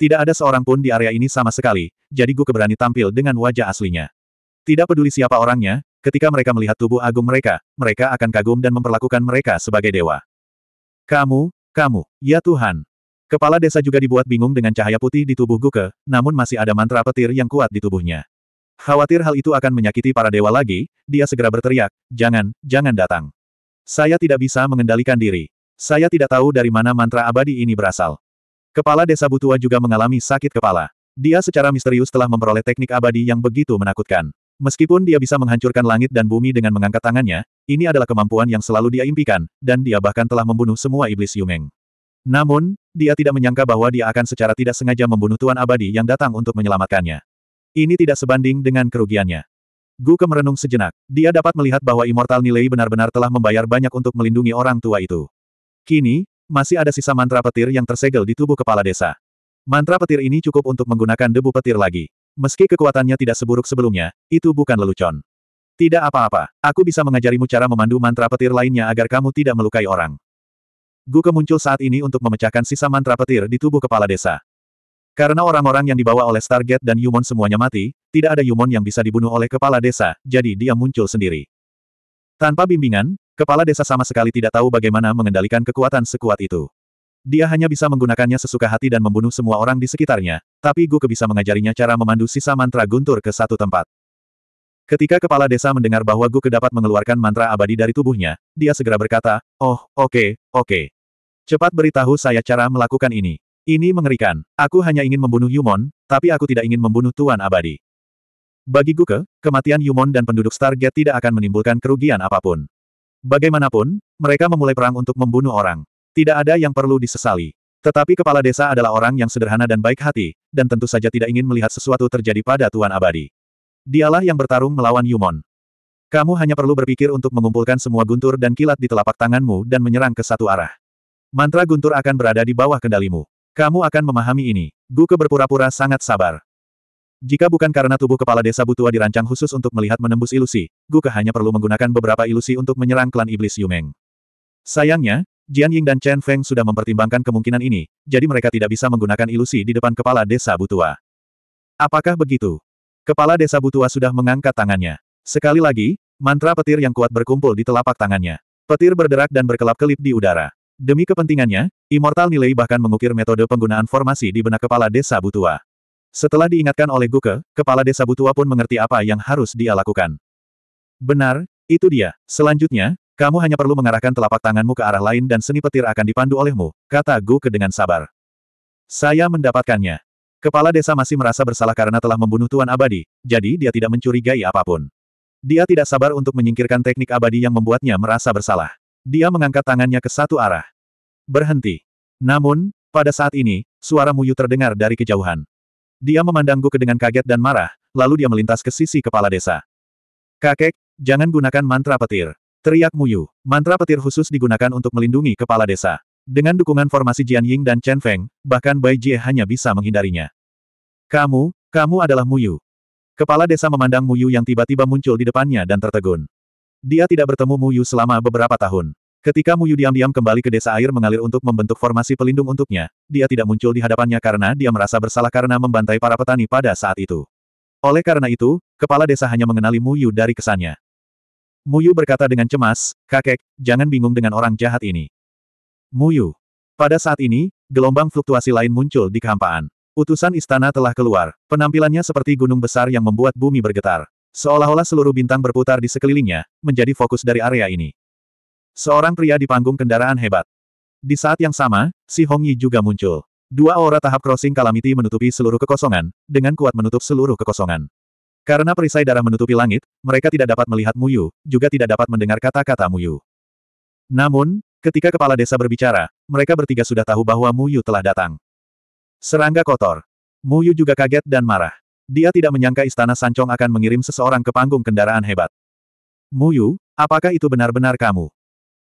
Tidak ada seorang pun di area ini sama sekali, jadi Gu keberani tampil dengan wajah aslinya. Tidak peduli siapa orangnya, ketika mereka melihat tubuh agung mereka, mereka akan kagum dan memperlakukan mereka sebagai dewa. Kamu, kamu, ya Tuhan. Kepala desa juga dibuat bingung dengan cahaya putih di tubuh Guke, namun masih ada mantra petir yang kuat di tubuhnya. Khawatir hal itu akan menyakiti para dewa lagi, dia segera berteriak, jangan, jangan datang. Saya tidak bisa mengendalikan diri. Saya tidak tahu dari mana mantra abadi ini berasal. Kepala desa Butua juga mengalami sakit kepala. Dia secara misterius telah memperoleh teknik abadi yang begitu menakutkan. Meskipun dia bisa menghancurkan langit dan bumi dengan mengangkat tangannya, ini adalah kemampuan yang selalu dia impikan, dan dia bahkan telah membunuh semua iblis Yumeng. Namun, dia tidak menyangka bahwa dia akan secara tidak sengaja membunuh Tuan Abadi yang datang untuk menyelamatkannya. Ini tidak sebanding dengan kerugiannya. Gu merenung sejenak. Dia dapat melihat bahwa Immortal Nilai benar-benar telah membayar banyak untuk melindungi orang tua itu. Kini, masih ada sisa mantra petir yang tersegel di tubuh kepala desa. Mantra petir ini cukup untuk menggunakan debu petir lagi. Meski kekuatannya tidak seburuk sebelumnya, itu bukan lelucon. Tidak apa-apa, aku bisa mengajarimu cara memandu mantra petir lainnya agar kamu tidak melukai orang. Guke muncul saat ini untuk memecahkan sisa mantra petir di tubuh kepala desa. Karena orang-orang yang dibawa oleh Stargate dan Yumon semuanya mati, tidak ada Yumon yang bisa dibunuh oleh kepala desa, jadi dia muncul sendiri. Tanpa bimbingan, Kepala desa sama sekali tidak tahu bagaimana mengendalikan kekuatan sekuat itu. Dia hanya bisa menggunakannya sesuka hati dan membunuh semua orang di sekitarnya, tapi Guke bisa mengajarinya cara memandu sisa mantra guntur ke satu tempat. Ketika kepala desa mendengar bahwa Guke dapat mengeluarkan mantra abadi dari tubuhnya, dia segera berkata, Oh, oke, okay, oke. Okay. Cepat beritahu saya cara melakukan ini. Ini mengerikan. Aku hanya ingin membunuh Yumon, tapi aku tidak ingin membunuh Tuan Abadi. Bagi Guke, kematian Yumon dan penduduk Stargate tidak akan menimbulkan kerugian apapun. Bagaimanapun, mereka memulai perang untuk membunuh orang. Tidak ada yang perlu disesali. Tetapi kepala desa adalah orang yang sederhana dan baik hati, dan tentu saja tidak ingin melihat sesuatu terjadi pada Tuan Abadi. Dialah yang bertarung melawan Yumon. Kamu hanya perlu berpikir untuk mengumpulkan semua guntur dan kilat di telapak tanganmu dan menyerang ke satu arah. Mantra guntur akan berada di bawah kendalimu. Kamu akan memahami ini. Guke berpura-pura sangat sabar. Jika bukan karena tubuh kepala desa Butua dirancang khusus untuk melihat menembus ilusi, Guke hanya perlu menggunakan beberapa ilusi untuk menyerang klan iblis Yumeng. Sayangnya, Jian Ying dan Chen Feng sudah mempertimbangkan kemungkinan ini, jadi mereka tidak bisa menggunakan ilusi di depan kepala desa Butua. Apakah begitu? Kepala desa Butua sudah mengangkat tangannya. Sekali lagi, mantra petir yang kuat berkumpul di telapak tangannya. Petir berderak dan berkelap-kelip di udara. Demi kepentingannya, Immortal Nilai bahkan mengukir metode penggunaan formasi di benak kepala desa Butua. Setelah diingatkan oleh Guke, kepala desa Butua pun mengerti apa yang harus dia lakukan. Benar, itu dia. Selanjutnya, kamu hanya perlu mengarahkan telapak tanganmu ke arah lain dan seni petir akan dipandu olehmu, kata Guke dengan sabar. Saya mendapatkannya. Kepala desa masih merasa bersalah karena telah membunuh Tuan Abadi, jadi dia tidak mencurigai apapun. Dia tidak sabar untuk menyingkirkan teknik abadi yang membuatnya merasa bersalah. Dia mengangkat tangannya ke satu arah. Berhenti. Namun, pada saat ini, suara Muyu terdengar dari kejauhan. Dia memandangku Guke dengan kaget dan marah, lalu dia melintas ke sisi kepala desa. Kakek, jangan gunakan mantra petir. Teriak Muyu. Mantra petir khusus digunakan untuk melindungi kepala desa. Dengan dukungan formasi Jian Ying dan Chen Feng, bahkan Bai Jie hanya bisa menghindarinya. Kamu, kamu adalah Muyu. Kepala desa memandang Muyu yang tiba-tiba muncul di depannya dan tertegun. Dia tidak bertemu Muyu selama beberapa tahun. Ketika Muyu diam-diam kembali ke desa air mengalir untuk membentuk formasi pelindung untuknya, dia tidak muncul di hadapannya karena dia merasa bersalah karena membantai para petani pada saat itu. Oleh karena itu, kepala desa hanya mengenali Muyu dari kesannya. Muyu berkata dengan cemas, kakek, jangan bingung dengan orang jahat ini. Muyu. Pada saat ini, gelombang fluktuasi lain muncul di kehampaan. Utusan istana telah keluar. Penampilannya seperti gunung besar yang membuat bumi bergetar. Seolah-olah seluruh bintang berputar di sekelilingnya, menjadi fokus dari area ini. Seorang pria di panggung kendaraan hebat. Di saat yang sama, si Hong Yi juga muncul. Dua aura tahap crossing kalamiti menutupi seluruh kekosongan, dengan kuat menutup seluruh kekosongan. Karena perisai darah menutupi langit, mereka tidak dapat melihat Muyu, juga tidak dapat mendengar kata-kata Muyu. Namun, ketika kepala desa berbicara, mereka bertiga sudah tahu bahwa Muyu telah datang. Serangga kotor. Muyu juga kaget dan marah. Dia tidak menyangka istana Sancong akan mengirim seseorang ke panggung kendaraan hebat. Muyu, apakah itu benar-benar kamu?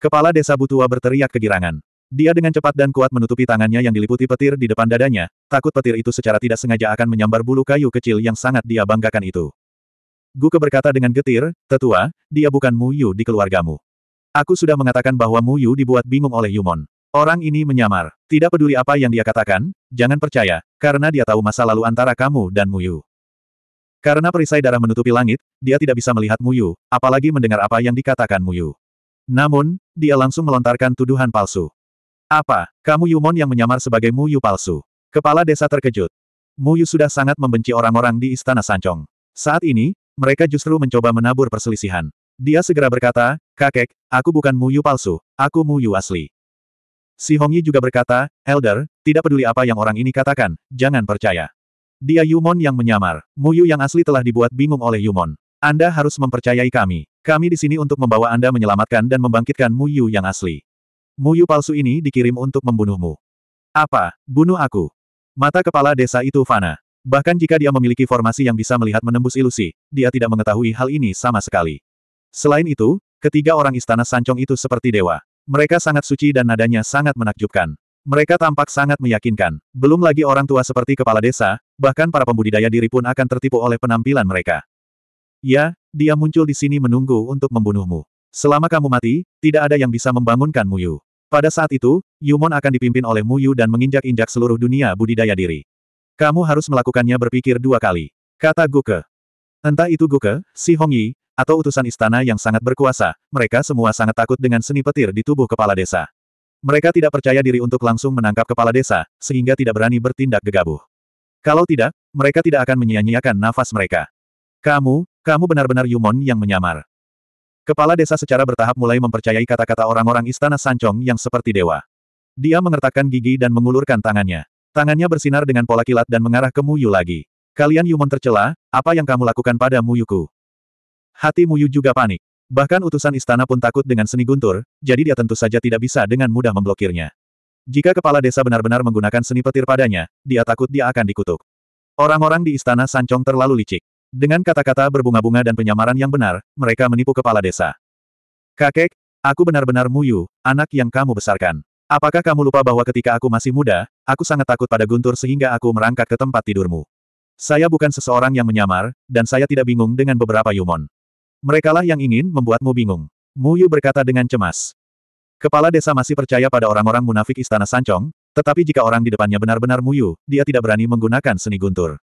Kepala desa Butua berteriak kegirangan. Dia dengan cepat dan kuat menutupi tangannya yang diliputi petir di depan dadanya, takut petir itu secara tidak sengaja akan menyambar bulu kayu kecil yang sangat dia banggakan itu. Guke berkata dengan getir, tetua, dia bukan Mu Yu di keluargamu. Aku sudah mengatakan bahwa Mu Yu dibuat bingung oleh Yumon. Orang ini menyamar. Tidak peduli apa yang dia katakan, jangan percaya, karena dia tahu masa lalu antara kamu dan Mu Yu. Karena perisai darah menutupi langit, dia tidak bisa melihat Mu Yu, apalagi mendengar apa yang dikatakan Mu Yu. Namun, dia langsung melontarkan tuduhan palsu. Apa, kamu Yumon yang menyamar sebagai Muyu palsu? Kepala desa terkejut. Muyu sudah sangat membenci orang-orang di Istana Sancong. Saat ini, mereka justru mencoba menabur perselisihan. Dia segera berkata, Kakek, aku bukan Muyu palsu, aku Muyu asli. Si Hongyi juga berkata, Elder, tidak peduli apa yang orang ini katakan, jangan percaya. Dia Yumon yang menyamar, Muyu yang asli telah dibuat bingung oleh Yumon. Anda harus mempercayai kami. Kami di sini untuk membawa Anda menyelamatkan dan membangkitkan Mu Yu yang asli. Mu Yu palsu ini dikirim untuk membunuhmu. Apa? Bunuh aku. Mata kepala desa itu fana. Bahkan jika dia memiliki formasi yang bisa melihat menembus ilusi, dia tidak mengetahui hal ini sama sekali. Selain itu, ketiga orang istana Sancong itu seperti dewa. Mereka sangat suci dan nadanya sangat menakjubkan. Mereka tampak sangat meyakinkan. Belum lagi orang tua seperti kepala desa, bahkan para pembudidaya diri pun akan tertipu oleh penampilan mereka. Ya, dia muncul di sini menunggu untuk membunuhmu. Selama kamu mati, tidak ada yang bisa membangunkan Muyu. Pada saat itu, Yumon akan dipimpin oleh Muyu dan menginjak-injak seluruh dunia budidaya diri. Kamu harus melakukannya berpikir dua kali. Kata Guke. Entah itu Guke, si Hongyi, atau utusan istana yang sangat berkuasa, mereka semua sangat takut dengan seni petir di tubuh kepala desa. Mereka tidak percaya diri untuk langsung menangkap kepala desa, sehingga tidak berani bertindak gegabah. Kalau tidak, mereka tidak akan menyia-nyiakan nafas mereka. Kamu, kamu benar-benar Yumon yang menyamar. Kepala desa secara bertahap mulai mempercayai kata-kata orang-orang istana Sancong yang seperti dewa. Dia mengertakkan gigi dan mengulurkan tangannya. Tangannya bersinar dengan pola kilat dan mengarah ke Muyu lagi. Kalian Yumon tercela, apa yang kamu lakukan pada Muyuku? Hati Muyu juga panik. Bahkan utusan istana pun takut dengan seni guntur, jadi dia tentu saja tidak bisa dengan mudah memblokirnya. Jika kepala desa benar-benar menggunakan seni petir padanya, dia takut dia akan dikutuk. Orang-orang di istana Sancong terlalu licik. Dengan kata-kata berbunga-bunga dan penyamaran yang benar, mereka menipu kepala desa. Kakek, aku benar-benar Muyu, anak yang kamu besarkan. Apakah kamu lupa bahwa ketika aku masih muda, aku sangat takut pada Guntur sehingga aku merangkak ke tempat tidurmu. Saya bukan seseorang yang menyamar, dan saya tidak bingung dengan beberapa Yumon. Merekalah yang ingin membuatmu bingung. Muyu berkata dengan cemas. Kepala desa masih percaya pada orang-orang munafik istana Sancong, tetapi jika orang di depannya benar-benar Muyu, dia tidak berani menggunakan seni guntur.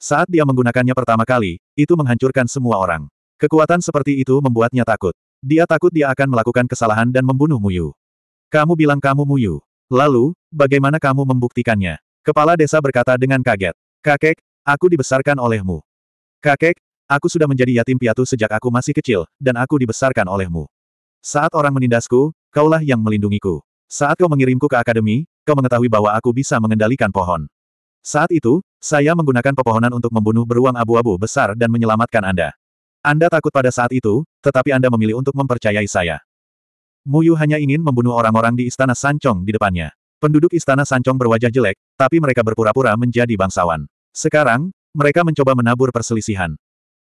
Saat dia menggunakannya pertama kali, itu menghancurkan semua orang. Kekuatan seperti itu membuatnya takut. Dia takut dia akan melakukan kesalahan dan membunuh Muyu. Kamu bilang kamu Muyu. Lalu, bagaimana kamu membuktikannya? Kepala desa berkata dengan kaget. Kakek, aku dibesarkan olehmu. Kakek, aku sudah menjadi yatim piatu sejak aku masih kecil, dan aku dibesarkan olehmu. Saat orang menindasku, kaulah yang melindungiku. Saat kau mengirimku ke akademi, kau mengetahui bahwa aku bisa mengendalikan pohon. Saat itu, saya menggunakan pepohonan untuk membunuh beruang abu-abu besar dan menyelamatkan Anda. Anda takut pada saat itu, tetapi Anda memilih untuk mempercayai saya. Muyu hanya ingin membunuh orang-orang di Istana Sancong di depannya. Penduduk Istana Sancong berwajah jelek, tapi mereka berpura-pura menjadi bangsawan. Sekarang, mereka mencoba menabur perselisihan.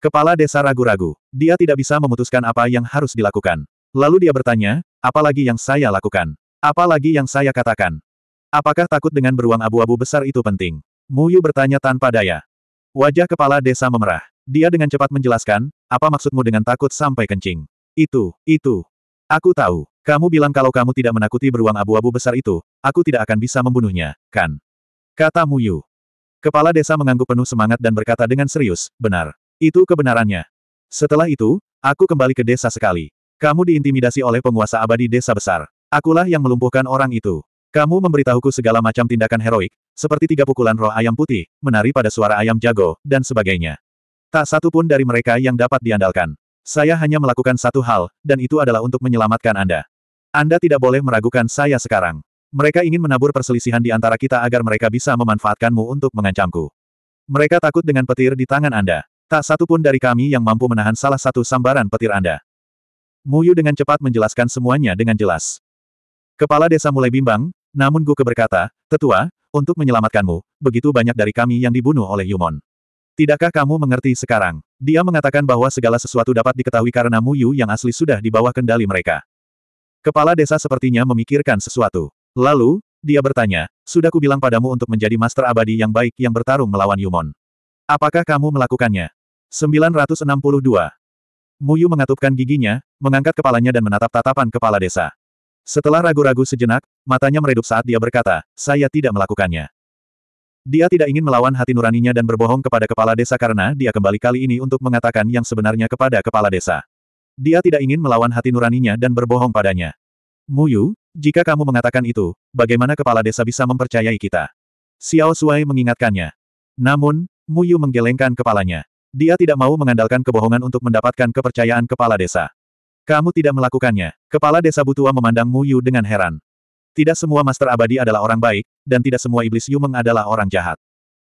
Kepala desa ragu-ragu. Dia tidak bisa memutuskan apa yang harus dilakukan. Lalu dia bertanya, "Apa lagi yang saya lakukan? Apa lagi yang saya katakan? Apakah takut dengan beruang abu-abu besar itu penting? Muyu bertanya tanpa daya. Wajah kepala desa memerah. Dia dengan cepat menjelaskan, apa maksudmu dengan takut sampai kencing? Itu, itu. Aku tahu. Kamu bilang kalau kamu tidak menakuti beruang abu-abu besar itu, aku tidak akan bisa membunuhnya, kan? Kata Muyu. Kepala desa mengangguk penuh semangat dan berkata dengan serius, benar. Itu kebenarannya. Setelah itu, aku kembali ke desa sekali. Kamu diintimidasi oleh penguasa abadi desa besar. Akulah yang melumpuhkan orang itu. Kamu memberitahuku segala macam tindakan heroik, seperti tiga pukulan roh ayam putih, menari pada suara ayam jago, dan sebagainya. Tak satu pun dari mereka yang dapat diandalkan. Saya hanya melakukan satu hal, dan itu adalah untuk menyelamatkan Anda. Anda tidak boleh meragukan saya sekarang. Mereka ingin menabur perselisihan di antara kita agar mereka bisa memanfaatkanmu untuk mengancamku. Mereka takut dengan petir di tangan Anda. Tak satu pun dari kami yang mampu menahan salah satu sambaran petir Anda. Muyu dengan cepat menjelaskan semuanya dengan jelas. Kepala desa mulai bimbang, namun Guke berkata, Tetua, untuk menyelamatkanmu, begitu banyak dari kami yang dibunuh oleh Yumon. Tidakkah kamu mengerti sekarang? Dia mengatakan bahwa segala sesuatu dapat diketahui karena Mu Yu yang asli sudah di bawah kendali mereka. Kepala desa sepertinya memikirkan sesuatu. Lalu, dia bertanya, sudah kubilang padamu untuk menjadi master abadi yang baik yang bertarung melawan Yumon. Apakah kamu melakukannya? 962. Muyu mengatupkan giginya, mengangkat kepalanya dan menatap tatapan kepala desa. Setelah ragu-ragu sejenak, matanya meredup saat dia berkata, saya tidak melakukannya. Dia tidak ingin melawan hati nuraninya dan berbohong kepada kepala desa karena dia kembali kali ini untuk mengatakan yang sebenarnya kepada kepala desa. Dia tidak ingin melawan hati nuraninya dan berbohong padanya. Muyu, jika kamu mengatakan itu, bagaimana kepala desa bisa mempercayai kita? Xiao Suai mengingatkannya. Namun, Muyu menggelengkan kepalanya. Dia tidak mau mengandalkan kebohongan untuk mendapatkan kepercayaan kepala desa. Kamu tidak melakukannya. Kepala desa Butua memandang Mu Yu dengan heran. Tidak semua master abadi adalah orang baik, dan tidak semua iblis Yumeng adalah orang jahat.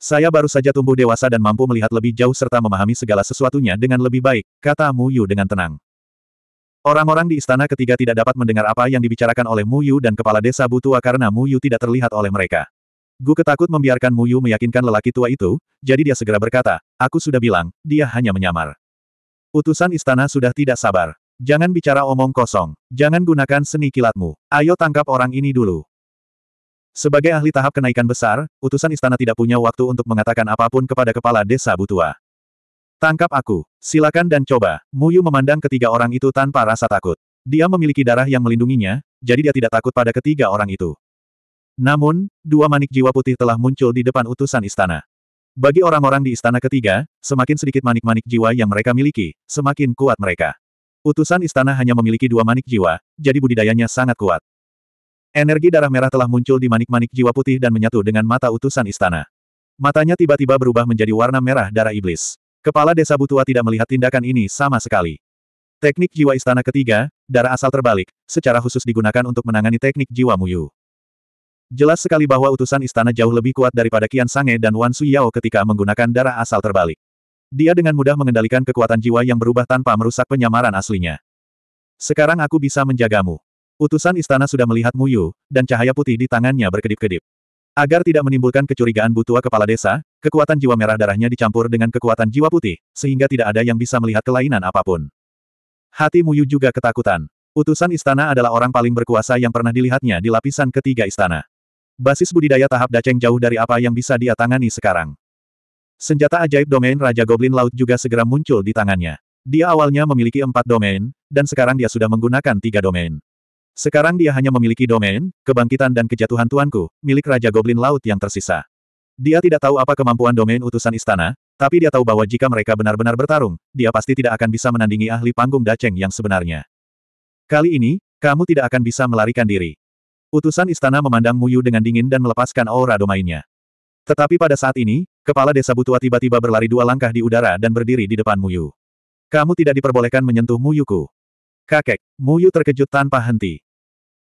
Saya baru saja tumbuh dewasa dan mampu melihat lebih jauh serta memahami segala sesuatunya dengan lebih baik, kata Mu Yu dengan tenang. Orang-orang di istana ketiga tidak dapat mendengar apa yang dibicarakan oleh Mu Yu dan kepala desa Butua karena Mu Yu tidak terlihat oleh mereka. Gu ketakut membiarkan Mu Yu meyakinkan lelaki tua itu, jadi dia segera berkata, aku sudah bilang, dia hanya menyamar. Utusan istana sudah tidak sabar. Jangan bicara omong kosong. Jangan gunakan seni kilatmu. Ayo tangkap orang ini dulu. Sebagai ahli tahap kenaikan besar, utusan istana tidak punya waktu untuk mengatakan apapun kepada kepala desa Butua. Tangkap aku. Silakan dan coba. Muyu memandang ketiga orang itu tanpa rasa takut. Dia memiliki darah yang melindunginya, jadi dia tidak takut pada ketiga orang itu. Namun, dua manik jiwa putih telah muncul di depan utusan istana. Bagi orang-orang di istana ketiga, semakin sedikit manik-manik jiwa yang mereka miliki, semakin kuat mereka. Utusan istana hanya memiliki dua manik jiwa, jadi budidayanya sangat kuat. Energi darah merah telah muncul di manik-manik jiwa putih dan menyatu dengan mata utusan istana. Matanya tiba-tiba berubah menjadi warna merah darah iblis. Kepala desa Butua tidak melihat tindakan ini sama sekali. Teknik jiwa istana ketiga, darah asal terbalik, secara khusus digunakan untuk menangani teknik jiwa Muyu. Jelas sekali bahwa utusan istana jauh lebih kuat daripada Kian Sange dan Wan Suyao ketika menggunakan darah asal terbalik. Dia dengan mudah mengendalikan kekuatan jiwa yang berubah tanpa merusak penyamaran aslinya. Sekarang aku bisa menjagamu. Utusan istana sudah melihat Muyu, dan cahaya putih di tangannya berkedip-kedip. Agar tidak menimbulkan kecurigaan butua kepala desa, kekuatan jiwa merah darahnya dicampur dengan kekuatan jiwa putih, sehingga tidak ada yang bisa melihat kelainan apapun. Hati Muyu juga ketakutan. Utusan istana adalah orang paling berkuasa yang pernah dilihatnya di lapisan ketiga istana. Basis budidaya tahap Daceng jauh dari apa yang bisa dia tangani sekarang. Senjata ajaib domain Raja Goblin Laut juga segera muncul di tangannya. Dia awalnya memiliki empat domain, dan sekarang dia sudah menggunakan tiga domain. Sekarang dia hanya memiliki domain, kebangkitan dan kejatuhan tuanku, milik Raja Goblin Laut yang tersisa. Dia tidak tahu apa kemampuan domain utusan istana, tapi dia tahu bahwa jika mereka benar-benar bertarung, dia pasti tidak akan bisa menandingi ahli panggung Daceng yang sebenarnya. Kali ini, kamu tidak akan bisa melarikan diri. Utusan istana memandang Muyu dengan dingin dan melepaskan aura domainnya. Tetapi pada saat ini, Kepala desa Butua tiba-tiba berlari dua langkah di udara dan berdiri di depan Muyu. Kamu tidak diperbolehkan menyentuh Muyuku. Kakek, Muyu terkejut tanpa henti.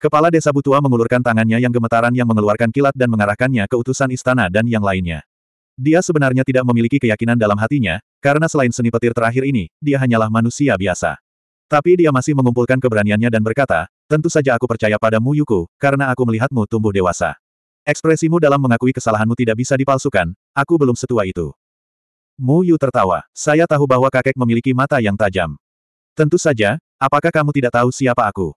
Kepala desa Butua mengulurkan tangannya yang gemetaran yang mengeluarkan kilat dan mengarahkannya ke utusan istana dan yang lainnya. Dia sebenarnya tidak memiliki keyakinan dalam hatinya, karena selain seni petir terakhir ini, dia hanyalah manusia biasa. Tapi dia masih mengumpulkan keberaniannya dan berkata, tentu saja aku percaya pada Muyuku, karena aku melihatmu tumbuh dewasa. Ekspresimu dalam mengakui kesalahanmu tidak bisa dipalsukan, aku belum setua itu. Mu Yu tertawa. Saya tahu bahwa kakek memiliki mata yang tajam. Tentu saja, apakah kamu tidak tahu siapa aku?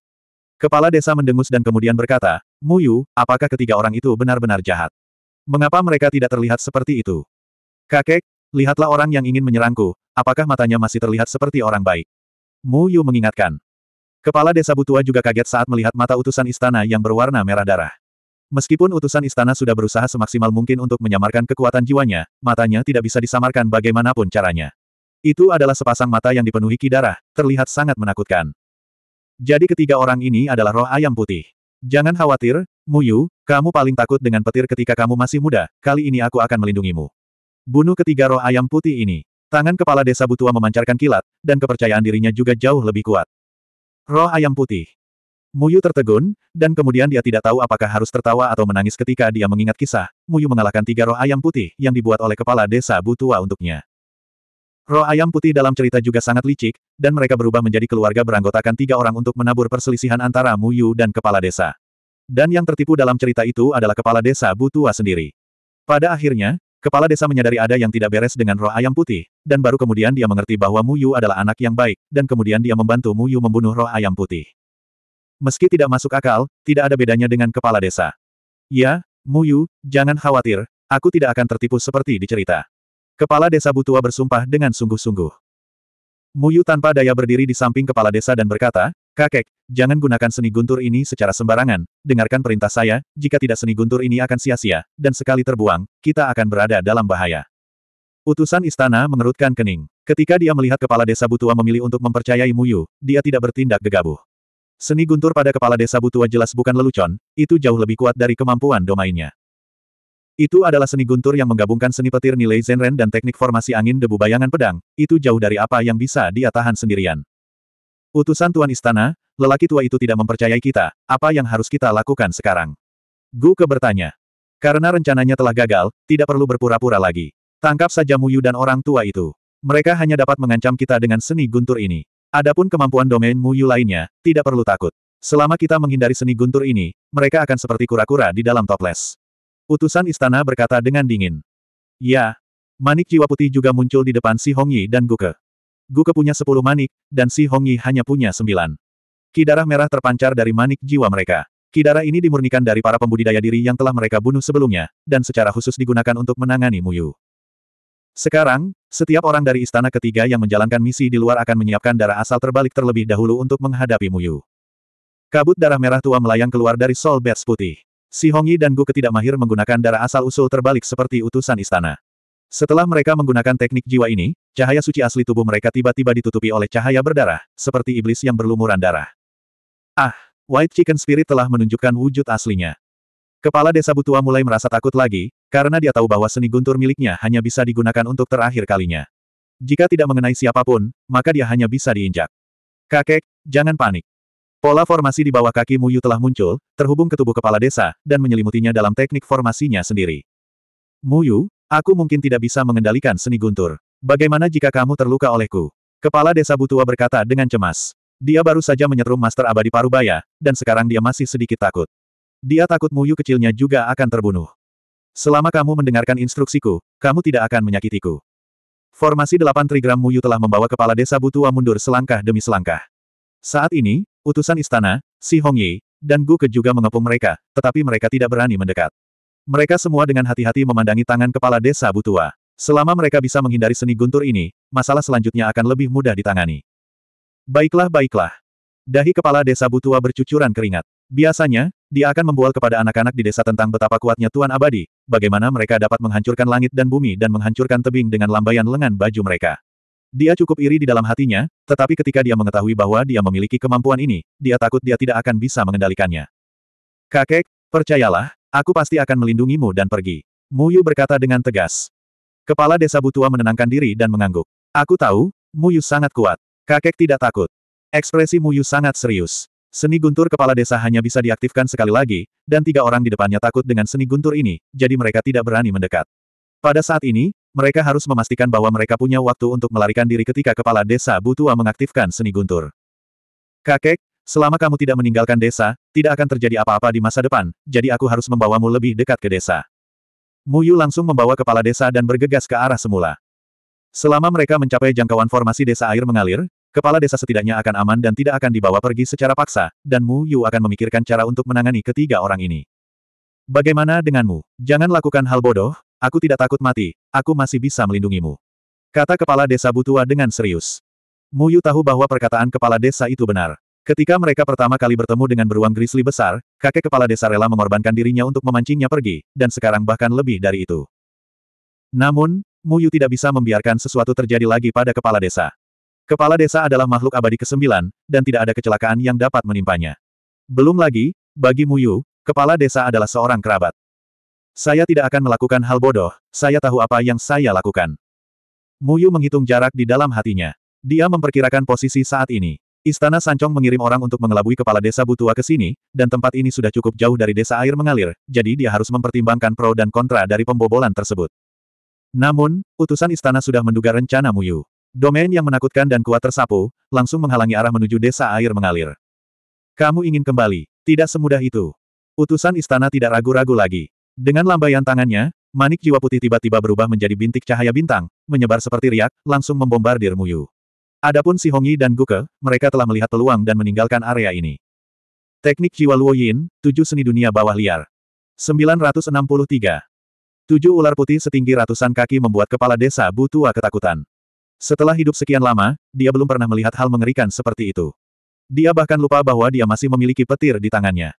Kepala desa mendengus dan kemudian berkata, Mu Yu, apakah ketiga orang itu benar-benar jahat? Mengapa mereka tidak terlihat seperti itu? Kakek, lihatlah orang yang ingin menyerangku, apakah matanya masih terlihat seperti orang baik? Mu Yu mengingatkan. Kepala desa Butua juga kaget saat melihat mata utusan istana yang berwarna merah darah. Meskipun utusan istana sudah berusaha semaksimal mungkin untuk menyamarkan kekuatan jiwanya, matanya tidak bisa disamarkan bagaimanapun caranya. Itu adalah sepasang mata yang dipenuhi kidara, terlihat sangat menakutkan. Jadi ketiga orang ini adalah roh ayam putih. Jangan khawatir, Muyu, kamu paling takut dengan petir ketika kamu masih muda, kali ini aku akan melindungimu. Bunuh ketiga roh ayam putih ini. Tangan kepala desa Butua memancarkan kilat, dan kepercayaan dirinya juga jauh lebih kuat. Roh ayam putih. Muyu tertegun, dan kemudian dia tidak tahu apakah harus tertawa atau menangis ketika dia mengingat kisah, Muyu mengalahkan tiga roh ayam putih yang dibuat oleh kepala desa Butua untuknya. Roh ayam putih dalam cerita juga sangat licik, dan mereka berubah menjadi keluarga beranggotakan tiga orang untuk menabur perselisihan antara Muyu dan kepala desa. Dan yang tertipu dalam cerita itu adalah kepala desa Butua sendiri. Pada akhirnya, kepala desa menyadari ada yang tidak beres dengan roh ayam putih, dan baru kemudian dia mengerti bahwa Muyu adalah anak yang baik, dan kemudian dia membantu Muyu membunuh roh ayam putih. Meski tidak masuk akal, tidak ada bedanya dengan kepala desa. Ya, Muyu, jangan khawatir, aku tidak akan tertipu seperti dicerita. Kepala desa Butua bersumpah dengan sungguh-sungguh. Muyu tanpa daya berdiri di samping kepala desa dan berkata, Kakek, jangan gunakan seni guntur ini secara sembarangan, dengarkan perintah saya, jika tidak seni guntur ini akan sia-sia, dan sekali terbuang, kita akan berada dalam bahaya. Utusan istana mengerutkan kening. Ketika dia melihat kepala desa Butua memilih untuk mempercayai Muyu, dia tidak bertindak gegabah. Seni guntur pada kepala desa Butua jelas bukan lelucon, itu jauh lebih kuat dari kemampuan domainnya. Itu adalah seni guntur yang menggabungkan seni petir nilai Zenren dan teknik formasi angin debu bayangan pedang, itu jauh dari apa yang bisa dia tahan sendirian. Utusan Tuan Istana, lelaki tua itu tidak mempercayai kita, apa yang harus kita lakukan sekarang? Gu ke bertanya. Karena rencananya telah gagal, tidak perlu berpura-pura lagi. Tangkap saja Muyu dan orang tua itu. Mereka hanya dapat mengancam kita dengan seni guntur ini. Adapun kemampuan domain Mu Yu lainnya, tidak perlu takut. Selama kita menghindari seni guntur ini, mereka akan seperti kura-kura di dalam toples. Utusan istana berkata dengan dingin. Ya, manik jiwa putih juga muncul di depan Si Hongyi dan Guke. Guke punya sepuluh manik, dan Si Hongyi hanya punya sembilan. Kidarah merah terpancar dari manik jiwa mereka. Kidarah ini dimurnikan dari para pembudidaya diri yang telah mereka bunuh sebelumnya, dan secara khusus digunakan untuk menangani Muyu. Sekarang, setiap orang dari istana ketiga yang menjalankan misi di luar akan menyiapkan darah asal terbalik terlebih dahulu untuk menghadapi Muyu. Kabut darah merah tua melayang keluar dari sol Bats putih. Si Hongyi dan Gu mahir menggunakan darah asal-usul terbalik seperti utusan istana. Setelah mereka menggunakan teknik jiwa ini, cahaya suci asli tubuh mereka tiba-tiba ditutupi oleh cahaya berdarah, seperti iblis yang berlumuran darah. Ah, White Chicken Spirit telah menunjukkan wujud aslinya. Kepala desa Butua mulai merasa takut lagi, karena dia tahu bahwa seni guntur miliknya hanya bisa digunakan untuk terakhir kalinya. Jika tidak mengenai siapapun, maka dia hanya bisa diinjak. Kakek, jangan panik. Pola formasi di bawah kaki Muyu telah muncul, terhubung ke tubuh kepala desa, dan menyelimutinya dalam teknik formasinya sendiri. Muyu, aku mungkin tidak bisa mengendalikan seni guntur. Bagaimana jika kamu terluka olehku? Kepala desa Butua berkata dengan cemas. Dia baru saja menyetrum Master Abadi Parubaya, dan sekarang dia masih sedikit takut. Dia takut Muyu kecilnya juga akan terbunuh. Selama kamu mendengarkan instruksiku, kamu tidak akan menyakitiku. Formasi delapan trigram Muyu telah membawa kepala desa Butua mundur selangkah demi selangkah. Saat ini, utusan istana, Si Hongyi, dan Gu Ke juga mengepung mereka, tetapi mereka tidak berani mendekat. Mereka semua dengan hati-hati memandangi tangan kepala desa Butua. Selama mereka bisa menghindari seni guntur ini, masalah selanjutnya akan lebih mudah ditangani. Baiklah baiklah. Dahi kepala desa Butua bercucuran keringat. Biasanya, dia akan membual kepada anak-anak di desa tentang betapa kuatnya Tuan Abadi, bagaimana mereka dapat menghancurkan langit dan bumi dan menghancurkan tebing dengan lambaian lengan baju mereka. Dia cukup iri di dalam hatinya, tetapi ketika dia mengetahui bahwa dia memiliki kemampuan ini, dia takut dia tidak akan bisa mengendalikannya. Kakek, percayalah, aku pasti akan melindungimu dan pergi. Muyu berkata dengan tegas. Kepala desa Butua menenangkan diri dan mengangguk. Aku tahu, Muyu sangat kuat. Kakek tidak takut. Ekspresi Muyu sangat serius. Seni guntur kepala desa hanya bisa diaktifkan sekali lagi, dan tiga orang di depannya takut dengan seni guntur ini, jadi mereka tidak berani mendekat. Pada saat ini, mereka harus memastikan bahwa mereka punya waktu untuk melarikan diri ketika kepala desa Butua mengaktifkan seni guntur. Kakek, selama kamu tidak meninggalkan desa, tidak akan terjadi apa-apa di masa depan, jadi aku harus membawamu lebih dekat ke desa. Muyu langsung membawa kepala desa dan bergegas ke arah semula. Selama mereka mencapai jangkauan formasi desa air mengalir, Kepala desa setidaknya akan aman dan tidak akan dibawa pergi secara paksa, dan Mu Yu akan memikirkan cara untuk menangani ketiga orang ini. Bagaimana denganmu? Jangan lakukan hal bodoh, aku tidak takut mati, aku masih bisa melindungimu. Kata kepala desa Butua dengan serius. Mu Yu tahu bahwa perkataan kepala desa itu benar. Ketika mereka pertama kali bertemu dengan beruang grizzly besar, kakek kepala desa rela mengorbankan dirinya untuk memancingnya pergi, dan sekarang bahkan lebih dari itu. Namun, Mu Yu tidak bisa membiarkan sesuatu terjadi lagi pada kepala desa. Kepala desa adalah makhluk abadi kesembilan, dan tidak ada kecelakaan yang dapat menimpanya. Belum lagi, bagi Muyu, kepala desa adalah seorang kerabat. Saya tidak akan melakukan hal bodoh, saya tahu apa yang saya lakukan. Muyu menghitung jarak di dalam hatinya. Dia memperkirakan posisi saat ini. Istana Sancong mengirim orang untuk mengelabui kepala desa Butua ke sini, dan tempat ini sudah cukup jauh dari desa air mengalir, jadi dia harus mempertimbangkan pro dan kontra dari pembobolan tersebut. Namun, utusan istana sudah menduga rencana Muyu. Domain yang menakutkan dan kuat tersapu, langsung menghalangi arah menuju desa air mengalir. Kamu ingin kembali, tidak semudah itu. Utusan istana tidak ragu-ragu lagi. Dengan lambaian tangannya, manik jiwa putih tiba-tiba berubah menjadi bintik cahaya bintang, menyebar seperti riak, langsung membombardir Muyu. Adapun si Hongyi dan Guke, mereka telah melihat peluang dan meninggalkan area ini. Teknik jiwa Luo Yin, tujuh seni dunia bawah liar. 963. Tujuh ular putih setinggi ratusan kaki membuat kepala desa Butua ketakutan. Setelah hidup sekian lama, dia belum pernah melihat hal mengerikan seperti itu. Dia bahkan lupa bahwa dia masih memiliki petir di tangannya.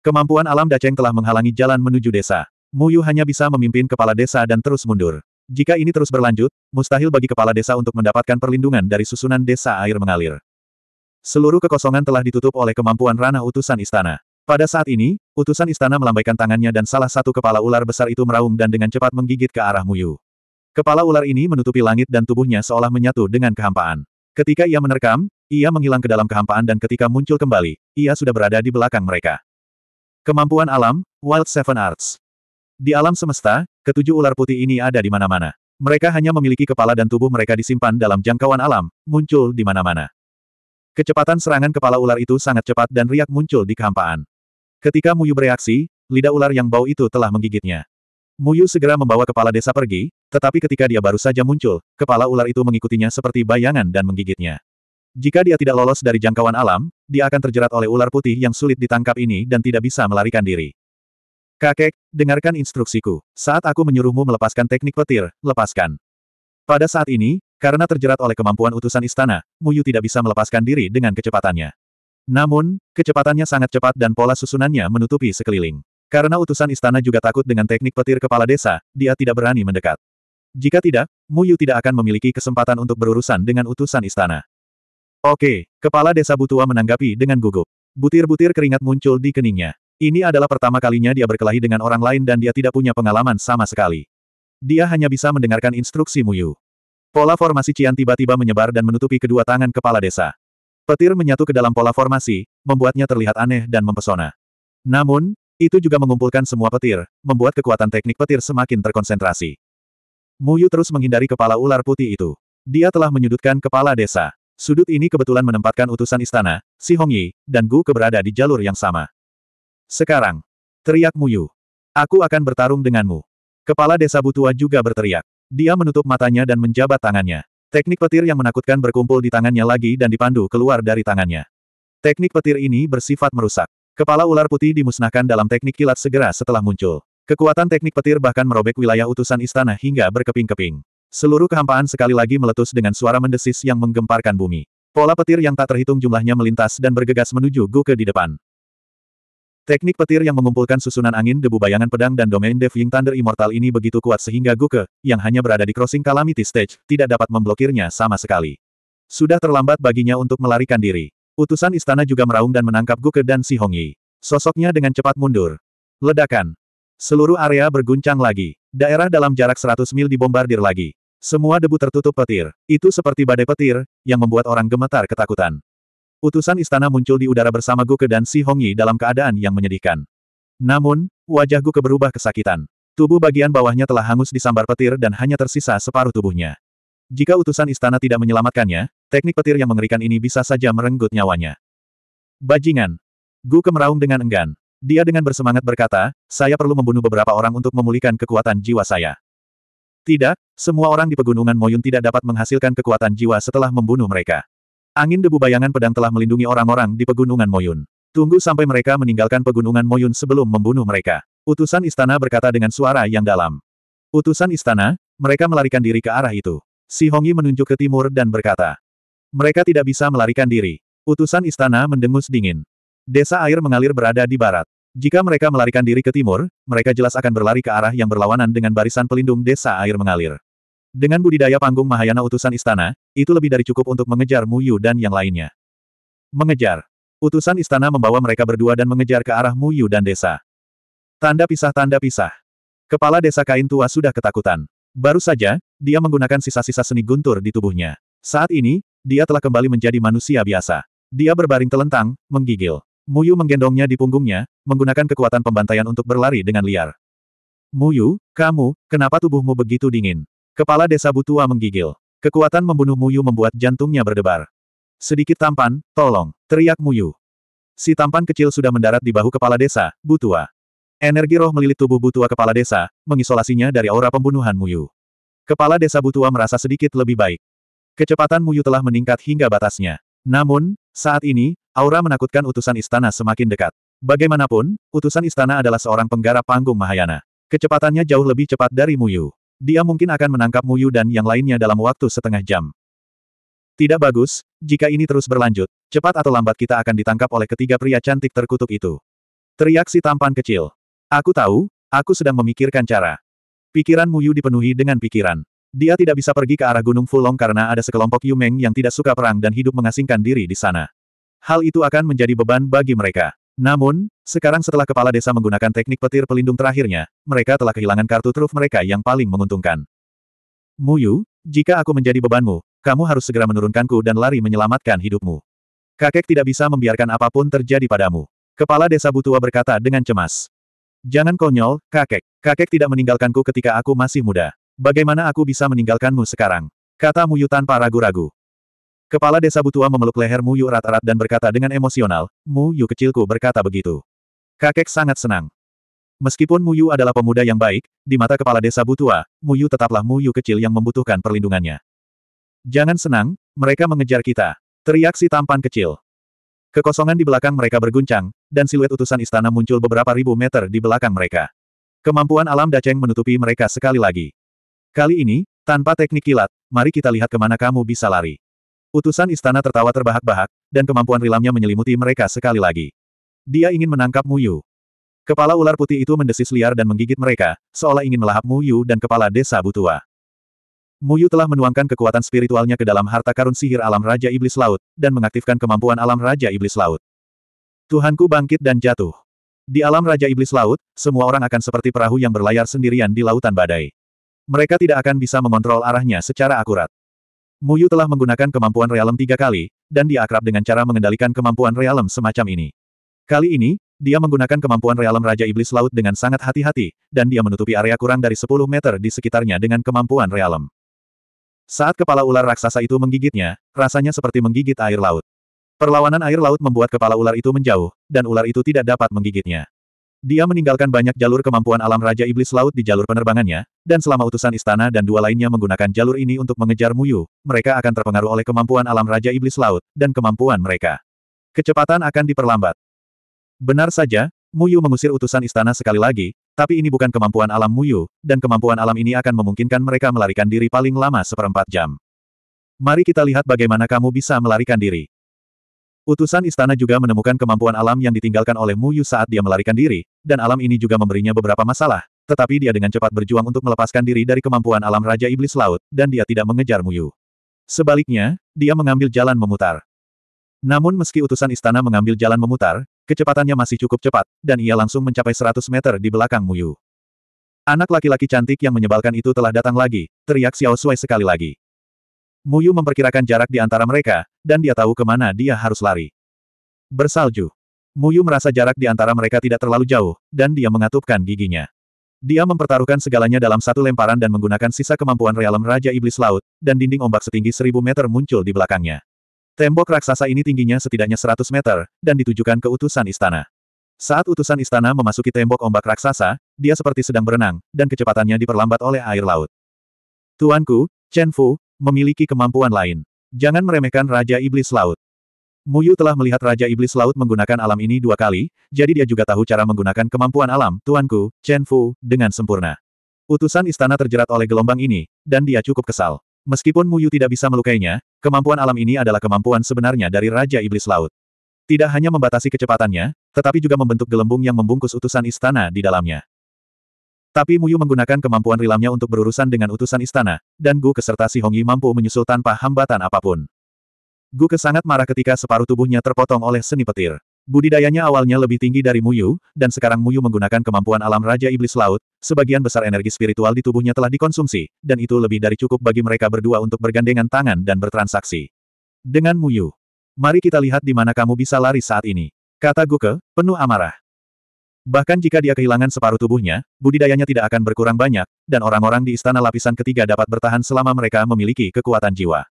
Kemampuan alam Daceng telah menghalangi jalan menuju desa. Muyu hanya bisa memimpin kepala desa dan terus mundur. Jika ini terus berlanjut, mustahil bagi kepala desa untuk mendapatkan perlindungan dari susunan desa air mengalir. Seluruh kekosongan telah ditutup oleh kemampuan ranah utusan istana. Pada saat ini, utusan istana melambaikan tangannya dan salah satu kepala ular besar itu meraung dan dengan cepat menggigit ke arah Muyu. Kepala ular ini menutupi langit dan tubuhnya seolah menyatu dengan kehampaan. Ketika ia menerkam, ia menghilang ke dalam kehampaan dan ketika muncul kembali, ia sudah berada di belakang mereka. Kemampuan alam, Wild Seven Arts. Di alam semesta, ketujuh ular putih ini ada di mana-mana. Mereka hanya memiliki kepala dan tubuh mereka disimpan dalam jangkauan alam, muncul di mana-mana. Kecepatan serangan kepala ular itu sangat cepat dan riak muncul di kehampaan. Ketika Muyu bereaksi, lidah ular yang bau itu telah menggigitnya. Muyu segera membawa kepala desa pergi, tetapi ketika dia baru saja muncul, kepala ular itu mengikutinya seperti bayangan dan menggigitnya. Jika dia tidak lolos dari jangkauan alam, dia akan terjerat oleh ular putih yang sulit ditangkap ini dan tidak bisa melarikan diri. Kakek, dengarkan instruksiku. Saat aku menyuruhmu melepaskan teknik petir, lepaskan. Pada saat ini, karena terjerat oleh kemampuan utusan istana, Muyu tidak bisa melepaskan diri dengan kecepatannya. Namun, kecepatannya sangat cepat dan pola susunannya menutupi sekeliling. Karena utusan istana juga takut dengan teknik petir kepala desa, dia tidak berani mendekat. Jika tidak, Mu Yu tidak akan memiliki kesempatan untuk berurusan dengan utusan istana. Oke, kepala desa Butua menanggapi dengan gugup. Butir-butir keringat muncul di keningnya. Ini adalah pertama kalinya dia berkelahi dengan orang lain dan dia tidak punya pengalaman sama sekali. Dia hanya bisa mendengarkan instruksi Mu Yu. Pola formasi Cian tiba-tiba menyebar dan menutupi kedua tangan kepala desa. Petir menyatu ke dalam pola formasi, membuatnya terlihat aneh dan mempesona. Namun, itu juga mengumpulkan semua petir, membuat kekuatan teknik petir semakin terkonsentrasi. Muyu terus menghindari kepala ular putih itu. Dia telah menyudutkan kepala desa. Sudut ini kebetulan menempatkan utusan istana, si Hong Yi, dan Gu keberada di jalur yang sama. Sekarang, teriak Muyu. Aku akan bertarung denganmu. Kepala desa Butua juga berteriak. Dia menutup matanya dan menjabat tangannya. Teknik petir yang menakutkan berkumpul di tangannya lagi dan dipandu keluar dari tangannya. Teknik petir ini bersifat merusak. Kepala ular putih dimusnahkan dalam teknik kilat segera setelah muncul. Kekuatan teknik petir bahkan merobek wilayah utusan istana hingga berkeping-keping. Seluruh kehampaan sekali lagi meletus dengan suara mendesis yang menggemparkan bumi. Pola petir yang tak terhitung jumlahnya melintas dan bergegas menuju Guke di depan. Teknik petir yang mengumpulkan susunan angin debu bayangan pedang dan domain Deviant Thunder Immortal ini begitu kuat sehingga Guke, yang hanya berada di crossing Calamity Stage, tidak dapat memblokirnya sama sekali. Sudah terlambat baginya untuk melarikan diri. Utusan istana juga meraung dan menangkap Guke dan Si Hongyi. Sosoknya dengan cepat mundur. Ledakan. Seluruh area berguncang lagi. Daerah dalam jarak 100 mil dibombardir lagi. Semua debu tertutup petir. Itu seperti badai petir, yang membuat orang gemetar ketakutan. Utusan istana muncul di udara bersama Guke dan Si Hongyi dalam keadaan yang menyedihkan. Namun, wajah Guke berubah kesakitan. Tubuh bagian bawahnya telah hangus disambar petir dan hanya tersisa separuh tubuhnya. Jika utusan istana tidak menyelamatkannya, Teknik petir yang mengerikan ini bisa saja merenggut nyawanya. Bajingan. Gu kemeraung dengan enggan. Dia dengan bersemangat berkata, saya perlu membunuh beberapa orang untuk memulihkan kekuatan jiwa saya. Tidak, semua orang di pegunungan Moyun tidak dapat menghasilkan kekuatan jiwa setelah membunuh mereka. Angin debu bayangan pedang telah melindungi orang-orang di pegunungan Moyun. Tunggu sampai mereka meninggalkan pegunungan Moyun sebelum membunuh mereka. Utusan istana berkata dengan suara yang dalam. Utusan istana, mereka melarikan diri ke arah itu. Si Hongyi menunjuk ke timur dan berkata, mereka tidak bisa melarikan diri. Utusan istana mendengus dingin. Desa air mengalir berada di barat. Jika mereka melarikan diri ke timur, mereka jelas akan berlari ke arah yang berlawanan dengan barisan pelindung desa air mengalir. Dengan budidaya panggung Mahayana utusan istana, itu lebih dari cukup untuk mengejar Muyu dan yang lainnya. Mengejar. Utusan istana membawa mereka berdua dan mengejar ke arah Muyu dan desa. Tanda pisah-tanda pisah. Kepala desa kain tua sudah ketakutan. Baru saja, dia menggunakan sisa-sisa seni guntur di tubuhnya. Saat ini, dia telah kembali menjadi manusia biasa. Dia berbaring telentang, menggigil. Muyu menggendongnya di punggungnya, menggunakan kekuatan pembantaian untuk berlari dengan liar. Muyu, kamu, kenapa tubuhmu begitu dingin? Kepala desa Butua menggigil. Kekuatan membunuh Muyu membuat jantungnya berdebar. Sedikit tampan, tolong, teriak Muyu. Si tampan kecil sudah mendarat di bahu kepala desa, Butua. Energi roh melilit tubuh Butua kepala desa, mengisolasinya dari aura pembunuhan Muyu. Kepala desa Butua merasa sedikit lebih baik. Kecepatan Muyu telah meningkat hingga batasnya. Namun, saat ini, aura menakutkan utusan istana semakin dekat. Bagaimanapun, utusan istana adalah seorang penggarap panggung Mahayana. Kecepatannya jauh lebih cepat dari Muyu. Dia mungkin akan menangkap Muyu dan yang lainnya dalam waktu setengah jam. Tidak bagus, jika ini terus berlanjut, cepat atau lambat kita akan ditangkap oleh ketiga pria cantik terkutuk itu. Teriak si tampan kecil. Aku tahu, aku sedang memikirkan cara. Pikiran Muyu dipenuhi dengan pikiran. Dia tidak bisa pergi ke arah Gunung Fulong karena ada sekelompok Yumeng yang tidak suka perang dan hidup mengasingkan diri di sana. Hal itu akan menjadi beban bagi mereka. Namun, sekarang setelah kepala desa menggunakan teknik petir pelindung terakhirnya, mereka telah kehilangan kartu truf mereka yang paling menguntungkan. Muyu, jika aku menjadi bebanmu, kamu harus segera menurunkanku dan lari menyelamatkan hidupmu. Kakek tidak bisa membiarkan apapun terjadi padamu. Kepala desa Butua berkata dengan cemas. Jangan konyol, kakek. Kakek tidak meninggalkanku ketika aku masih muda. Bagaimana aku bisa meninggalkanmu sekarang? Kata Muyu tanpa ragu-ragu. Kepala desa Butua memeluk leher Muyu erat-erat dan berkata dengan emosional, Muyu kecilku berkata begitu. Kakek sangat senang. Meskipun Muyu adalah pemuda yang baik, di mata kepala desa Butua, Muyu tetaplah Muyu kecil yang membutuhkan perlindungannya. Jangan senang, mereka mengejar kita. Teriak si tampan kecil. Kekosongan di belakang mereka berguncang, dan siluet utusan istana muncul beberapa ribu meter di belakang mereka. Kemampuan alam Daceng menutupi mereka sekali lagi. Kali ini, tanpa teknik kilat, mari kita lihat kemana kamu bisa lari. Utusan istana tertawa terbahak-bahak, dan kemampuan rilamnya menyelimuti mereka sekali lagi. Dia ingin menangkap Mu Yu. Kepala ular putih itu mendesis liar dan menggigit mereka, seolah ingin melahap Mu Yu dan kepala desa Butua. Yu telah menuangkan kekuatan spiritualnya ke dalam harta karun sihir alam Raja Iblis Laut, dan mengaktifkan kemampuan alam Raja Iblis Laut. Tuhanku bangkit dan jatuh. Di alam Raja Iblis Laut, semua orang akan seperti perahu yang berlayar sendirian di lautan badai. Mereka tidak akan bisa mengontrol arahnya secara akurat. Muyu telah menggunakan kemampuan realem tiga kali, dan dia akrab dengan cara mengendalikan kemampuan realem semacam ini. Kali ini, dia menggunakan kemampuan realem Raja Iblis Laut dengan sangat hati-hati, dan dia menutupi area kurang dari 10 meter di sekitarnya dengan kemampuan realem. Saat kepala ular raksasa itu menggigitnya, rasanya seperti menggigit air laut. Perlawanan air laut membuat kepala ular itu menjauh, dan ular itu tidak dapat menggigitnya. Dia meninggalkan banyak jalur kemampuan alam Raja Iblis Laut di jalur penerbangannya, dan selama utusan istana dan dua lainnya menggunakan jalur ini untuk mengejar Muyu, mereka akan terpengaruh oleh kemampuan alam Raja Iblis Laut, dan kemampuan mereka. Kecepatan akan diperlambat. Benar saja, Muyu mengusir utusan istana sekali lagi, tapi ini bukan kemampuan alam Muyu, dan kemampuan alam ini akan memungkinkan mereka melarikan diri paling lama seperempat jam. Mari kita lihat bagaimana kamu bisa melarikan diri. Utusan istana juga menemukan kemampuan alam yang ditinggalkan oleh Mu Yu saat dia melarikan diri, dan alam ini juga memberinya beberapa masalah, tetapi dia dengan cepat berjuang untuk melepaskan diri dari kemampuan alam Raja Iblis Laut, dan dia tidak mengejar Mu Yu. Sebaliknya, dia mengambil jalan memutar. Namun meski utusan istana mengambil jalan memutar, kecepatannya masih cukup cepat, dan ia langsung mencapai 100 meter di belakang Mu Yu. Anak laki-laki cantik yang menyebalkan itu telah datang lagi, teriak Xiao Sui sekali lagi. Mu Yu memperkirakan jarak di antara mereka, dan dia tahu kemana dia harus lari. Bersalju. Muyu merasa jarak di antara mereka tidak terlalu jauh, dan dia mengatupkan giginya. Dia mempertaruhkan segalanya dalam satu lemparan dan menggunakan sisa kemampuan realem Raja Iblis Laut, dan dinding ombak setinggi seribu meter muncul di belakangnya. Tembok raksasa ini tingginya setidaknya seratus meter, dan ditujukan ke utusan istana. Saat utusan istana memasuki tembok ombak raksasa, dia seperti sedang berenang, dan kecepatannya diperlambat oleh air laut. Tuanku, Chen Fu, memiliki kemampuan lain. Jangan meremehkan Raja Iblis Laut. Muyu telah melihat Raja Iblis Laut menggunakan alam ini dua kali, jadi dia juga tahu cara menggunakan kemampuan alam, Tuanku, Chen Fu, dengan sempurna. Utusan istana terjerat oleh gelombang ini, dan dia cukup kesal. Meskipun Muyu tidak bisa melukainya, kemampuan alam ini adalah kemampuan sebenarnya dari Raja Iblis Laut. Tidak hanya membatasi kecepatannya, tetapi juga membentuk gelembung yang membungkus utusan istana di dalamnya. Tapi Muyu menggunakan kemampuan rilamnya untuk berurusan dengan utusan istana, dan Gu Ke serta Si Hongyi mampu menyusul tanpa hambatan apapun. Gu Ke sangat marah ketika separuh tubuhnya terpotong oleh seni petir. Budidayanya awalnya lebih tinggi dari Muyu, dan sekarang Muyu menggunakan kemampuan alam Raja Iblis Laut, sebagian besar energi spiritual di tubuhnya telah dikonsumsi, dan itu lebih dari cukup bagi mereka berdua untuk bergandengan tangan dan bertransaksi. Dengan Muyu. Mari kita lihat di mana kamu bisa lari saat ini. Kata Guke, penuh amarah. Bahkan jika dia kehilangan separuh tubuhnya, budidayanya tidak akan berkurang banyak, dan orang-orang di istana lapisan ketiga dapat bertahan selama mereka memiliki kekuatan jiwa.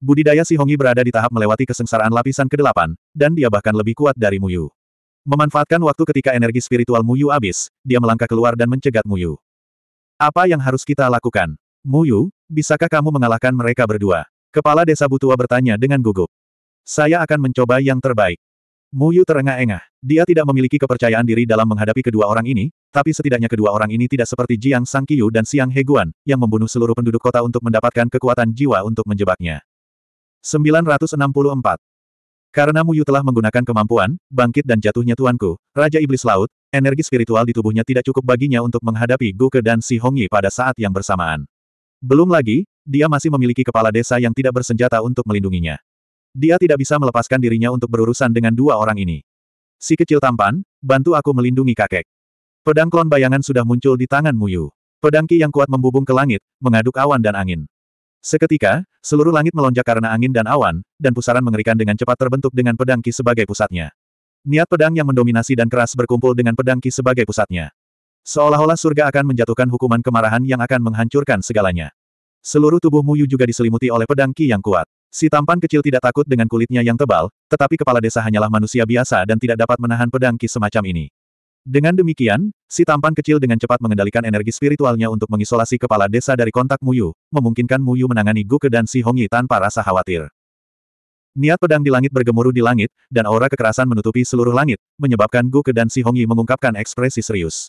Budidaya Si Hongi berada di tahap melewati kesengsaraan lapisan ke-8, dan dia bahkan lebih kuat dari Muyu. Memanfaatkan waktu ketika energi spiritual Muyu habis, dia melangkah keluar dan mencegat Muyu. Apa yang harus kita lakukan? Muyu, bisakah kamu mengalahkan mereka berdua? Kepala desa Butua bertanya dengan gugup. Saya akan mencoba yang terbaik. Mu Yu terengah-engah. Dia tidak memiliki kepercayaan diri dalam menghadapi kedua orang ini, tapi setidaknya kedua orang ini tidak seperti Jiang Sang Sangqiu dan Siang Heguan, yang membunuh seluruh penduduk kota untuk mendapatkan kekuatan jiwa untuk menjebaknya. 964. Karena Mu Yu telah menggunakan kemampuan, bangkit dan jatuhnya tuanku, Raja Iblis Laut, energi spiritual di tubuhnya tidak cukup baginya untuk menghadapi Gu Ke dan Si Hongyi pada saat yang bersamaan. Belum lagi, dia masih memiliki kepala desa yang tidak bersenjata untuk melindunginya. Dia tidak bisa melepaskan dirinya untuk berurusan dengan dua orang ini. Si kecil tampan, bantu aku melindungi kakek. Pedang klon bayangan sudah muncul di tangan Muyu. Pedang Ki yang kuat membubung ke langit, mengaduk awan dan angin. Seketika, seluruh langit melonjak karena angin dan awan, dan pusaran mengerikan dengan cepat terbentuk dengan pedang Ki sebagai pusatnya. Niat pedang yang mendominasi dan keras berkumpul dengan pedang Ki sebagai pusatnya. Seolah-olah surga akan menjatuhkan hukuman kemarahan yang akan menghancurkan segalanya. Seluruh tubuh Muyu juga diselimuti oleh pedang Ki yang kuat. Si tampan kecil tidak takut dengan kulitnya yang tebal, tetapi kepala desa hanyalah manusia biasa dan tidak dapat menahan pedang ki semacam ini. Dengan demikian, si tampan kecil dengan cepat mengendalikan energi spiritualnya untuk mengisolasi kepala desa dari kontak Muyu, memungkinkan Muyu menangani Guke dan Si Hongyi tanpa rasa khawatir. Niat pedang di langit bergemuruh di langit, dan aura kekerasan menutupi seluruh langit, menyebabkan Guke dan Si Hongyi mengungkapkan ekspresi serius.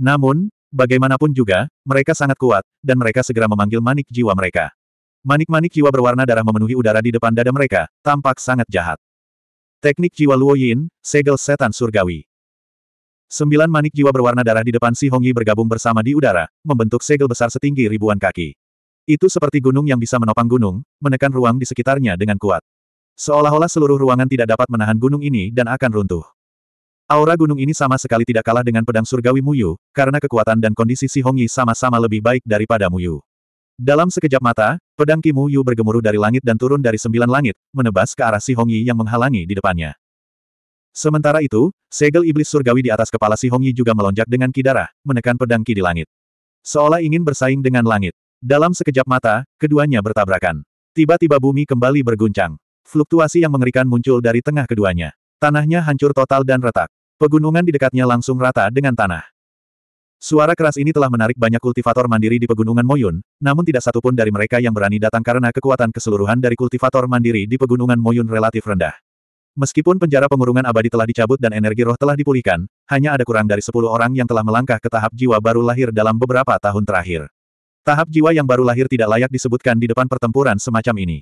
Namun, bagaimanapun juga, mereka sangat kuat, dan mereka segera memanggil manik jiwa mereka. Manik-manik jiwa berwarna darah memenuhi udara di depan dada mereka, tampak sangat jahat. Teknik jiwa Luo Yin, segel setan surgawi. Sembilan manik jiwa berwarna darah di depan Si Hongyi bergabung bersama di udara, membentuk segel besar setinggi ribuan kaki. Itu seperti gunung yang bisa menopang gunung, menekan ruang di sekitarnya dengan kuat. Seolah-olah seluruh ruangan tidak dapat menahan gunung ini dan akan runtuh. Aura gunung ini sama sekali tidak kalah dengan pedang surgawi Muyu, karena kekuatan dan kondisi Si Hongyi sama-sama lebih baik daripada Muyu. Dalam sekejap mata, pedang Kimu Yu bergemuruh dari langit dan turun dari sembilan langit, menebas ke arah Si Hongyi yang menghalangi di depannya. Sementara itu, segel iblis surgawi di atas kepala Si Hongyi juga melonjak dengan kidara, menekan pedang Ki di langit. Seolah ingin bersaing dengan langit. Dalam sekejap mata, keduanya bertabrakan. Tiba-tiba bumi kembali berguncang. Fluktuasi yang mengerikan muncul dari tengah keduanya. Tanahnya hancur total dan retak. Pegunungan di dekatnya langsung rata dengan tanah. Suara keras ini telah menarik banyak kultivator mandiri di Pegunungan Moyun, namun tidak satupun dari mereka yang berani datang karena kekuatan keseluruhan dari kultivator mandiri di Pegunungan Moyun relatif rendah. Meskipun penjara pengurungan abadi telah dicabut dan energi roh telah dipulihkan, hanya ada kurang dari 10 orang yang telah melangkah ke tahap jiwa baru lahir dalam beberapa tahun terakhir. Tahap jiwa yang baru lahir tidak layak disebutkan di depan pertempuran semacam ini.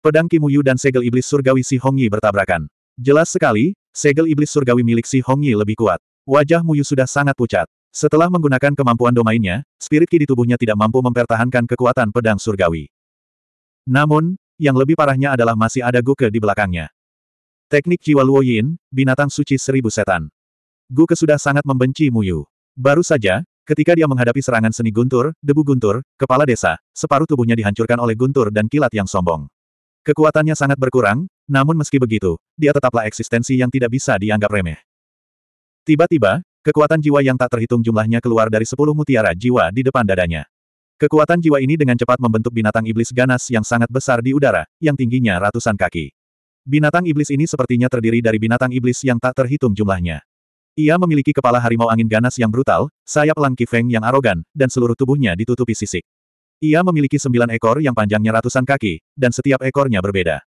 Pedang Kimuyu dan segel iblis surgawi Si Hongyi bertabrakan. Jelas sekali, segel iblis surgawi milik Si Hongyi lebih kuat. Wajah Muyu sudah sangat pucat. Setelah menggunakan kemampuan domainnya, spirit ki di tubuhnya tidak mampu mempertahankan kekuatan pedang surgawi. Namun, yang lebih parahnya adalah masih ada Guke di belakangnya. Teknik jiwa Luo Yin, binatang suci seribu setan. Guke sudah sangat membenci Muyu. Baru saja, ketika dia menghadapi serangan seni guntur, debu guntur, kepala desa, separuh tubuhnya dihancurkan oleh guntur dan kilat yang sombong. Kekuatannya sangat berkurang, namun meski begitu, dia tetaplah eksistensi yang tidak bisa dianggap remeh. Tiba-tiba, Kekuatan jiwa yang tak terhitung jumlahnya keluar dari sepuluh mutiara jiwa di depan dadanya. Kekuatan jiwa ini dengan cepat membentuk binatang iblis ganas yang sangat besar di udara, yang tingginya ratusan kaki. Binatang iblis ini sepertinya terdiri dari binatang iblis yang tak terhitung jumlahnya. Ia memiliki kepala harimau angin ganas yang brutal, sayap langki feng yang arogan, dan seluruh tubuhnya ditutupi sisik. Ia memiliki sembilan ekor yang panjangnya ratusan kaki, dan setiap ekornya berbeda.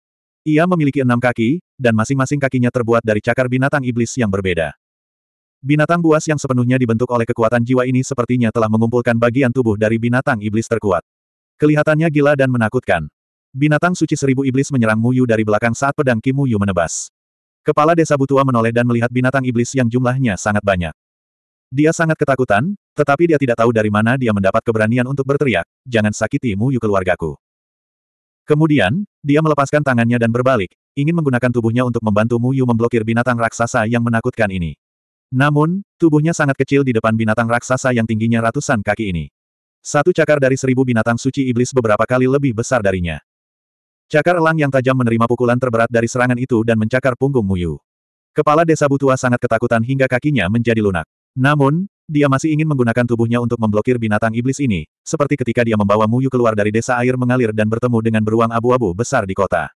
Ia memiliki enam kaki, dan masing-masing kakinya terbuat dari cakar binatang iblis yang berbeda. Binatang buas yang sepenuhnya dibentuk oleh kekuatan jiwa ini sepertinya telah mengumpulkan bagian tubuh dari binatang iblis terkuat. Kelihatannya gila dan menakutkan. Binatang suci seribu iblis menyerang Muyu dari belakang saat pedang Kim Muyu menebas. Kepala desa Butua menoleh dan melihat binatang iblis yang jumlahnya sangat banyak. Dia sangat ketakutan, tetapi dia tidak tahu dari mana dia mendapat keberanian untuk berteriak, jangan sakiti Muyu keluargaku. Kemudian, dia melepaskan tangannya dan berbalik, ingin menggunakan tubuhnya untuk membantu Muyu memblokir binatang raksasa yang menakutkan ini. Namun, tubuhnya sangat kecil di depan binatang raksasa yang tingginya ratusan kaki ini. Satu cakar dari seribu binatang suci iblis beberapa kali lebih besar darinya. Cakar elang yang tajam menerima pukulan terberat dari serangan itu dan mencakar punggung Muyu. Kepala desa Butua sangat ketakutan hingga kakinya menjadi lunak. Namun, dia masih ingin menggunakan tubuhnya untuk memblokir binatang iblis ini, seperti ketika dia membawa Muyu keluar dari desa air mengalir dan bertemu dengan beruang abu-abu besar di kota.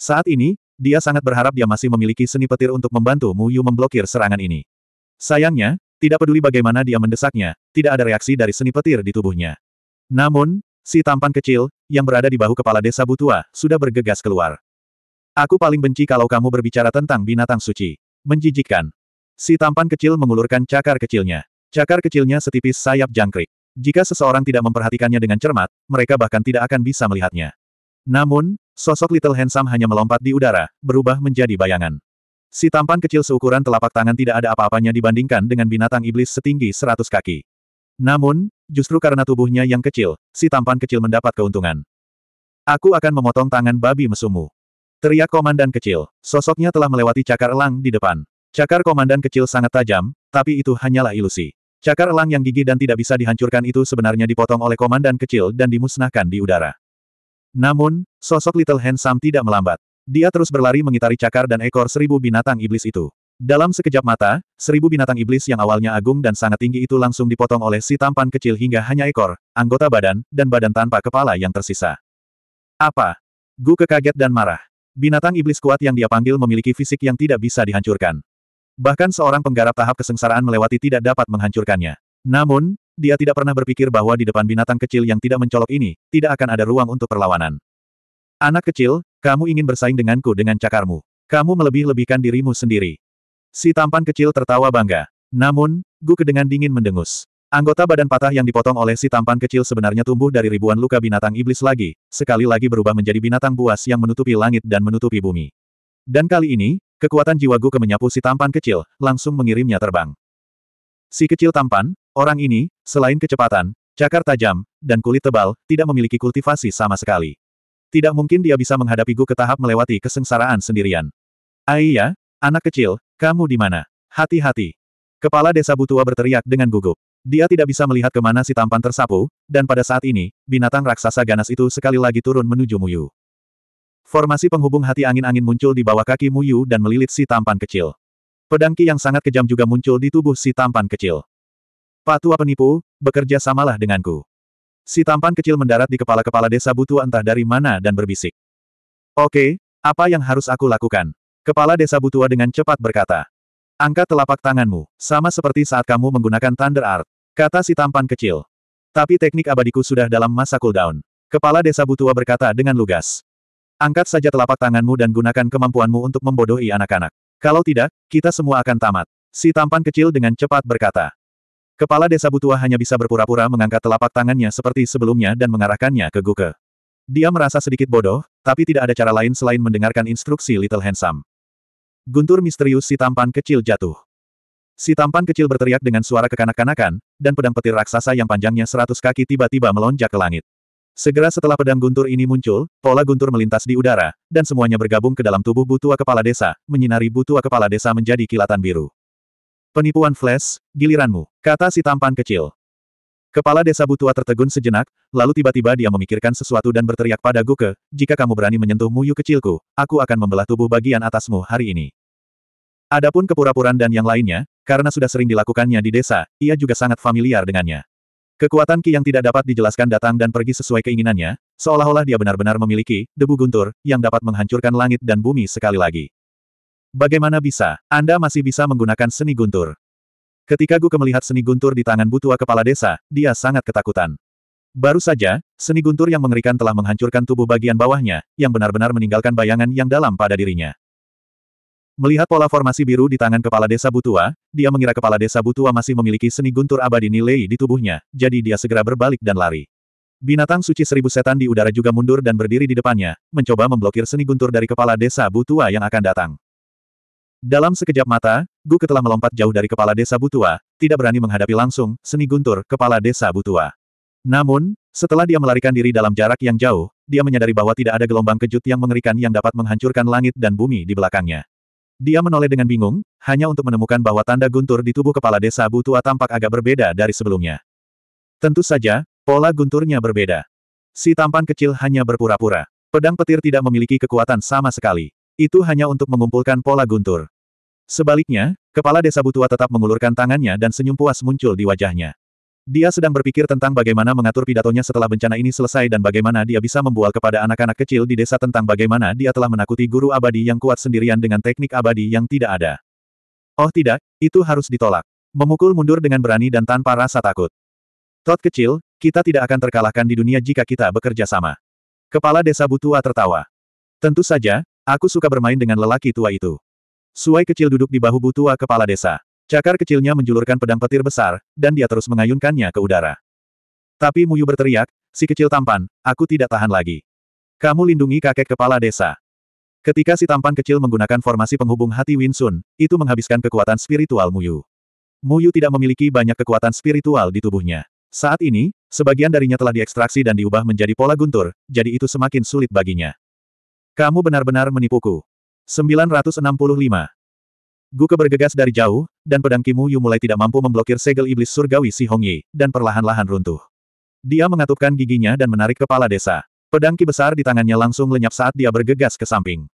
Saat ini, dia sangat berharap dia masih memiliki seni petir untuk membantu Mu Yu memblokir serangan ini. Sayangnya, tidak peduli bagaimana dia mendesaknya, tidak ada reaksi dari seni petir di tubuhnya. Namun, si tampan kecil, yang berada di bahu kepala desa Butua, sudah bergegas keluar. Aku paling benci kalau kamu berbicara tentang binatang suci. Menjijikkan. Si tampan kecil mengulurkan cakar kecilnya. Cakar kecilnya setipis sayap jangkrik. Jika seseorang tidak memperhatikannya dengan cermat, mereka bahkan tidak akan bisa melihatnya. Namun, Sosok Little Handsome hanya melompat di udara, berubah menjadi bayangan. Si tampan kecil seukuran telapak tangan tidak ada apa-apanya dibandingkan dengan binatang iblis setinggi seratus kaki. Namun, justru karena tubuhnya yang kecil, si tampan kecil mendapat keuntungan. Aku akan memotong tangan babi mesumu. Teriak komandan kecil, sosoknya telah melewati cakar elang di depan. Cakar komandan kecil sangat tajam, tapi itu hanyalah ilusi. Cakar elang yang gigih dan tidak bisa dihancurkan itu sebenarnya dipotong oleh komandan kecil dan dimusnahkan di udara. Namun, sosok Little Handsome tidak melambat. Dia terus berlari mengitari cakar dan ekor seribu binatang iblis itu. Dalam sekejap mata, seribu binatang iblis yang awalnya agung dan sangat tinggi itu langsung dipotong oleh si tampan kecil hingga hanya ekor, anggota badan, dan badan tanpa kepala yang tersisa. Apa? Gu kekaget dan marah. Binatang iblis kuat yang dia panggil memiliki fisik yang tidak bisa dihancurkan. Bahkan seorang penggarap tahap kesengsaraan melewati tidak dapat menghancurkannya. Namun, dia tidak pernah berpikir bahwa di depan binatang kecil yang tidak mencolok ini, tidak akan ada ruang untuk perlawanan. Anak kecil, kamu ingin bersaing denganku dengan cakarmu. Kamu melebih-lebihkan dirimu sendiri. Si tampan kecil tertawa bangga. Namun, Gu dengan dingin mendengus. Anggota badan patah yang dipotong oleh si tampan kecil sebenarnya tumbuh dari ribuan luka binatang iblis lagi, sekali lagi berubah menjadi binatang buas yang menutupi langit dan menutupi bumi. Dan kali ini, kekuatan jiwa Guke menyapu si tampan kecil, langsung mengirimnya terbang. Si kecil tampan, orang ini, selain kecepatan, cakar tajam, dan kulit tebal, tidak memiliki kultivasi sama sekali. Tidak mungkin dia bisa menghadapi Gu ke tahap melewati kesengsaraan sendirian. Aiya, anak kecil, kamu di mana? Hati-hati. Kepala desa Butua berteriak dengan gugup. Dia tidak bisa melihat kemana si tampan tersapu, dan pada saat ini, binatang raksasa ganas itu sekali lagi turun menuju Muyu. Formasi penghubung hati angin-angin muncul di bawah kaki Muyu dan melilit si tampan kecil. Pedang yang sangat kejam juga muncul di tubuh si tampan kecil. Pak Tua penipu, bekerja samalah denganku. Si tampan kecil mendarat di kepala-kepala desa butuh entah dari mana dan berbisik. Oke, apa yang harus aku lakukan? Kepala desa butua dengan cepat berkata. Angkat telapak tanganmu, sama seperti saat kamu menggunakan Thunder Art, kata si tampan kecil. Tapi teknik abadiku sudah dalam masa cooldown. Kepala desa butua berkata dengan lugas. Angkat saja telapak tanganmu dan gunakan kemampuanmu untuk membodohi anak-anak. Kalau tidak, kita semua akan tamat. Si tampan kecil dengan cepat berkata. Kepala desa Butua hanya bisa berpura-pura mengangkat telapak tangannya seperti sebelumnya dan mengarahkannya ke Guke. Dia merasa sedikit bodoh, tapi tidak ada cara lain selain mendengarkan instruksi Little Handsome. Guntur misterius si tampan kecil jatuh. Si tampan kecil berteriak dengan suara kekanak-kanakan, dan pedang petir raksasa yang panjangnya seratus kaki tiba-tiba melonjak ke langit. Segera setelah pedang guntur ini muncul, pola guntur melintas di udara, dan semuanya bergabung ke dalam tubuh Butua Kepala Desa, menyinari Butua Kepala Desa menjadi kilatan biru. Penipuan flash, giliranmu, kata si tampan kecil. Kepala Desa Butua tertegun sejenak, lalu tiba-tiba dia memikirkan sesuatu dan berteriak pada Guke, jika kamu berani menyentuh muyu kecilku, aku akan membelah tubuh bagian atasmu hari ini. Adapun kepura-puraan dan yang lainnya, karena sudah sering dilakukannya di desa, ia juga sangat familiar dengannya. Kekuatan Ki yang tidak dapat dijelaskan datang dan pergi sesuai keinginannya, seolah-olah dia benar-benar memiliki debu guntur yang dapat menghancurkan langit dan bumi sekali lagi. Bagaimana bisa? Anda masih bisa menggunakan seni guntur. Ketika Gu melihat seni guntur di tangan Butua Kepala Desa, dia sangat ketakutan. Baru saja, seni guntur yang mengerikan telah menghancurkan tubuh bagian bawahnya, yang benar-benar meninggalkan bayangan yang dalam pada dirinya. Melihat pola formasi biru di tangan kepala desa Butua, dia mengira kepala desa Butua masih memiliki seni guntur abadi nilai di tubuhnya, jadi dia segera berbalik dan lari. Binatang suci seribu setan di udara juga mundur dan berdiri di depannya, mencoba memblokir seni guntur dari kepala desa Butua yang akan datang. Dalam sekejap mata, ke telah melompat jauh dari kepala desa Butua, tidak berani menghadapi langsung seni guntur kepala desa Butua. Namun, setelah dia melarikan diri dalam jarak yang jauh, dia menyadari bahwa tidak ada gelombang kejut yang mengerikan yang dapat menghancurkan langit dan bumi di belakangnya. Dia menoleh dengan bingung, hanya untuk menemukan bahwa tanda guntur di tubuh kepala desa Butua tampak agak berbeda dari sebelumnya. Tentu saja, pola gunturnya berbeda. Si tampan kecil hanya berpura-pura. Pedang petir tidak memiliki kekuatan sama sekali. Itu hanya untuk mengumpulkan pola guntur. Sebaliknya, kepala desa Butua tetap mengulurkan tangannya dan senyum puas muncul di wajahnya. Dia sedang berpikir tentang bagaimana mengatur pidatonya setelah bencana ini selesai dan bagaimana dia bisa membual kepada anak-anak kecil di desa tentang bagaimana dia telah menakuti guru abadi yang kuat sendirian dengan teknik abadi yang tidak ada. Oh tidak, itu harus ditolak. Memukul mundur dengan berani dan tanpa rasa takut. Tot kecil, kita tidak akan terkalahkan di dunia jika kita bekerja sama. Kepala desa Butua tertawa. Tentu saja, aku suka bermain dengan lelaki tua itu. Suai kecil duduk di bahu Butua kepala desa. Cakar kecilnya menjulurkan pedang petir besar, dan dia terus mengayunkannya ke udara. Tapi Muyu berteriak, si kecil tampan, aku tidak tahan lagi. Kamu lindungi kakek kepala desa. Ketika si tampan kecil menggunakan formasi penghubung hati Winsun, itu menghabiskan kekuatan spiritual Muyu. Muyu tidak memiliki banyak kekuatan spiritual di tubuhnya. Saat ini, sebagian darinya telah diekstraksi dan diubah menjadi pola guntur, jadi itu semakin sulit baginya. Kamu benar-benar menipuku. 965. Guke bergegas dari jauh, dan pedang Kimu Yu mulai tidak mampu memblokir segel iblis surgawi Si Hongyi, dan perlahan-lahan runtuh. Dia mengatupkan giginya dan menarik kepala desa. Pedang Ki besar di tangannya langsung lenyap saat dia bergegas ke samping.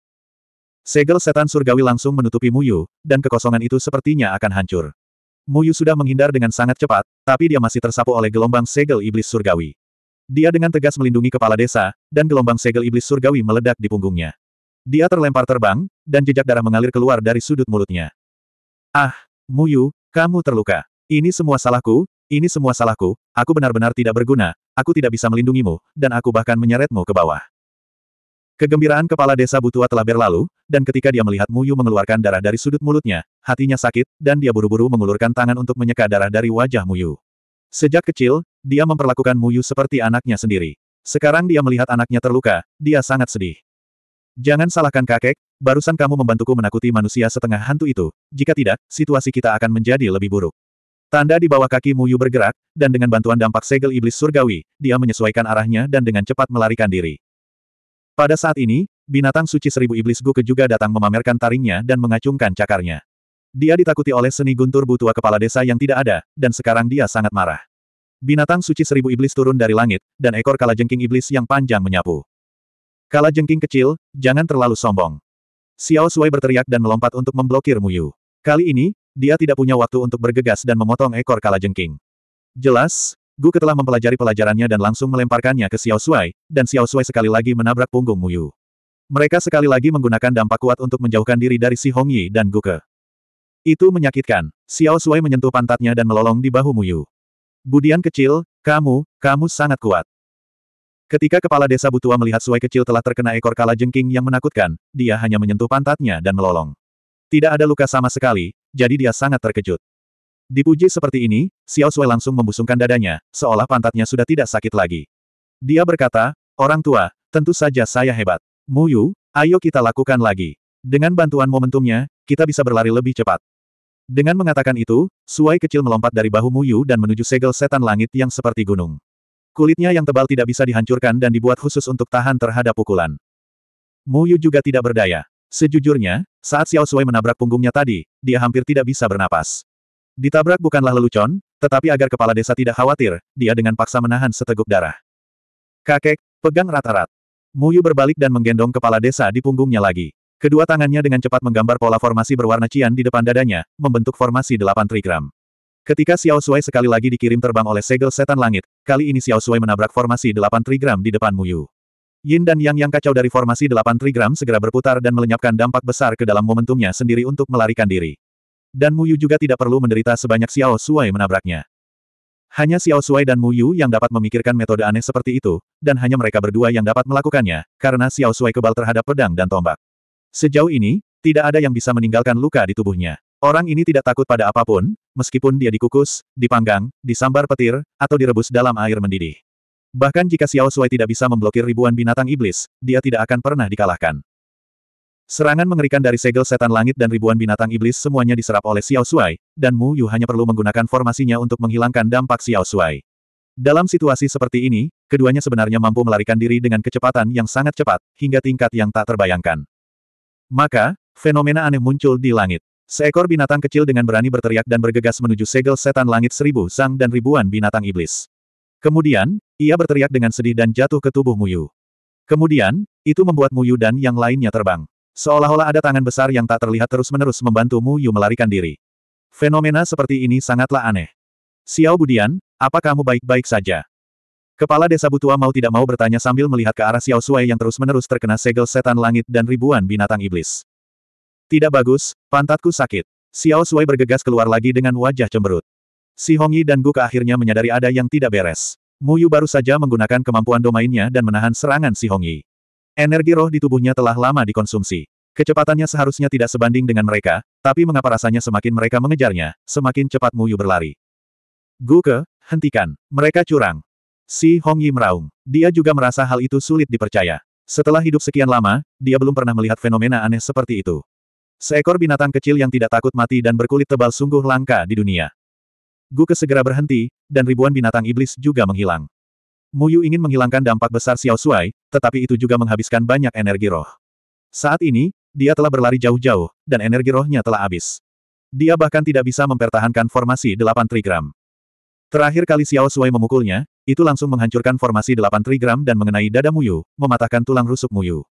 Segel setan surgawi langsung menutupi Muyu, dan kekosongan itu sepertinya akan hancur. Muyu sudah menghindar dengan sangat cepat, tapi dia masih tersapu oleh gelombang segel iblis surgawi. Dia dengan tegas melindungi kepala desa, dan gelombang segel iblis surgawi meledak di punggungnya. Dia terlempar terbang, dan jejak darah mengalir keluar dari sudut mulutnya. Ah, Muyu, kamu terluka. Ini semua salahku, ini semua salahku, aku benar-benar tidak berguna, aku tidak bisa melindungimu, dan aku bahkan menyeretmu ke bawah. Kegembiraan kepala desa Butua telah berlalu, dan ketika dia melihat Muyu mengeluarkan darah dari sudut mulutnya, hatinya sakit, dan dia buru-buru mengulurkan tangan untuk menyeka darah dari wajah Muyu. Sejak kecil, dia memperlakukan Muyu seperti anaknya sendiri. Sekarang dia melihat anaknya terluka, dia sangat sedih. Jangan salahkan kakek, barusan kamu membantuku menakuti manusia setengah hantu itu, jika tidak, situasi kita akan menjadi lebih buruk. Tanda di bawah kaki Muyu bergerak, dan dengan bantuan dampak segel iblis surgawi, dia menyesuaikan arahnya dan dengan cepat melarikan diri. Pada saat ini, binatang suci seribu iblis Guke juga datang memamerkan taringnya dan mengacungkan cakarnya. Dia ditakuti oleh seni guntur butua kepala desa yang tidak ada, dan sekarang dia sangat marah. Binatang suci seribu iblis turun dari langit, dan ekor kalajengking iblis yang panjang menyapu. Kala jengking kecil, jangan terlalu sombong. Xiao Sui berteriak dan melompat untuk memblokir Muyu. Kali ini, dia tidak punya waktu untuk bergegas dan memotong ekor kala jengking. Jelas, Gu telah mempelajari pelajarannya dan langsung melemparkannya ke Xiao Sui, dan Xiao Sui sekali lagi menabrak punggung Muyu. Mereka sekali lagi menggunakan dampak kuat untuk menjauhkan diri dari Si Hongyi dan Guke. Itu menyakitkan. Xiao Sui menyentuh pantatnya dan melolong di bahu Muyu. Budian kecil, kamu, kamu sangat kuat. Ketika kepala desa Butua melihat suai kecil telah terkena ekor kala jengking yang menakutkan, dia hanya menyentuh pantatnya dan melolong. Tidak ada luka sama sekali, jadi dia sangat terkejut. Dipuji seperti ini, Xiao Sui langsung membusungkan dadanya, seolah pantatnya sudah tidak sakit lagi. Dia berkata, Orang tua, tentu saja saya hebat. Mu Yu, ayo kita lakukan lagi. Dengan bantuan momentumnya, kita bisa berlari lebih cepat. Dengan mengatakan itu, Suai kecil melompat dari bahu Mu Yu dan menuju segel setan langit yang seperti gunung. Kulitnya yang tebal tidak bisa dihancurkan dan dibuat khusus untuk tahan terhadap pukulan. Mu Yu juga tidak berdaya. Sejujurnya, saat Xiao Sui menabrak punggungnya tadi, dia hampir tidak bisa bernapas. Ditabrak bukanlah lelucon, tetapi agar kepala desa tidak khawatir, dia dengan paksa menahan seteguk darah. Kakek, pegang rata-rat. Mu Yu berbalik dan menggendong kepala desa di punggungnya lagi. Kedua tangannya dengan cepat menggambar pola formasi berwarna cian di depan dadanya, membentuk formasi delapan trigram. Ketika Xiao Sui sekali lagi dikirim terbang oleh segel setan langit, kali ini Xiao Sui menabrak formasi 8 trigram di depan Muyu. Yin dan Yang yang kacau dari formasi 8 trigram segera berputar dan melenyapkan dampak besar ke dalam momentumnya sendiri untuk melarikan diri. Dan Muyu juga tidak perlu menderita sebanyak Xiao Sui menabraknya. Hanya Xiao Sui dan Muyu yang dapat memikirkan metode aneh seperti itu, dan hanya mereka berdua yang dapat melakukannya, karena Xiao Sui kebal terhadap pedang dan tombak. Sejauh ini, tidak ada yang bisa meninggalkan luka di tubuhnya. Orang ini tidak takut pada apapun, meskipun dia dikukus, dipanggang, disambar petir, atau direbus dalam air mendidih. Bahkan jika Xiao Sui tidak bisa memblokir ribuan binatang iblis, dia tidak akan pernah dikalahkan. Serangan mengerikan dari segel setan langit dan ribuan binatang iblis semuanya diserap oleh Xiao Sui, dan Mu Yu hanya perlu menggunakan formasinya untuk menghilangkan dampak Xiao Sui. Dalam situasi seperti ini, keduanya sebenarnya mampu melarikan diri dengan kecepatan yang sangat cepat, hingga tingkat yang tak terbayangkan. Maka, fenomena aneh muncul di langit. Seekor binatang kecil dengan berani berteriak dan bergegas menuju segel setan langit seribu sang dan ribuan binatang iblis. Kemudian, ia berteriak dengan sedih dan jatuh ke tubuh Muyu. Kemudian, itu membuat Muyu dan yang lainnya terbang. Seolah-olah ada tangan besar yang tak terlihat terus-menerus membantu Muyu melarikan diri. Fenomena seperti ini sangatlah aneh. Xiao Budian, apa kamu baik-baik saja? Kepala desa Butua mau tidak mau bertanya sambil melihat ke arah Xiao Sui yang terus-menerus terkena segel setan langit dan ribuan binatang iblis. Tidak bagus, pantatku sakit. Xiao Sui bergegas keluar lagi dengan wajah cemberut. Si Hongyi dan Gu ke akhirnya menyadari ada yang tidak beres. Mu Yu baru saja menggunakan kemampuan domainnya dan menahan serangan si Hongyi. Energi roh di tubuhnya telah lama dikonsumsi. Kecepatannya seharusnya tidak sebanding dengan mereka, tapi mengapa rasanya semakin mereka mengejarnya, semakin cepat Mu Yu berlari. Gu ke, hentikan. Mereka curang. Si Hongyi meraung. Dia juga merasa hal itu sulit dipercaya. Setelah hidup sekian lama, dia belum pernah melihat fenomena aneh seperti itu. Seekor binatang kecil yang tidak takut mati dan berkulit tebal sungguh langka di dunia. ke segera berhenti, dan ribuan binatang iblis juga menghilang. Muyu ingin menghilangkan dampak besar Xiao Shuai, tetapi itu juga menghabiskan banyak energi roh. Saat ini, dia telah berlari jauh-jauh, dan energi rohnya telah habis. Dia bahkan tidak bisa mempertahankan formasi 8 trigram. Terakhir kali Xiao Shuai memukulnya, itu langsung menghancurkan formasi 8 trigram dan mengenai dada Muyu, mematahkan tulang rusuk Muyu.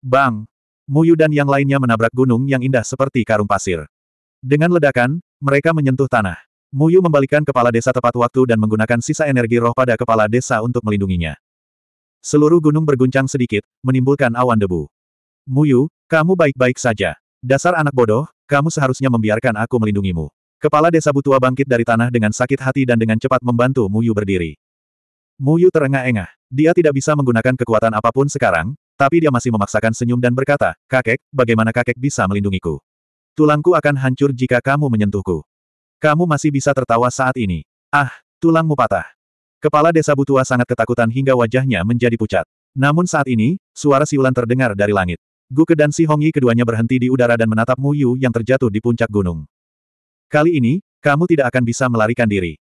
Bang! Muyu dan yang lainnya menabrak gunung yang indah seperti karung pasir. Dengan ledakan, mereka menyentuh tanah. Muyu membalikkan kepala desa tepat waktu dan menggunakan sisa energi roh pada kepala desa untuk melindunginya. Seluruh gunung berguncang sedikit, menimbulkan awan debu. Muyu, kamu baik-baik saja. Dasar anak bodoh, kamu seharusnya membiarkan aku melindungimu. Kepala desa Butua bangkit dari tanah dengan sakit hati dan dengan cepat membantu Muyu berdiri. Muyu terengah-engah. Dia tidak bisa menggunakan kekuatan apapun sekarang, tapi dia masih memaksakan senyum dan berkata, Kakek, bagaimana kakek bisa melindungiku? Tulangku akan hancur jika kamu menyentuhku. Kamu masih bisa tertawa saat ini. Ah, tulangmu patah. Kepala desa Butua sangat ketakutan hingga wajahnya menjadi pucat. Namun saat ini, suara siulan terdengar dari langit. Guke dan Si Hongyi keduanya berhenti di udara dan menatap Mu Yu yang terjatuh di puncak gunung. Kali ini, kamu tidak akan bisa melarikan diri.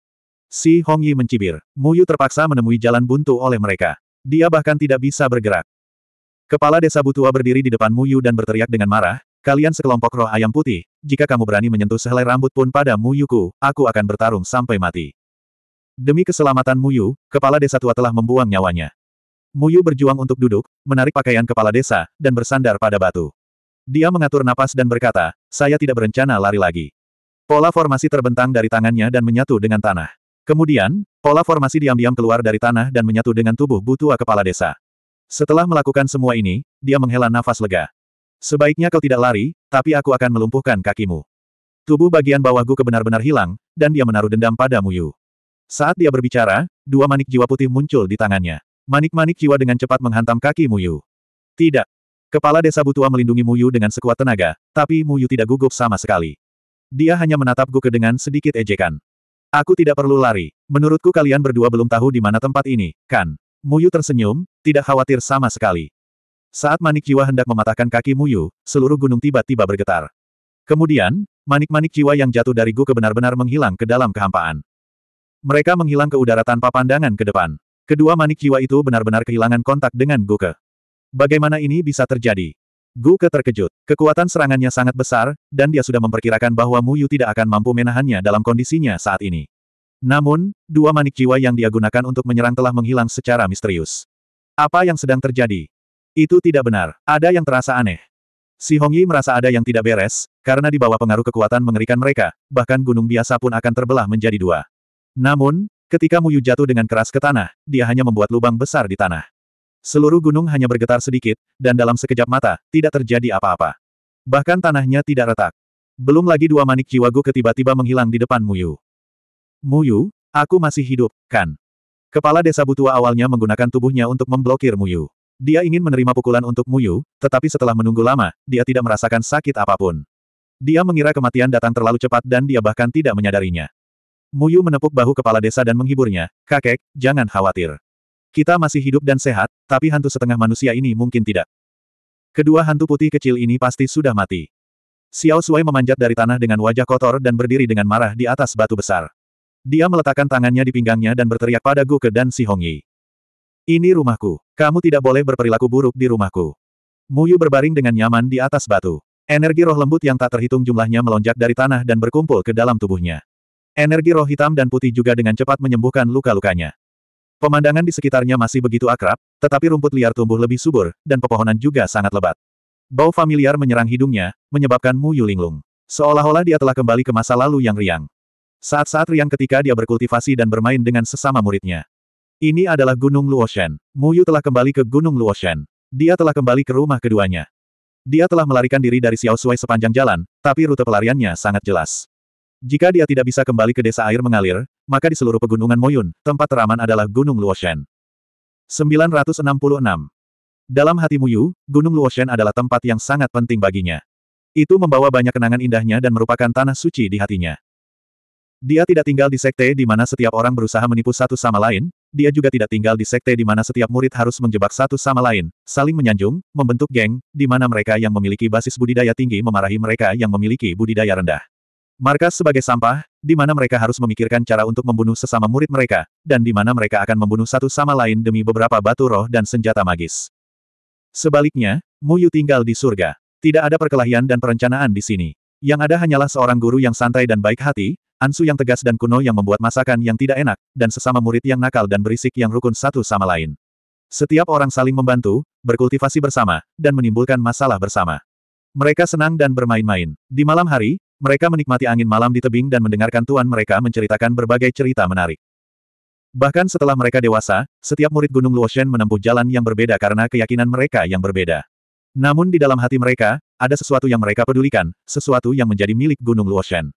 Si Hongyi mencibir. Mu Yu terpaksa menemui jalan buntu oleh mereka. Dia bahkan tidak bisa bergerak. Kepala desa Butua berdiri di depan Muyu dan berteriak dengan marah, kalian sekelompok roh ayam putih, jika kamu berani menyentuh sehelai rambut pun pada Muyuku, aku akan bertarung sampai mati. Demi keselamatan Muyu, kepala desa tua telah membuang nyawanya. Muyu berjuang untuk duduk, menarik pakaian kepala desa, dan bersandar pada batu. Dia mengatur napas dan berkata, saya tidak berencana lari lagi. Pola formasi terbentang dari tangannya dan menyatu dengan tanah. Kemudian, pola formasi diam-diam keluar dari tanah dan menyatu dengan tubuh Butua kepala desa. Setelah melakukan semua ini, dia menghela nafas lega. Sebaiknya kau tidak lari, tapi aku akan melumpuhkan kakimu. Tubuh bagian bawahku kebenar-benar hilang, dan dia menaruh dendam pada Muyu. Saat dia berbicara, dua manik jiwa putih muncul di tangannya. Manik-manik jiwa dengan cepat menghantam kaki Muyu. Tidak. Kepala desa Butua melindungi Muyu dengan sekuat tenaga, tapi Muyu tidak gugup sama sekali. Dia hanya menatap ke dengan sedikit ejekan. Aku tidak perlu lari. Menurutku kalian berdua belum tahu di mana tempat ini, kan? Muyu tersenyum, tidak khawatir sama sekali. Saat manik jiwa hendak mematahkan kaki Muyu, seluruh gunung tiba-tiba bergetar. Kemudian, manik-manik jiwa yang jatuh dari ke benar-benar menghilang ke dalam kehampaan. Mereka menghilang ke udara tanpa pandangan ke depan. Kedua manik jiwa itu benar-benar kehilangan kontak dengan Gu ke. Bagaimana ini bisa terjadi? Gu ke terkejut. Kekuatan serangannya sangat besar, dan dia sudah memperkirakan bahwa Muyu tidak akan mampu menahannya dalam kondisinya saat ini. Namun, dua manik jiwa yang dia gunakan untuk menyerang telah menghilang secara misterius. Apa yang sedang terjadi? Itu tidak benar, ada yang terasa aneh. Si Hongyi merasa ada yang tidak beres, karena di bawah pengaruh kekuatan mengerikan mereka, bahkan gunung biasa pun akan terbelah menjadi dua. Namun, ketika Muyu jatuh dengan keras ke tanah, dia hanya membuat lubang besar di tanah. Seluruh gunung hanya bergetar sedikit, dan dalam sekejap mata, tidak terjadi apa-apa. Bahkan tanahnya tidak retak. Belum lagi dua manik jiwa Gu ketiba-tiba menghilang di depan Muyu. Muyu, aku masih hidup, kan? Kepala desa Butua awalnya menggunakan tubuhnya untuk memblokir Muyu. Dia ingin menerima pukulan untuk Muyu, tetapi setelah menunggu lama, dia tidak merasakan sakit apapun. Dia mengira kematian datang terlalu cepat dan dia bahkan tidak menyadarinya. Muyu menepuk bahu kepala desa dan menghiburnya, kakek, jangan khawatir. Kita masih hidup dan sehat, tapi hantu setengah manusia ini mungkin tidak. Kedua hantu putih kecil ini pasti sudah mati. Xiao Sui memanjat dari tanah dengan wajah kotor dan berdiri dengan marah di atas batu besar. Dia meletakkan tangannya di pinggangnya dan berteriak pada Guke dan Si Hongyi. Ini rumahku. Kamu tidak boleh berperilaku buruk di rumahku. Muyu berbaring dengan nyaman di atas batu. Energi roh lembut yang tak terhitung jumlahnya melonjak dari tanah dan berkumpul ke dalam tubuhnya. Energi roh hitam dan putih juga dengan cepat menyembuhkan luka-lukanya. Pemandangan di sekitarnya masih begitu akrab, tetapi rumput liar tumbuh lebih subur, dan pepohonan juga sangat lebat. Bau familiar menyerang hidungnya, menyebabkan Muyu linglung. Seolah-olah dia telah kembali ke masa lalu yang riang. Saat-saat riang ketika dia berkultivasi dan bermain dengan sesama muridnya. Ini adalah Gunung Luoshan. Muyu telah kembali ke Gunung Luoshen. Dia telah kembali ke rumah keduanya. Dia telah melarikan diri dari Xiao Shui sepanjang jalan, tapi rute pelariannya sangat jelas. Jika dia tidak bisa kembali ke desa air mengalir, maka di seluruh pegunungan Moyun, tempat teraman adalah Gunung Luoshen. 966. Dalam hati Muyu, Gunung Luoshen adalah tempat yang sangat penting baginya. Itu membawa banyak kenangan indahnya dan merupakan tanah suci di hatinya. Dia tidak tinggal di sekte di mana setiap orang berusaha menipu satu sama lain, dia juga tidak tinggal di sekte di mana setiap murid harus menjebak satu sama lain, saling menyanjung, membentuk geng, di mana mereka yang memiliki basis budidaya tinggi memarahi mereka yang memiliki budidaya rendah. Markas sebagai sampah, di mana mereka harus memikirkan cara untuk membunuh sesama murid mereka, dan di mana mereka akan membunuh satu sama lain demi beberapa batu roh dan senjata magis. Sebaliknya, Muyu tinggal di surga. Tidak ada perkelahian dan perencanaan di sini. Yang ada hanyalah seorang guru yang santai dan baik hati, Ansu yang tegas dan kuno yang membuat masakan yang tidak enak, dan sesama murid yang nakal dan berisik yang rukun satu sama lain. Setiap orang saling membantu, berkultivasi bersama, dan menimbulkan masalah bersama. Mereka senang dan bermain-main. Di malam hari, mereka menikmati angin malam di tebing dan mendengarkan tuan mereka menceritakan berbagai cerita menarik. Bahkan setelah mereka dewasa, setiap murid Gunung Luoshen menempuh jalan yang berbeda karena keyakinan mereka yang berbeda. Namun di dalam hati mereka, ada sesuatu yang mereka pedulikan, sesuatu yang menjadi milik Gunung Luoshen.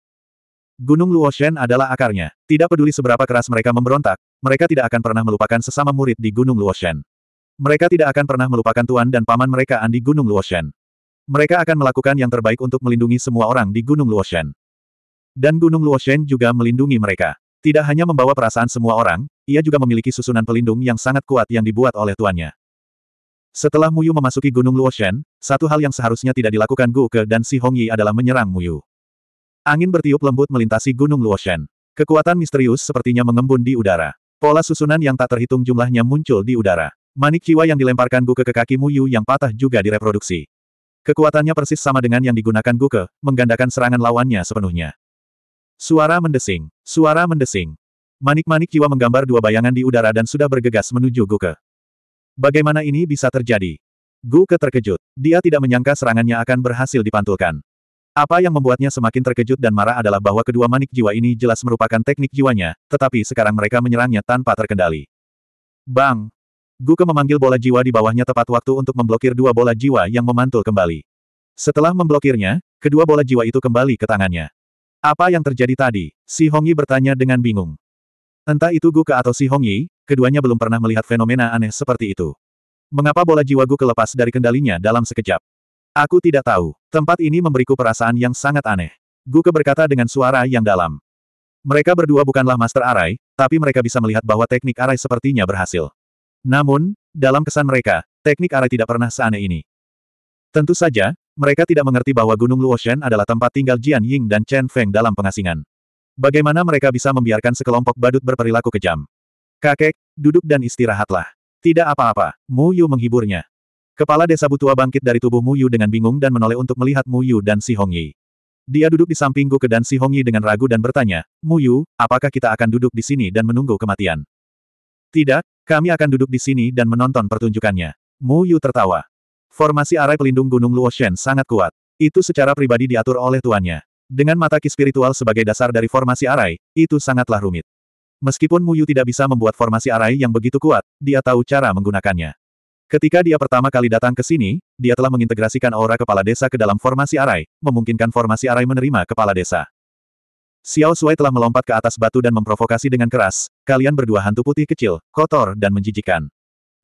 Gunung Luoshen adalah akarnya. Tidak peduli seberapa keras mereka memberontak, mereka tidak akan pernah melupakan sesama murid di Gunung Luoshen. Mereka tidak akan pernah melupakan tuan dan paman mereka di Gunung Luoshen. Mereka akan melakukan yang terbaik untuk melindungi semua orang di Gunung Luoshen. Dan Gunung Luoshen juga melindungi mereka. Tidak hanya membawa perasaan semua orang, ia juga memiliki susunan pelindung yang sangat kuat yang dibuat oleh tuannya. Setelah Muyu memasuki Gunung Luoshen, satu hal yang seharusnya tidak dilakukan Gu Ke dan Si Hongyi adalah menyerang Muyu. Angin bertiup lembut melintasi Gunung Luoshan. Kekuatan misterius sepertinya mengembun di udara. Pola susunan yang tak terhitung jumlahnya muncul di udara. Manik jiwa yang dilemparkan Guke ke kaki Muyu yang patah juga direproduksi. Kekuatannya persis sama dengan yang digunakan Guke, menggandakan serangan lawannya sepenuhnya. Suara mendesing. Suara mendesing. Manik-manik jiwa menggambar dua bayangan di udara dan sudah bergegas menuju Guke. Bagaimana ini bisa terjadi? Guke terkejut. Dia tidak menyangka serangannya akan berhasil dipantulkan. Apa yang membuatnya semakin terkejut dan marah adalah bahwa kedua manik jiwa ini jelas merupakan teknik jiwanya, tetapi sekarang mereka menyerangnya tanpa terkendali. Bang! Guke memanggil bola jiwa di bawahnya tepat waktu untuk memblokir dua bola jiwa yang memantul kembali. Setelah memblokirnya, kedua bola jiwa itu kembali ke tangannya. Apa yang terjadi tadi? Si Hongyi bertanya dengan bingung. Entah itu Guke atau si Hongyi, keduanya belum pernah melihat fenomena aneh seperti itu. Mengapa bola jiwa Guke lepas dari kendalinya dalam sekejap? Aku tidak tahu. Tempat ini memberiku perasaan yang sangat aneh. Guke berkata dengan suara yang dalam. Mereka berdua bukanlah master arai, tapi mereka bisa melihat bahwa teknik arai sepertinya berhasil. Namun, dalam kesan mereka, teknik arai tidak pernah seaneh ini. Tentu saja, mereka tidak mengerti bahwa Gunung Luoshen adalah tempat tinggal Jian Ying dan Chen Feng dalam pengasingan. Bagaimana mereka bisa membiarkan sekelompok badut berperilaku kejam? Kakek, duduk dan istirahatlah. Tidak apa-apa, Mu Yu menghiburnya. Kepala desa Butua bangkit dari tubuh Mu Yu dengan bingung dan menoleh untuk melihat Mu Yu dan Si Hongyi. Dia duduk di samping ke dan Si Hongyi dengan ragu dan bertanya, Mu Yu, apakah kita akan duduk di sini dan menunggu kematian? Tidak, kami akan duduk di sini dan menonton pertunjukannya. Mu Yu tertawa. Formasi arai pelindung Gunung Luoshen sangat kuat. Itu secara pribadi diatur oleh tuannya. Dengan mata ki spiritual sebagai dasar dari formasi arai, itu sangatlah rumit. Meskipun Mu Yu tidak bisa membuat formasi arai yang begitu kuat, dia tahu cara menggunakannya. Ketika dia pertama kali datang ke sini, dia telah mengintegrasikan aura kepala desa ke dalam formasi arai, memungkinkan formasi arai menerima kepala desa. Xiao Shuai telah melompat ke atas batu dan memprovokasi dengan keras, kalian berdua hantu putih kecil, kotor dan menjijikan.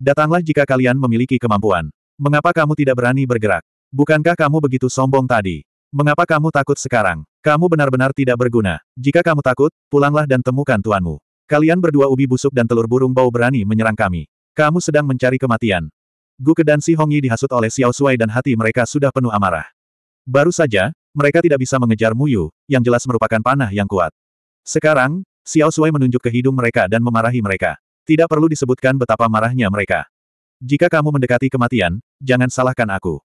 Datanglah jika kalian memiliki kemampuan. Mengapa kamu tidak berani bergerak? Bukankah kamu begitu sombong tadi? Mengapa kamu takut sekarang? Kamu benar-benar tidak berguna. Jika kamu takut, pulanglah dan temukan tuanmu. Kalian berdua ubi busuk dan telur burung bau berani menyerang kami. Kamu sedang mencari kematian. Ke dan Si Hongyi dihasut oleh Xiao Shuai dan hati mereka sudah penuh amarah. Baru saja, mereka tidak bisa mengejar Muyu, yang jelas merupakan panah yang kuat. Sekarang, Xiao Shuai menunjuk ke hidung mereka dan memarahi mereka. Tidak perlu disebutkan betapa marahnya mereka. Jika kamu mendekati kematian, jangan salahkan aku.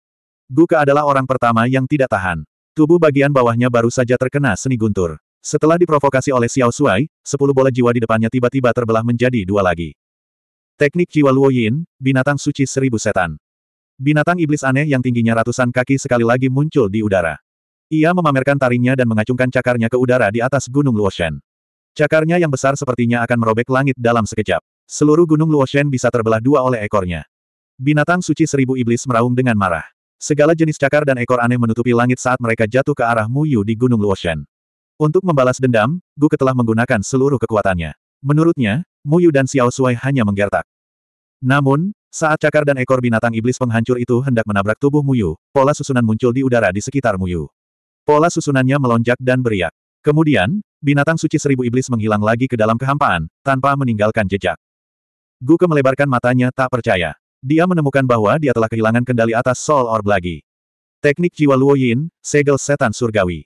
Guke adalah orang pertama yang tidak tahan. Tubuh bagian bawahnya baru saja terkena seni guntur. Setelah diprovokasi oleh Xiao Shuai, sepuluh bola jiwa di depannya tiba-tiba terbelah menjadi dua lagi. Teknik jiwa Luo Yin, binatang suci seribu setan. Binatang iblis aneh yang tingginya ratusan kaki sekali lagi muncul di udara. Ia memamerkan taringnya dan mengacungkan cakarnya ke udara di atas gunung Luoshen. Cakarnya yang besar sepertinya akan merobek langit dalam sekejap. Seluruh gunung Luoshen bisa terbelah dua oleh ekornya. Binatang suci seribu iblis meraung dengan marah. Segala jenis cakar dan ekor aneh menutupi langit saat mereka jatuh ke arah Muyu di gunung Luoshen. Untuk membalas dendam, Gu telah menggunakan seluruh kekuatannya. Menurutnya, Muyu dan Xiao Suai hanya menggertak. Namun, saat cakar dan ekor binatang iblis penghancur itu hendak menabrak tubuh Muyu, pola susunan muncul di udara di sekitar Muyu. Pola susunannya melonjak dan beriak. Kemudian, binatang suci seribu iblis menghilang lagi ke dalam kehampaan, tanpa meninggalkan jejak. Guke melebarkan matanya tak percaya. Dia menemukan bahwa dia telah kehilangan kendali atas Soul Orb lagi. Teknik jiwa Luo Yin, segel setan surgawi.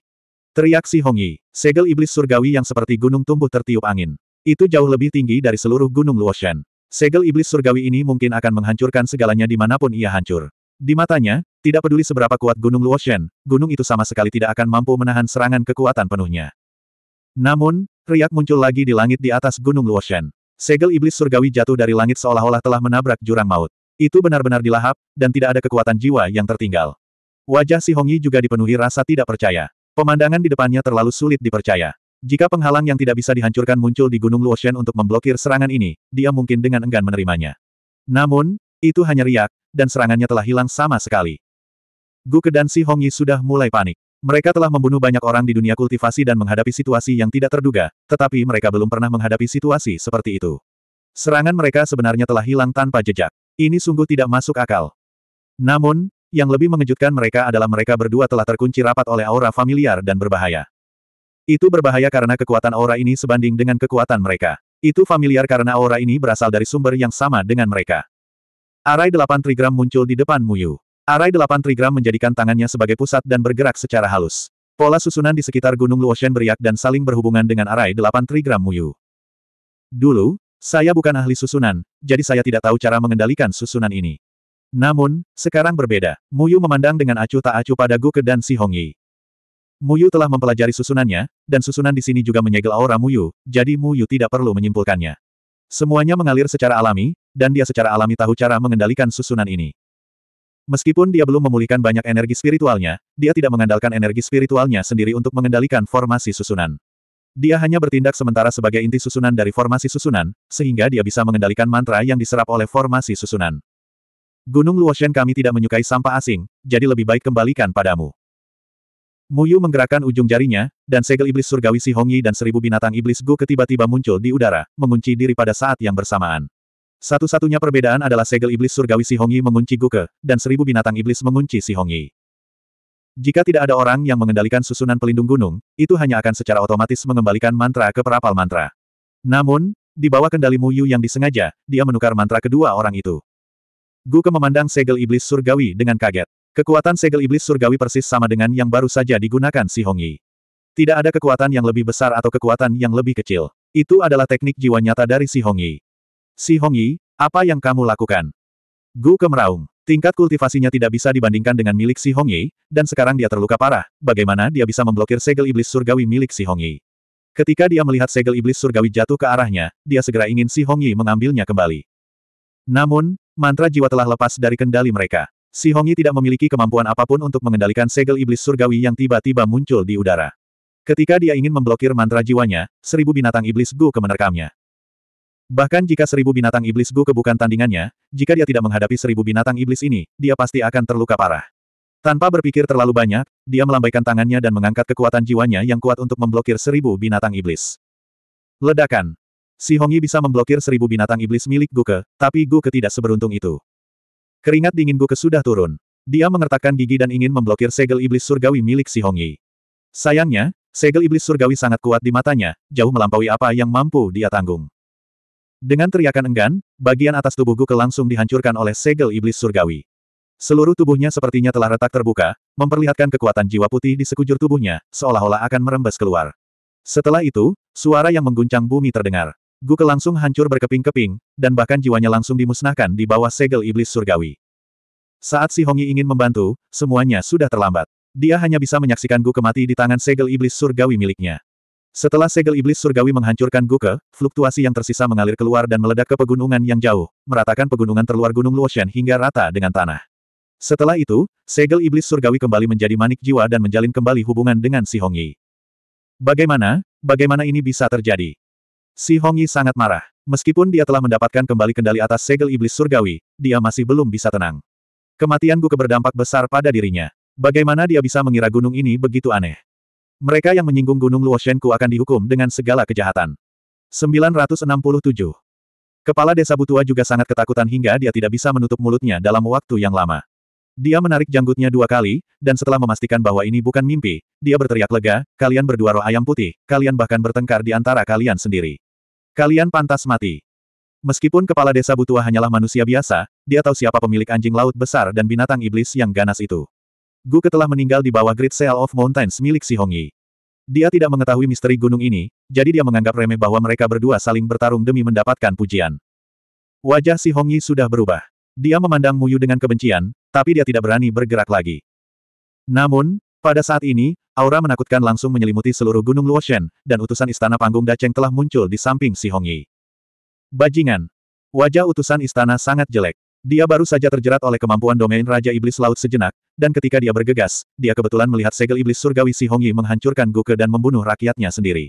Teriak si Hongyi, segel iblis surgawi yang seperti gunung tumbuh tertiup angin. Itu jauh lebih tinggi dari seluruh gunung Luoshan. Segel iblis surgawi ini mungkin akan menghancurkan segalanya dimanapun ia hancur. Di matanya, tidak peduli seberapa kuat Gunung Luoshen, gunung itu sama sekali tidak akan mampu menahan serangan kekuatan penuhnya. Namun, riak muncul lagi di langit di atas Gunung Luoshen. Segel iblis surgawi jatuh dari langit seolah-olah telah menabrak jurang maut. Itu benar-benar dilahap, dan tidak ada kekuatan jiwa yang tertinggal. Wajah si Hongyi juga dipenuhi rasa tidak percaya. Pemandangan di depannya terlalu sulit dipercaya. Jika penghalang yang tidak bisa dihancurkan muncul di Gunung Luoshen untuk memblokir serangan ini, dia mungkin dengan enggan menerimanya. Namun, itu hanya riak, dan serangannya telah hilang sama sekali. Guke dan Si Hongyi sudah mulai panik. Mereka telah membunuh banyak orang di dunia kultivasi dan menghadapi situasi yang tidak terduga, tetapi mereka belum pernah menghadapi situasi seperti itu. Serangan mereka sebenarnya telah hilang tanpa jejak. Ini sungguh tidak masuk akal. Namun, yang lebih mengejutkan mereka adalah mereka berdua telah terkunci rapat oleh aura familiar dan berbahaya. Itu berbahaya karena kekuatan aura ini sebanding dengan kekuatan mereka. Itu familiar karena aura ini berasal dari sumber yang sama dengan mereka. Arai delapan trigram muncul di depan Muyu. Arai delapan trigram menjadikan tangannya sebagai pusat dan bergerak secara halus. Pola susunan di sekitar Gunung Luoshen beriak dan saling berhubungan dengan arai delapan trigram Muyu. Dulu, saya bukan ahli susunan, jadi saya tidak tahu cara mengendalikan susunan ini. Namun, sekarang berbeda. Muyu memandang dengan acuh tak acuh pada Guke dan Si Hongyi. Muyu telah mempelajari susunannya, dan susunan di sini juga menyegel aura Muyu, jadi Muyu tidak perlu menyimpulkannya. Semuanya mengalir secara alami, dan dia secara alami tahu cara mengendalikan susunan ini. Meskipun dia belum memulihkan banyak energi spiritualnya, dia tidak mengandalkan energi spiritualnya sendiri untuk mengendalikan formasi susunan. Dia hanya bertindak sementara sebagai inti susunan dari formasi susunan, sehingga dia bisa mengendalikan mantra yang diserap oleh formasi susunan. Gunung Luoshen kami tidak menyukai sampah asing, jadi lebih baik kembalikan padamu. Muyu menggerakkan ujung jarinya, dan segel iblis surgawi si Hongyi dan seribu binatang iblis Gu ketiba-tiba muncul di udara, mengunci diri pada saat yang bersamaan. Satu-satunya perbedaan adalah segel iblis surgawi si Hongyi mengunci Gu ke, dan seribu binatang iblis mengunci si Hongyi. Jika tidak ada orang yang mengendalikan susunan pelindung gunung, itu hanya akan secara otomatis mengembalikan mantra ke perapal mantra. Namun, di bawah kendali Muyu yang disengaja, dia menukar mantra kedua orang itu. Gu ke memandang segel iblis surgawi dengan kaget. Kekuatan segel iblis surgawi persis sama dengan yang baru saja digunakan si Hongyi. Tidak ada kekuatan yang lebih besar atau kekuatan yang lebih kecil. Itu adalah teknik jiwa nyata dari si Hongyi. Si Hongyi, apa yang kamu lakukan? Gu kemeraung. Tingkat kultivasinya tidak bisa dibandingkan dengan milik si Hongyi, dan sekarang dia terluka parah. Bagaimana dia bisa memblokir segel iblis surgawi milik si Hongyi? Ketika dia melihat segel iblis surgawi jatuh ke arahnya, dia segera ingin si Hongyi mengambilnya kembali. Namun, mantra jiwa telah lepas dari kendali mereka. Si Hongyi tidak memiliki kemampuan apapun untuk mengendalikan segel iblis surgawi yang tiba-tiba muncul di udara. Ketika dia ingin memblokir mantra jiwanya, seribu binatang iblis Gu ke menerkamnya. Bahkan jika seribu binatang iblis Gu bukan tandingannya, jika dia tidak menghadapi seribu binatang iblis ini, dia pasti akan terluka parah. Tanpa berpikir terlalu banyak, dia melambaikan tangannya dan mengangkat kekuatan jiwanya yang kuat untuk memblokir seribu binatang iblis. Ledakan. Si Hongyi bisa memblokir seribu binatang iblis milik Gu ke, tapi Gu ke tidak seberuntung itu. Keringat dingin Guke sudah turun. Dia mengertakkan gigi dan ingin memblokir segel iblis surgawi milik Si Hongyi. Sayangnya, segel iblis surgawi sangat kuat di matanya, jauh melampaui apa yang mampu dia tanggung. Dengan teriakan enggan, bagian atas tubuh Guke langsung dihancurkan oleh segel iblis surgawi. Seluruh tubuhnya sepertinya telah retak terbuka, memperlihatkan kekuatan jiwa putih di sekujur tubuhnya, seolah-olah akan merembes keluar. Setelah itu, suara yang mengguncang bumi terdengar. Guke langsung hancur berkeping-keping, dan bahkan jiwanya langsung dimusnahkan di bawah segel iblis surgawi. Saat Si Hongi ingin membantu, semuanya sudah terlambat. Dia hanya bisa menyaksikan Guke mati di tangan segel iblis surgawi miliknya. Setelah segel iblis surgawi menghancurkan Guke, fluktuasi yang tersisa mengalir keluar dan meledak ke pegunungan yang jauh, meratakan pegunungan terluar Gunung Luoshan hingga rata dengan tanah. Setelah itu, segel iblis surgawi kembali menjadi manik jiwa dan menjalin kembali hubungan dengan Si Hongyi. Bagaimana, bagaimana ini bisa terjadi? Si Hongyi sangat marah. Meskipun dia telah mendapatkan kembali kendali atas segel iblis surgawi, dia masih belum bisa tenang. Kematian Gu berdampak besar pada dirinya. Bagaimana dia bisa mengira gunung ini begitu aneh? Mereka yang menyinggung gunung Luoshenku akan dihukum dengan segala kejahatan. 967. Kepala desa Butua juga sangat ketakutan hingga dia tidak bisa menutup mulutnya dalam waktu yang lama. Dia menarik janggutnya dua kali, dan setelah memastikan bahwa ini bukan mimpi, dia berteriak lega, kalian berdua roh ayam putih, kalian bahkan bertengkar di antara kalian sendiri. Kalian pantas mati. Meskipun kepala desa Butua hanyalah manusia biasa, dia tahu siapa pemilik anjing laut besar dan binatang iblis yang ganas itu. ke telah meninggal di bawah Great Seal of Mountains milik Si Hongyi. Dia tidak mengetahui misteri gunung ini, jadi dia menganggap remeh bahwa mereka berdua saling bertarung demi mendapatkan pujian. Wajah Si Hongyi sudah berubah. Dia memandang Muyu dengan kebencian, tapi dia tidak berani bergerak lagi. Namun, pada saat ini, aura menakutkan langsung menyelimuti seluruh Gunung Luoshen, dan utusan istana panggung Daceng telah muncul di samping Si Hongyi. Bajingan. Wajah utusan istana sangat jelek. Dia baru saja terjerat oleh kemampuan domain Raja Iblis Laut sejenak, dan ketika dia bergegas, dia kebetulan melihat segel iblis surgawi Si Hongyi menghancurkan Guke dan membunuh rakyatnya sendiri.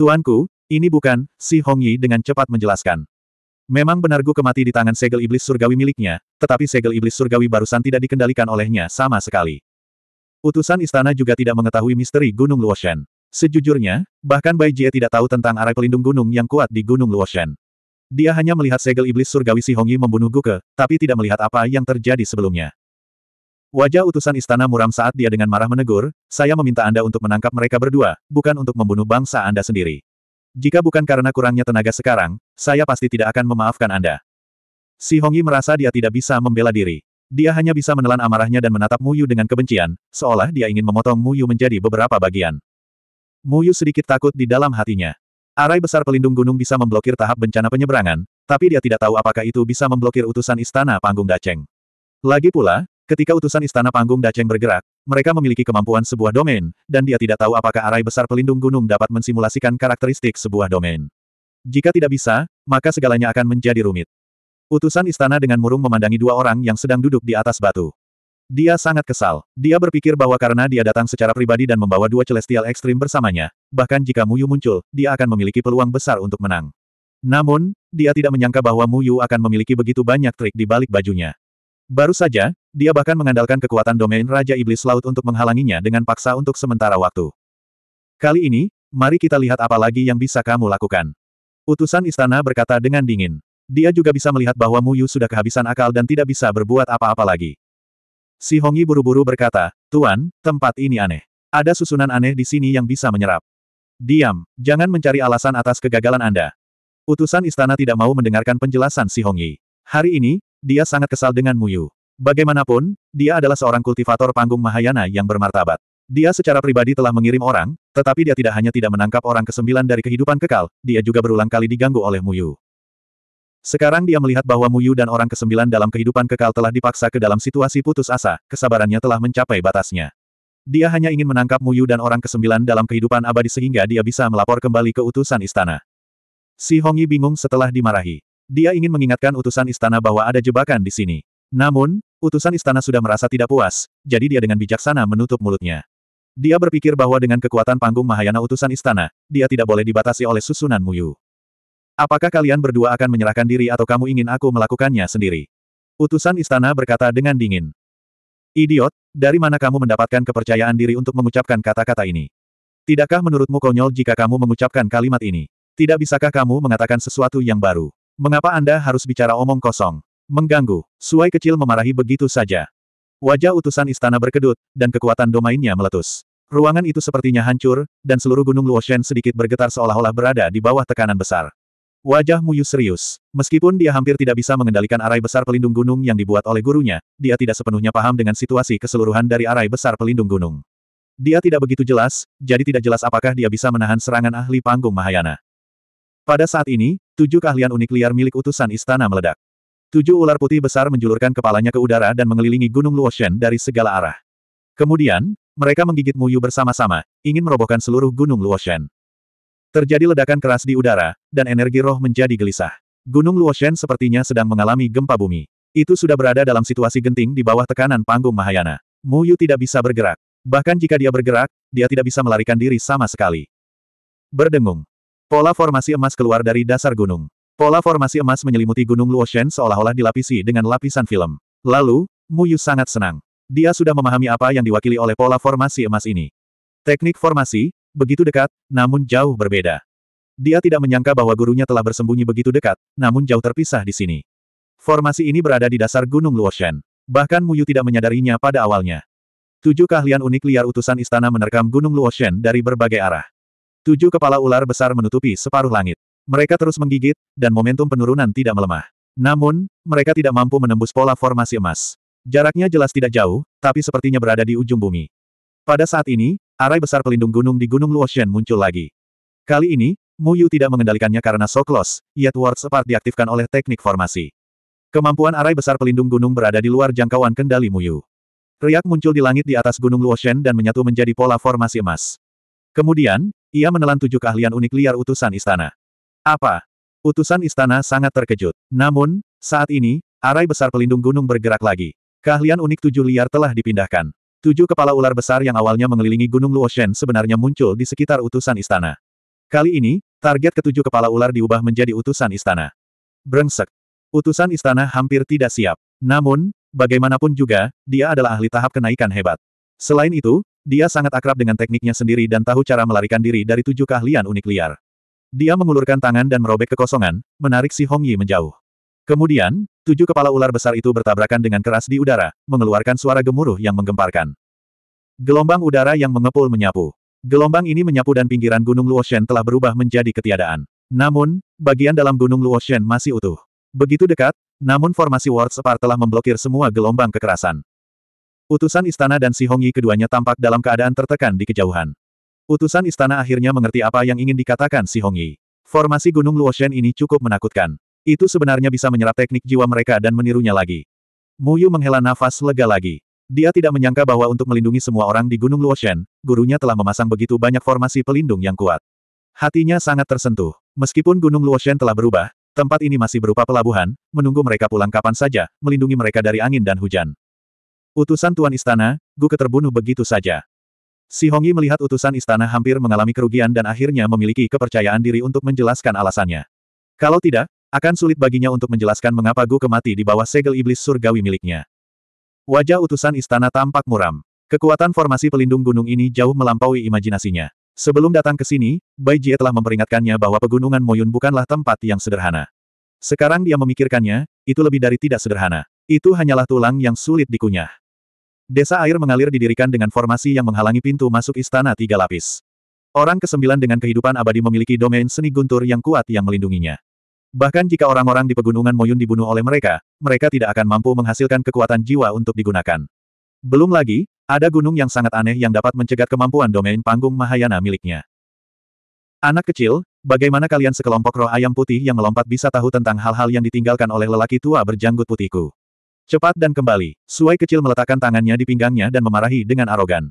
Tuanku, ini bukan, Si Hongyi dengan cepat menjelaskan. Memang benar Guke mati di tangan segel iblis surgawi miliknya, tetapi segel iblis surgawi barusan tidak dikendalikan olehnya sama sekali. Utusan istana juga tidak mengetahui misteri Gunung Luoshan. Sejujurnya, bahkan Bai Jie tidak tahu tentang arah pelindung gunung yang kuat di Gunung Luoshan. Dia hanya melihat segel iblis surgawi Si Hongyi membunuh Guke, tapi tidak melihat apa yang terjadi sebelumnya. Wajah utusan istana muram saat dia dengan marah menegur, saya meminta Anda untuk menangkap mereka berdua, bukan untuk membunuh bangsa Anda sendiri. Jika bukan karena kurangnya tenaga sekarang, saya pasti tidak akan memaafkan Anda. Si Hongyi merasa dia tidak bisa membela diri. Dia hanya bisa menelan amarahnya dan menatap Muyu dengan kebencian, seolah dia ingin memotong Muyu menjadi beberapa bagian. Muyu sedikit takut di dalam hatinya. Arai besar pelindung gunung bisa memblokir tahap bencana penyeberangan, tapi dia tidak tahu apakah itu bisa memblokir utusan istana panggung Daceng. Lagi pula, ketika utusan istana panggung Daceng bergerak, mereka memiliki kemampuan sebuah domain, dan dia tidak tahu apakah arai besar pelindung gunung dapat mensimulasikan karakteristik sebuah domain. Jika tidak bisa, maka segalanya akan menjadi rumit. Utusan istana dengan murung memandangi dua orang yang sedang duduk di atas batu. Dia sangat kesal. Dia berpikir bahwa karena dia datang secara pribadi dan membawa dua celestial ekstrim bersamanya, bahkan jika Muyu muncul, dia akan memiliki peluang besar untuk menang. Namun, dia tidak menyangka bahwa Muyu akan memiliki begitu banyak trik di balik bajunya. Baru saja, dia bahkan mengandalkan kekuatan domain Raja Iblis Laut untuk menghalanginya dengan paksa untuk sementara waktu. Kali ini, mari kita lihat apa lagi yang bisa kamu lakukan. Utusan istana berkata dengan dingin. Dia juga bisa melihat bahwa Mu Yu sudah kehabisan akal dan tidak bisa berbuat apa-apa lagi. Si Hongyi buru-buru berkata, Tuan, tempat ini aneh. Ada susunan aneh di sini yang bisa menyerap. Diam, jangan mencari alasan atas kegagalan Anda. Utusan istana tidak mau mendengarkan penjelasan si Hongyi. Hari ini, dia sangat kesal dengan Mu Yu. Bagaimanapun, dia adalah seorang kultivator panggung Mahayana yang bermartabat. Dia secara pribadi telah mengirim orang, tetapi dia tidak hanya tidak menangkap orang kesembilan dari kehidupan kekal, dia juga berulang kali diganggu oleh Mu Yu. Sekarang dia melihat bahwa Muyu dan orang kesembilan dalam kehidupan kekal telah dipaksa ke dalam situasi putus asa, kesabarannya telah mencapai batasnya. Dia hanya ingin menangkap Muyu dan orang kesembilan dalam kehidupan abadi sehingga dia bisa melapor kembali ke utusan istana. Si Hongyi bingung setelah dimarahi. Dia ingin mengingatkan utusan istana bahwa ada jebakan di sini. Namun, utusan istana sudah merasa tidak puas, jadi dia dengan bijaksana menutup mulutnya. Dia berpikir bahwa dengan kekuatan panggung Mahayana utusan istana, dia tidak boleh dibatasi oleh susunan Muyu. Apakah kalian berdua akan menyerahkan diri atau kamu ingin aku melakukannya sendiri? Utusan istana berkata dengan dingin. Idiot, dari mana kamu mendapatkan kepercayaan diri untuk mengucapkan kata-kata ini? Tidakkah menurutmu konyol jika kamu mengucapkan kalimat ini? Tidak bisakah kamu mengatakan sesuatu yang baru? Mengapa Anda harus bicara omong kosong? Mengganggu, suai kecil memarahi begitu saja. Wajah utusan istana berkedut, dan kekuatan domainnya meletus. Ruangan itu sepertinya hancur, dan seluruh gunung Luoshen sedikit bergetar seolah-olah berada di bawah tekanan besar. Wajah Muyu serius. Meskipun dia hampir tidak bisa mengendalikan arai besar pelindung gunung yang dibuat oleh gurunya, dia tidak sepenuhnya paham dengan situasi keseluruhan dari arai besar pelindung gunung. Dia tidak begitu jelas, jadi tidak jelas apakah dia bisa menahan serangan ahli panggung Mahayana. Pada saat ini, tujuh keahlian unik liar milik utusan istana meledak. Tujuh ular putih besar menjulurkan kepalanya ke udara dan mengelilingi Gunung Luoshen dari segala arah. Kemudian, mereka menggigit Muyu bersama-sama, ingin merobohkan seluruh Gunung Luoshen. Terjadi ledakan keras di udara, dan energi roh menjadi gelisah. Gunung Luoshen sepertinya sedang mengalami gempa bumi. Itu sudah berada dalam situasi genting di bawah tekanan panggung Mahayana. Mu Yu tidak bisa bergerak. Bahkan jika dia bergerak, dia tidak bisa melarikan diri sama sekali. Berdengung. Pola formasi emas keluar dari dasar gunung. Pola formasi emas menyelimuti gunung Luoshen seolah-olah dilapisi dengan lapisan film. Lalu, Mu Yu sangat senang. Dia sudah memahami apa yang diwakili oleh pola formasi emas ini. Teknik formasi, begitu dekat, namun jauh berbeda. Dia tidak menyangka bahwa gurunya telah bersembunyi begitu dekat, namun jauh terpisah di sini. Formasi ini berada di dasar Gunung Luoshen. Bahkan Muyu tidak menyadarinya pada awalnya. Tujuh keahlian unik liar utusan istana menerkam Gunung Luoshen dari berbagai arah. Tujuh kepala ular besar menutupi separuh langit. Mereka terus menggigit, dan momentum penurunan tidak melemah. Namun, mereka tidak mampu menembus pola formasi emas. Jaraknya jelas tidak jauh, tapi sepertinya berada di ujung bumi. Pada saat ini, Arai besar pelindung gunung di Gunung Luoshen muncul lagi. Kali ini, Mu Yu tidak mengendalikannya karena so close, yet Ward apart diaktifkan oleh teknik formasi. Kemampuan arai besar pelindung gunung berada di luar jangkauan kendali Mu Yu. Riak muncul di langit di atas Gunung Luoshen dan menyatu menjadi pola formasi emas. Kemudian, ia menelan tujuh keahlian unik liar utusan istana. Apa? Utusan istana sangat terkejut. Namun, saat ini, arai besar pelindung gunung bergerak lagi. Keahlian unik tujuh liar telah dipindahkan. Tujuh kepala ular besar yang awalnya mengelilingi Gunung Luoshen sebenarnya muncul di sekitar utusan istana. Kali ini, target ketujuh kepala ular diubah menjadi utusan istana. Brengsek. Utusan istana hampir tidak siap. Namun, bagaimanapun juga, dia adalah ahli tahap kenaikan hebat. Selain itu, dia sangat akrab dengan tekniknya sendiri dan tahu cara melarikan diri dari tujuh keahlian unik liar. Dia mengulurkan tangan dan merobek kekosongan, menarik si Hongyi menjauh. Kemudian, tujuh kepala ular besar itu bertabrakan dengan keras di udara, mengeluarkan suara gemuruh yang menggemparkan. Gelombang udara yang mengepul menyapu. Gelombang ini menyapu dan pinggiran Gunung Luoshen telah berubah menjadi ketiadaan. Namun, bagian dalam Gunung Luoshen masih utuh. Begitu dekat, namun formasi Ward Separ telah memblokir semua gelombang kekerasan. Utusan istana dan Si Hongyi keduanya tampak dalam keadaan tertekan di kejauhan. Utusan istana akhirnya mengerti apa yang ingin dikatakan Si Hongyi. Formasi Gunung Luoshen ini cukup menakutkan. Itu sebenarnya bisa menyerap teknik jiwa mereka dan menirunya lagi. Muyu menghela nafas lega lagi. Dia tidak menyangka bahwa untuk melindungi semua orang di Gunung Luoshen, gurunya telah memasang begitu banyak formasi pelindung yang kuat. Hatinya sangat tersentuh. Meskipun Gunung Luoshen telah berubah, tempat ini masih berupa pelabuhan, menunggu mereka pulang kapan saja, melindungi mereka dari angin dan hujan. Utusan Tuan Istana, Gu Keterbunuh begitu saja. Si Hongyi melihat utusan istana hampir mengalami kerugian dan akhirnya memiliki kepercayaan diri untuk menjelaskan alasannya. Kalau tidak, akan sulit baginya untuk menjelaskan mengapa Gu kemati di bawah segel iblis surgawi miliknya. Wajah utusan istana tampak muram. Kekuatan formasi pelindung gunung ini jauh melampaui imajinasinya. Sebelum datang ke sini, Bai Jie telah memperingatkannya bahwa pegunungan Moyun bukanlah tempat yang sederhana. Sekarang dia memikirkannya, itu lebih dari tidak sederhana. Itu hanyalah tulang yang sulit dikunyah. Desa air mengalir didirikan dengan formasi yang menghalangi pintu masuk istana tiga lapis. Orang kesembilan dengan kehidupan abadi memiliki domain seni guntur yang kuat yang melindunginya. Bahkan jika orang-orang di pegunungan Moyun dibunuh oleh mereka, mereka tidak akan mampu menghasilkan kekuatan jiwa untuk digunakan. Belum lagi, ada gunung yang sangat aneh yang dapat mencegat kemampuan domain panggung Mahayana miliknya. Anak kecil, bagaimana kalian sekelompok roh ayam putih yang melompat bisa tahu tentang hal-hal yang ditinggalkan oleh lelaki tua berjanggut putihku? Cepat dan kembali, Suai kecil meletakkan tangannya di pinggangnya dan memarahi dengan arogan.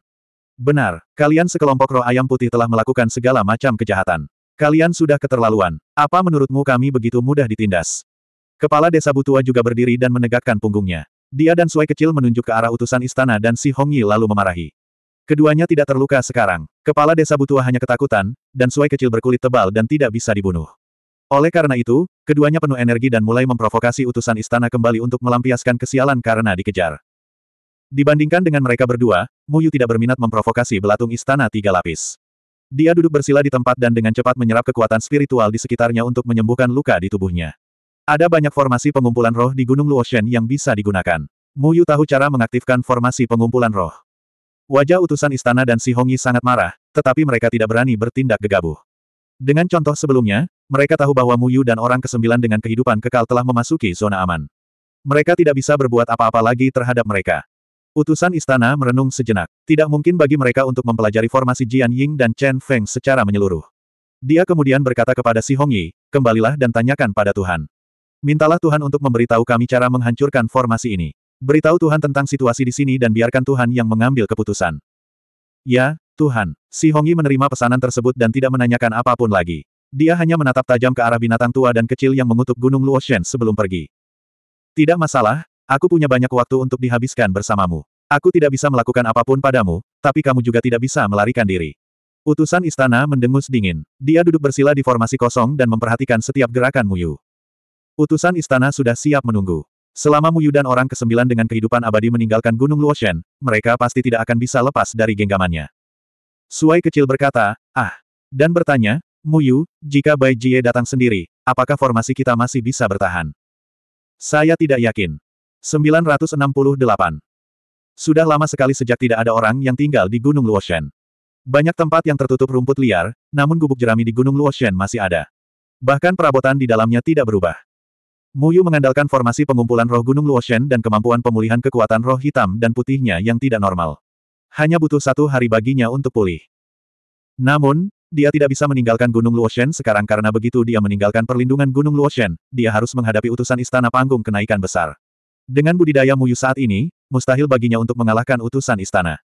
Benar, kalian sekelompok roh ayam putih telah melakukan segala macam kejahatan. Kalian sudah keterlaluan. Apa menurutmu kami begitu mudah ditindas? Kepala desa Butua juga berdiri dan menegakkan punggungnya. Dia dan Suai kecil menunjuk ke arah utusan istana dan si Hongyi lalu memarahi. Keduanya tidak terluka sekarang. Kepala desa Butua hanya ketakutan, dan Suai kecil berkulit tebal dan tidak bisa dibunuh. Oleh karena itu, keduanya penuh energi dan mulai memprovokasi utusan istana kembali untuk melampiaskan kesialan karena dikejar. Dibandingkan dengan mereka berdua, Muyu tidak berminat memprovokasi belatung istana tiga lapis. Dia duduk bersila di tempat dan dengan cepat menyerap kekuatan spiritual di sekitarnya untuk menyembuhkan luka di tubuhnya. Ada banyak formasi pengumpulan roh di Gunung Luoshen yang bisa digunakan. Mu Yu tahu cara mengaktifkan formasi pengumpulan roh. Wajah utusan istana dan si Hongyi sangat marah, tetapi mereka tidak berani bertindak gegabah. Dengan contoh sebelumnya, mereka tahu bahwa Mu Yu dan orang kesembilan dengan kehidupan kekal telah memasuki zona aman. Mereka tidak bisa berbuat apa-apa lagi terhadap mereka. Utusan istana merenung sejenak. Tidak mungkin bagi mereka untuk mempelajari formasi Jian Ying dan Chen Feng secara menyeluruh. Dia kemudian berkata kepada Si Hongyi, kembalilah dan tanyakan pada Tuhan. Mintalah Tuhan untuk memberitahu kami cara menghancurkan formasi ini. Beritahu Tuhan tentang situasi di sini dan biarkan Tuhan yang mengambil keputusan. Ya, Tuhan. Si Hongyi menerima pesanan tersebut dan tidak menanyakan apapun lagi. Dia hanya menatap tajam ke arah binatang tua dan kecil yang mengutuk Gunung Luoshen sebelum pergi. Tidak masalah, Aku punya banyak waktu untuk dihabiskan bersamamu. Aku tidak bisa melakukan apapun padamu, tapi kamu juga tidak bisa melarikan diri. Utusan istana mendengus dingin. Dia duduk bersila di formasi kosong dan memperhatikan setiap gerakan Muyu. Utusan istana sudah siap menunggu. Selama Muyu dan orang kesembilan dengan kehidupan abadi meninggalkan Gunung Luoshen, mereka pasti tidak akan bisa lepas dari genggamannya. Suai kecil berkata, ah, dan bertanya, Muyu, jika Bai Jie datang sendiri, apakah formasi kita masih bisa bertahan? Saya tidak yakin. 968. Sudah lama sekali sejak tidak ada orang yang tinggal di Gunung Luoshen Banyak tempat yang tertutup rumput liar, namun gubuk jerami di Gunung Luoshen masih ada. Bahkan perabotan di dalamnya tidak berubah. Muyu mengandalkan formasi pengumpulan roh Gunung Luoshen dan kemampuan pemulihan kekuatan roh hitam dan putihnya yang tidak normal. Hanya butuh satu hari baginya untuk pulih. Namun, dia tidak bisa meninggalkan Gunung Luoshen sekarang karena begitu dia meninggalkan perlindungan Gunung Luoshen dia harus menghadapi utusan Istana Panggung Kenaikan Besar. Dengan budidaya Muyu saat ini, mustahil baginya untuk mengalahkan utusan istana.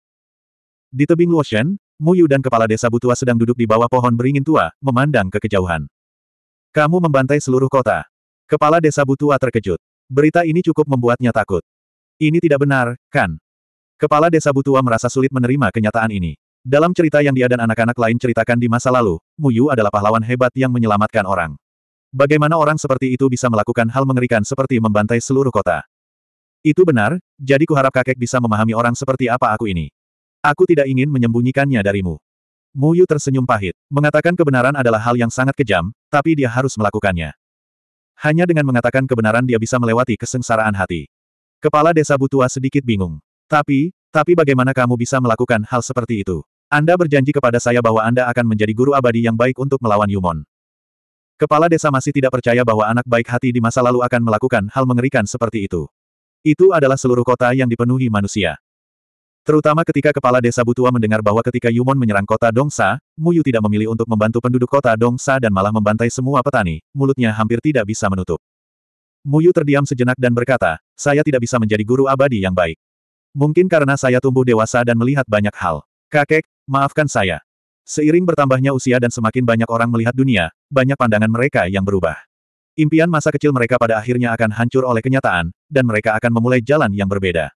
Di tebing Luoshen, Muyu dan kepala desa Butua sedang duduk di bawah pohon beringin tua, memandang ke kejauhan. Kamu membantai seluruh kota. Kepala desa Butua terkejut. Berita ini cukup membuatnya takut. Ini tidak benar, kan? Kepala desa Butua merasa sulit menerima kenyataan ini. Dalam cerita yang dia dan anak-anak lain ceritakan di masa lalu, Muyu adalah pahlawan hebat yang menyelamatkan orang. Bagaimana orang seperti itu bisa melakukan hal mengerikan seperti membantai seluruh kota? Itu benar, jadi kuharap kakek bisa memahami orang seperti apa aku ini. Aku tidak ingin menyembunyikannya darimu. Muyu tersenyum pahit. Mengatakan kebenaran adalah hal yang sangat kejam, tapi dia harus melakukannya. Hanya dengan mengatakan kebenaran dia bisa melewati kesengsaraan hati. Kepala desa Butua sedikit bingung. Tapi, tapi bagaimana kamu bisa melakukan hal seperti itu? Anda berjanji kepada saya bahwa Anda akan menjadi guru abadi yang baik untuk melawan Yumon. Kepala desa masih tidak percaya bahwa anak baik hati di masa lalu akan melakukan hal mengerikan seperti itu. Itu adalah seluruh kota yang dipenuhi manusia. Terutama ketika kepala desa Butua mendengar bahwa ketika Yumon menyerang kota Dongsa, Muyu tidak memilih untuk membantu penduduk kota Dongsa dan malah membantai semua petani, mulutnya hampir tidak bisa menutup. Muyu terdiam sejenak dan berkata, saya tidak bisa menjadi guru abadi yang baik. Mungkin karena saya tumbuh dewasa dan melihat banyak hal. Kakek, maafkan saya. Seiring bertambahnya usia dan semakin banyak orang melihat dunia, banyak pandangan mereka yang berubah. Impian masa kecil mereka pada akhirnya akan hancur oleh kenyataan, dan mereka akan memulai jalan yang berbeda.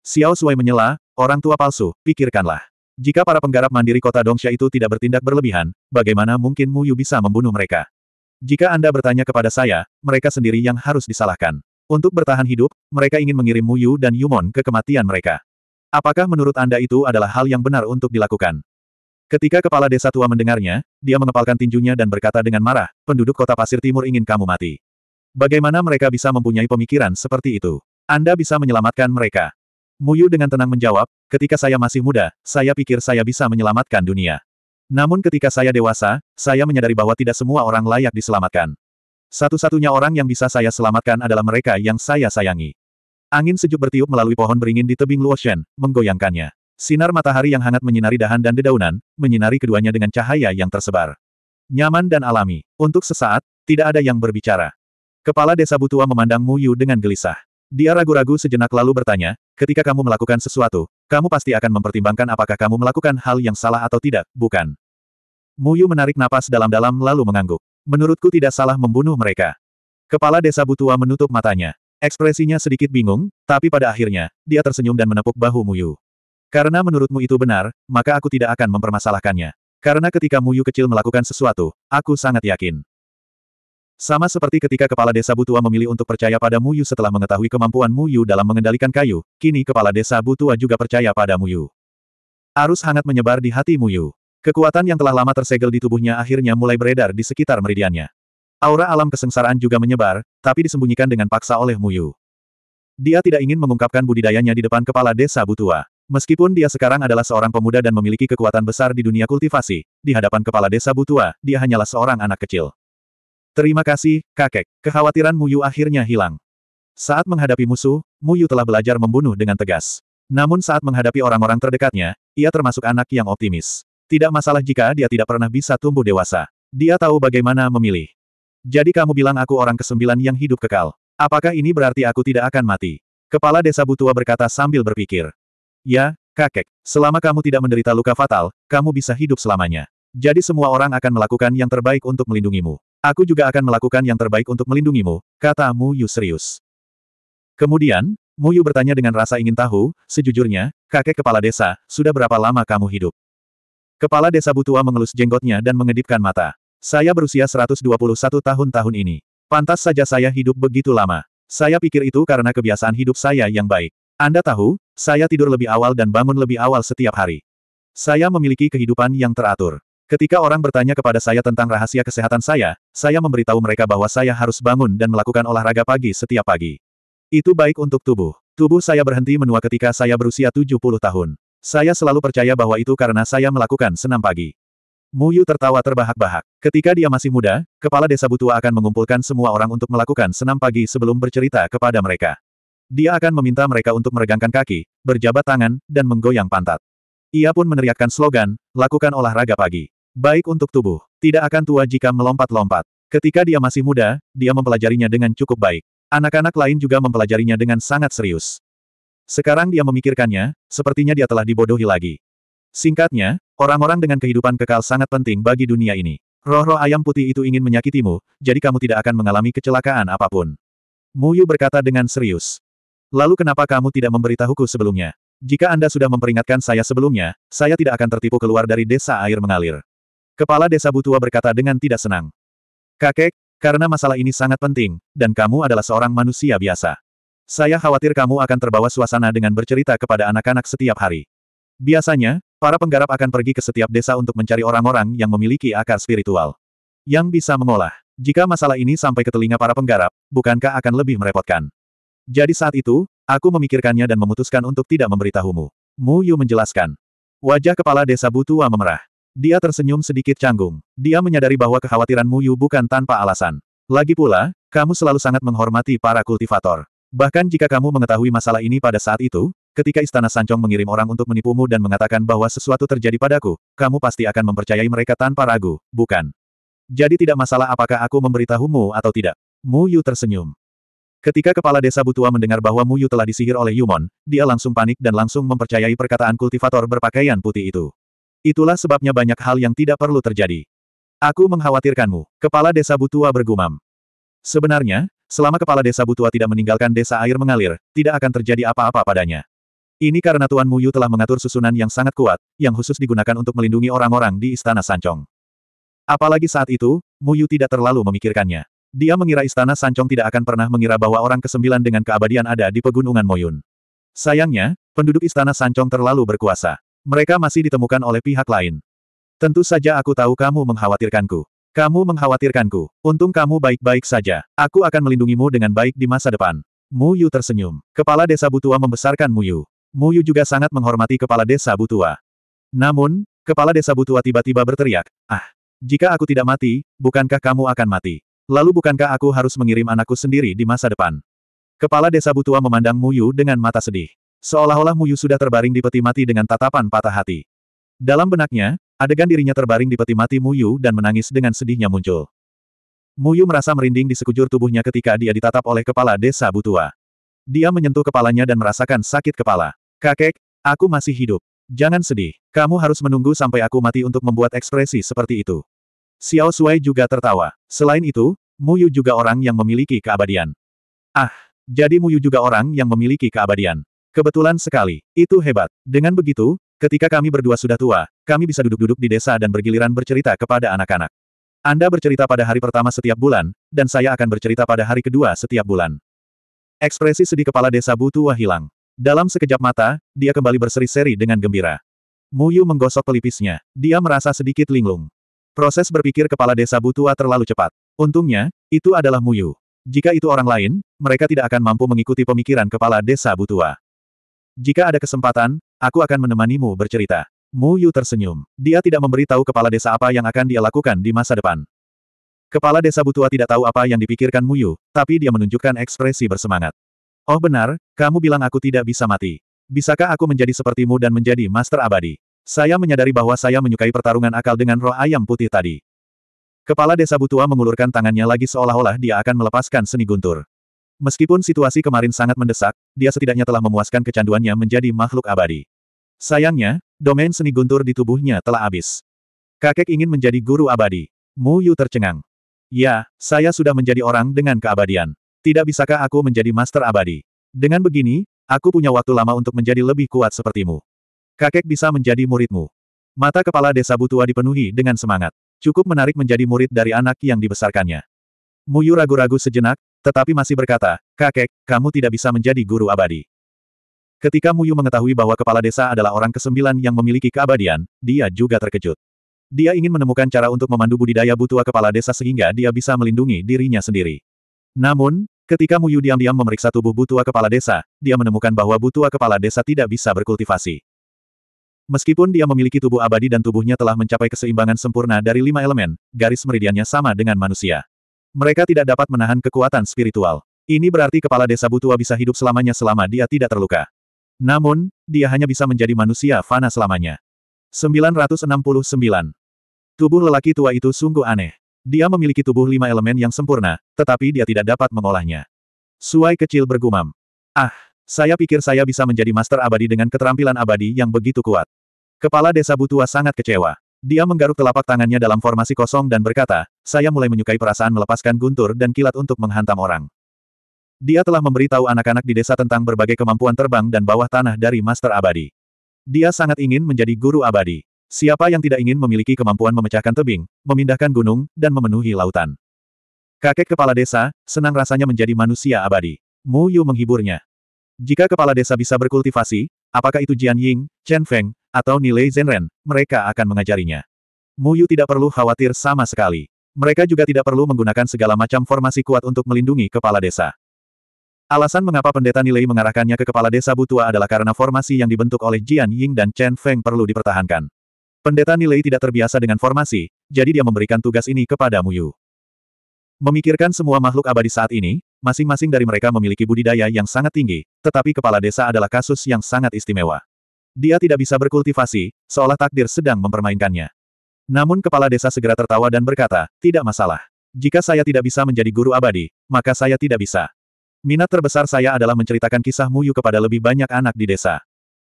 Xiao Sui menyela, orang tua palsu, pikirkanlah. Jika para penggarap mandiri kota Dongsha itu tidak bertindak berlebihan, bagaimana mungkin Mu Yu bisa membunuh mereka? Jika Anda bertanya kepada saya, mereka sendiri yang harus disalahkan. Untuk bertahan hidup, mereka ingin mengirim Mu Yu dan Yumon ke kematian mereka. Apakah menurut Anda itu adalah hal yang benar untuk dilakukan? Ketika kepala desa tua mendengarnya, dia mengepalkan tinjunya dan berkata dengan marah, penduduk kota pasir timur ingin kamu mati. Bagaimana mereka bisa mempunyai pemikiran seperti itu? Anda bisa menyelamatkan mereka. Muyu dengan tenang menjawab, ketika saya masih muda, saya pikir saya bisa menyelamatkan dunia. Namun ketika saya dewasa, saya menyadari bahwa tidak semua orang layak diselamatkan. Satu-satunya orang yang bisa saya selamatkan adalah mereka yang saya sayangi. Angin sejuk bertiup melalui pohon beringin di tebing Luoshen, menggoyangkannya. Sinar matahari yang hangat menyinari dahan dan dedaunan, menyinari keduanya dengan cahaya yang tersebar. Nyaman dan alami. Untuk sesaat, tidak ada yang berbicara. Kepala desa Butua memandang Mu Yu dengan gelisah. Dia ragu-ragu sejenak lalu bertanya, ketika kamu melakukan sesuatu, kamu pasti akan mempertimbangkan apakah kamu melakukan hal yang salah atau tidak, bukan? Mu Yu menarik napas dalam-dalam lalu mengangguk. Menurutku tidak salah membunuh mereka. Kepala desa Butua menutup matanya. Ekspresinya sedikit bingung, tapi pada akhirnya, dia tersenyum dan menepuk bahu Mu Yu. Karena menurutmu itu benar, maka aku tidak akan mempermasalahkannya. Karena ketika Muyu kecil melakukan sesuatu, aku sangat yakin. Sama seperti ketika kepala desa Butua memilih untuk percaya pada Muyu setelah mengetahui kemampuan Muyu dalam mengendalikan kayu, kini kepala desa Butua juga percaya pada Muyu. Arus hangat menyebar di hati Muyu. Kekuatan yang telah lama tersegel di tubuhnya akhirnya mulai beredar di sekitar meridiannya. Aura alam kesengsaraan juga menyebar, tapi disembunyikan dengan paksa oleh Muyu. Dia tidak ingin mengungkapkan budidayanya di depan kepala desa Butua. Meskipun dia sekarang adalah seorang pemuda dan memiliki kekuatan besar di dunia kultivasi, di hadapan kepala desa Butua, dia hanyalah seorang anak kecil. Terima kasih, kakek. Kekhawatiran Muyu akhirnya hilang. Saat menghadapi musuh, Muyu telah belajar membunuh dengan tegas. Namun saat menghadapi orang-orang terdekatnya, ia termasuk anak yang optimis. Tidak masalah jika dia tidak pernah bisa tumbuh dewasa. Dia tahu bagaimana memilih. Jadi kamu bilang aku orang kesembilan yang hidup kekal. Apakah ini berarti aku tidak akan mati? Kepala desa Butua berkata sambil berpikir. Ya, kakek, selama kamu tidak menderita luka fatal, kamu bisa hidup selamanya. Jadi semua orang akan melakukan yang terbaik untuk melindungimu. Aku juga akan melakukan yang terbaik untuk melindungimu, kata Mu Yu serius. Kemudian, Mu Yu bertanya dengan rasa ingin tahu, sejujurnya, kakek kepala desa, sudah berapa lama kamu hidup? Kepala desa Butua mengelus jenggotnya dan mengedipkan mata. Saya berusia 121 tahun tahun ini. Pantas saja saya hidup begitu lama. Saya pikir itu karena kebiasaan hidup saya yang baik. Anda tahu, saya tidur lebih awal dan bangun lebih awal setiap hari. Saya memiliki kehidupan yang teratur. Ketika orang bertanya kepada saya tentang rahasia kesehatan saya, saya memberitahu mereka bahwa saya harus bangun dan melakukan olahraga pagi setiap pagi. Itu baik untuk tubuh. Tubuh saya berhenti menua ketika saya berusia 70 tahun. Saya selalu percaya bahwa itu karena saya melakukan senam pagi. Muyu tertawa terbahak-bahak. Ketika dia masih muda, kepala desa Butua akan mengumpulkan semua orang untuk melakukan senam pagi sebelum bercerita kepada mereka. Dia akan meminta mereka untuk meregangkan kaki, berjabat tangan, dan menggoyang pantat. Ia pun meneriakkan slogan, lakukan olahraga pagi. Baik untuk tubuh. Tidak akan tua jika melompat-lompat. Ketika dia masih muda, dia mempelajarinya dengan cukup baik. Anak-anak lain juga mempelajarinya dengan sangat serius. Sekarang dia memikirkannya, sepertinya dia telah dibodohi lagi. Singkatnya, orang-orang dengan kehidupan kekal sangat penting bagi dunia ini. Roh-roh ayam putih itu ingin menyakitimu, jadi kamu tidak akan mengalami kecelakaan apapun. Muyu berkata dengan serius. Lalu kenapa kamu tidak memberitahuku sebelumnya? Jika Anda sudah memperingatkan saya sebelumnya, saya tidak akan tertipu keluar dari desa air mengalir. Kepala desa Butua berkata dengan tidak senang. Kakek, karena masalah ini sangat penting, dan kamu adalah seorang manusia biasa. Saya khawatir kamu akan terbawa suasana dengan bercerita kepada anak-anak setiap hari. Biasanya, para penggarap akan pergi ke setiap desa untuk mencari orang-orang yang memiliki akar spiritual. Yang bisa mengolah. Jika masalah ini sampai ke telinga para penggarap, bukankah akan lebih merepotkan? Jadi saat itu, aku memikirkannya dan memutuskan untuk tidak memberitahumu. Mu Yu menjelaskan. Wajah kepala desa Butua memerah. Dia tersenyum sedikit canggung. Dia menyadari bahwa kekhawatiran Mu Yu bukan tanpa alasan. Lagi pula, kamu selalu sangat menghormati para kultivator. Bahkan jika kamu mengetahui masalah ini pada saat itu, ketika Istana Sancong mengirim orang untuk menipumu dan mengatakan bahwa sesuatu terjadi padaku, kamu pasti akan mempercayai mereka tanpa ragu, bukan? Jadi tidak masalah apakah aku memberitahumu atau tidak. Mu Yu tersenyum. Ketika kepala desa Butua mendengar bahwa Muyu telah disihir oleh Yumon, dia langsung panik dan langsung mempercayai perkataan kultivator berpakaian putih itu. Itulah sebabnya banyak hal yang tidak perlu terjadi. Aku mengkhawatirkanmu, kepala desa Butua bergumam. Sebenarnya, selama kepala desa Butua tidak meninggalkan desa air mengalir, tidak akan terjadi apa-apa padanya. Ini karena Tuan Muyu telah mengatur susunan yang sangat kuat, yang khusus digunakan untuk melindungi orang-orang di Istana Sancong. Apalagi saat itu, Muyu tidak terlalu memikirkannya. Dia mengira istana Sancong tidak akan pernah mengira bahwa orang kesembilan dengan keabadian ada di pegunungan Moyun. Sayangnya, penduduk istana Sancong terlalu berkuasa. Mereka masih ditemukan oleh pihak lain. Tentu saja aku tahu kamu mengkhawatirkanku. Kamu mengkhawatirkanku. Untung kamu baik-baik saja. Aku akan melindungimu dengan baik di masa depan. Mu Yu tersenyum. Kepala desa Butua membesarkan Mu Yu. Mu Yu juga sangat menghormati kepala desa Butua. Namun, kepala desa Butua tiba-tiba berteriak, Ah! Jika aku tidak mati, bukankah kamu akan mati? Lalu bukankah aku harus mengirim anakku sendiri di masa depan? Kepala desa Butua memandang Muyu dengan mata sedih. Seolah-olah Muyu sudah terbaring di peti mati dengan tatapan patah hati. Dalam benaknya, adegan dirinya terbaring di peti mati Muyu dan menangis dengan sedihnya muncul. Muyu merasa merinding di sekujur tubuhnya ketika dia ditatap oleh kepala desa Butua. Dia menyentuh kepalanya dan merasakan sakit kepala. Kakek, aku masih hidup. Jangan sedih. Kamu harus menunggu sampai aku mati untuk membuat ekspresi seperti itu. Xiao Sui juga tertawa. Selain itu, Muyu juga orang yang memiliki keabadian. Ah, jadi Muyu juga orang yang memiliki keabadian. Kebetulan sekali, itu hebat. Dengan begitu, ketika kami berdua sudah tua, kami bisa duduk-duduk di desa dan bergiliran bercerita kepada anak-anak. Anda bercerita pada hari pertama setiap bulan, dan saya akan bercerita pada hari kedua setiap bulan. Ekspresi sedih kepala desa Butua hilang. Dalam sekejap mata, dia kembali berseri-seri dengan gembira. Muyu menggosok pelipisnya. Dia merasa sedikit linglung. Proses berpikir kepala desa Butua terlalu cepat. Untungnya, itu adalah Muyu. Jika itu orang lain, mereka tidak akan mampu mengikuti pemikiran kepala desa Butua. Jika ada kesempatan, aku akan menemanimu bercerita. Muyu tersenyum. Dia tidak memberitahu kepala desa apa yang akan dia lakukan di masa depan. Kepala desa Butua tidak tahu apa yang dipikirkan Muyu, tapi dia menunjukkan ekspresi bersemangat. Oh benar, kamu bilang aku tidak bisa mati. Bisakah aku menjadi sepertimu dan menjadi master abadi? Saya menyadari bahwa saya menyukai pertarungan akal dengan roh ayam putih tadi. Kepala desa Butua mengulurkan tangannya lagi seolah-olah dia akan melepaskan seni guntur. Meskipun situasi kemarin sangat mendesak, dia setidaknya telah memuaskan kecanduannya menjadi makhluk abadi. Sayangnya, domain seni guntur di tubuhnya telah habis. Kakek ingin menjadi guru abadi. Mu Yu tercengang. Ya, saya sudah menjadi orang dengan keabadian. Tidak bisakah aku menjadi master abadi? Dengan begini, aku punya waktu lama untuk menjadi lebih kuat sepertimu. Kakek bisa menjadi muridmu. Mata kepala desa Butua dipenuhi dengan semangat. Cukup menarik menjadi murid dari anak yang dibesarkannya. Muyu ragu-ragu sejenak, tetapi masih berkata, Kakek, kamu tidak bisa menjadi guru abadi. Ketika Muyu mengetahui bahwa kepala desa adalah orang kesembilan yang memiliki keabadian, dia juga terkejut. Dia ingin menemukan cara untuk memandu budidaya butua kepala desa sehingga dia bisa melindungi dirinya sendiri. Namun, ketika Muyu diam-diam memeriksa tubuh butua kepala desa, dia menemukan bahwa butua kepala desa tidak bisa berkultivasi. Meskipun dia memiliki tubuh abadi dan tubuhnya telah mencapai keseimbangan sempurna dari lima elemen, garis meridiannya sama dengan manusia. Mereka tidak dapat menahan kekuatan spiritual. Ini berarti kepala desa Butua bisa hidup selamanya selama dia tidak terluka. Namun, dia hanya bisa menjadi manusia fana selamanya. 969. Tubuh lelaki tua itu sungguh aneh. Dia memiliki tubuh lima elemen yang sempurna, tetapi dia tidak dapat mengolahnya. Suai kecil bergumam. Ah, saya pikir saya bisa menjadi master abadi dengan keterampilan abadi yang begitu kuat. Kepala desa Butua sangat kecewa. Dia menggaruk telapak tangannya dalam formasi kosong dan berkata, saya mulai menyukai perasaan melepaskan guntur dan kilat untuk menghantam orang. Dia telah memberitahu anak-anak di desa tentang berbagai kemampuan terbang dan bawah tanah dari Master Abadi. Dia sangat ingin menjadi guru abadi. Siapa yang tidak ingin memiliki kemampuan memecahkan tebing, memindahkan gunung, dan memenuhi lautan. Kakek kepala desa, senang rasanya menjadi manusia abadi. Mu Yu menghiburnya. Jika kepala desa bisa berkultivasi, apakah itu Jian Ying, Chen Feng, atau nilai Zhenren, mereka akan mengajarinya. Mu Yu tidak perlu khawatir sama sekali. Mereka juga tidak perlu menggunakan segala macam formasi kuat untuk melindungi kepala desa. Alasan mengapa pendeta Nilei mengarahkannya ke kepala desa Butua adalah karena formasi yang dibentuk oleh Jian Ying dan Chen Feng perlu dipertahankan. Pendeta Nilei tidak terbiasa dengan formasi, jadi dia memberikan tugas ini kepada Mu Yu. Memikirkan semua makhluk abadi saat ini, Masing-masing dari mereka memiliki budidaya yang sangat tinggi, tetapi kepala desa adalah kasus yang sangat istimewa. Dia tidak bisa berkultivasi, seolah takdir sedang mempermainkannya. Namun kepala desa segera tertawa dan berkata, tidak masalah. Jika saya tidak bisa menjadi guru abadi, maka saya tidak bisa. Minat terbesar saya adalah menceritakan kisah Muyu kepada lebih banyak anak di desa.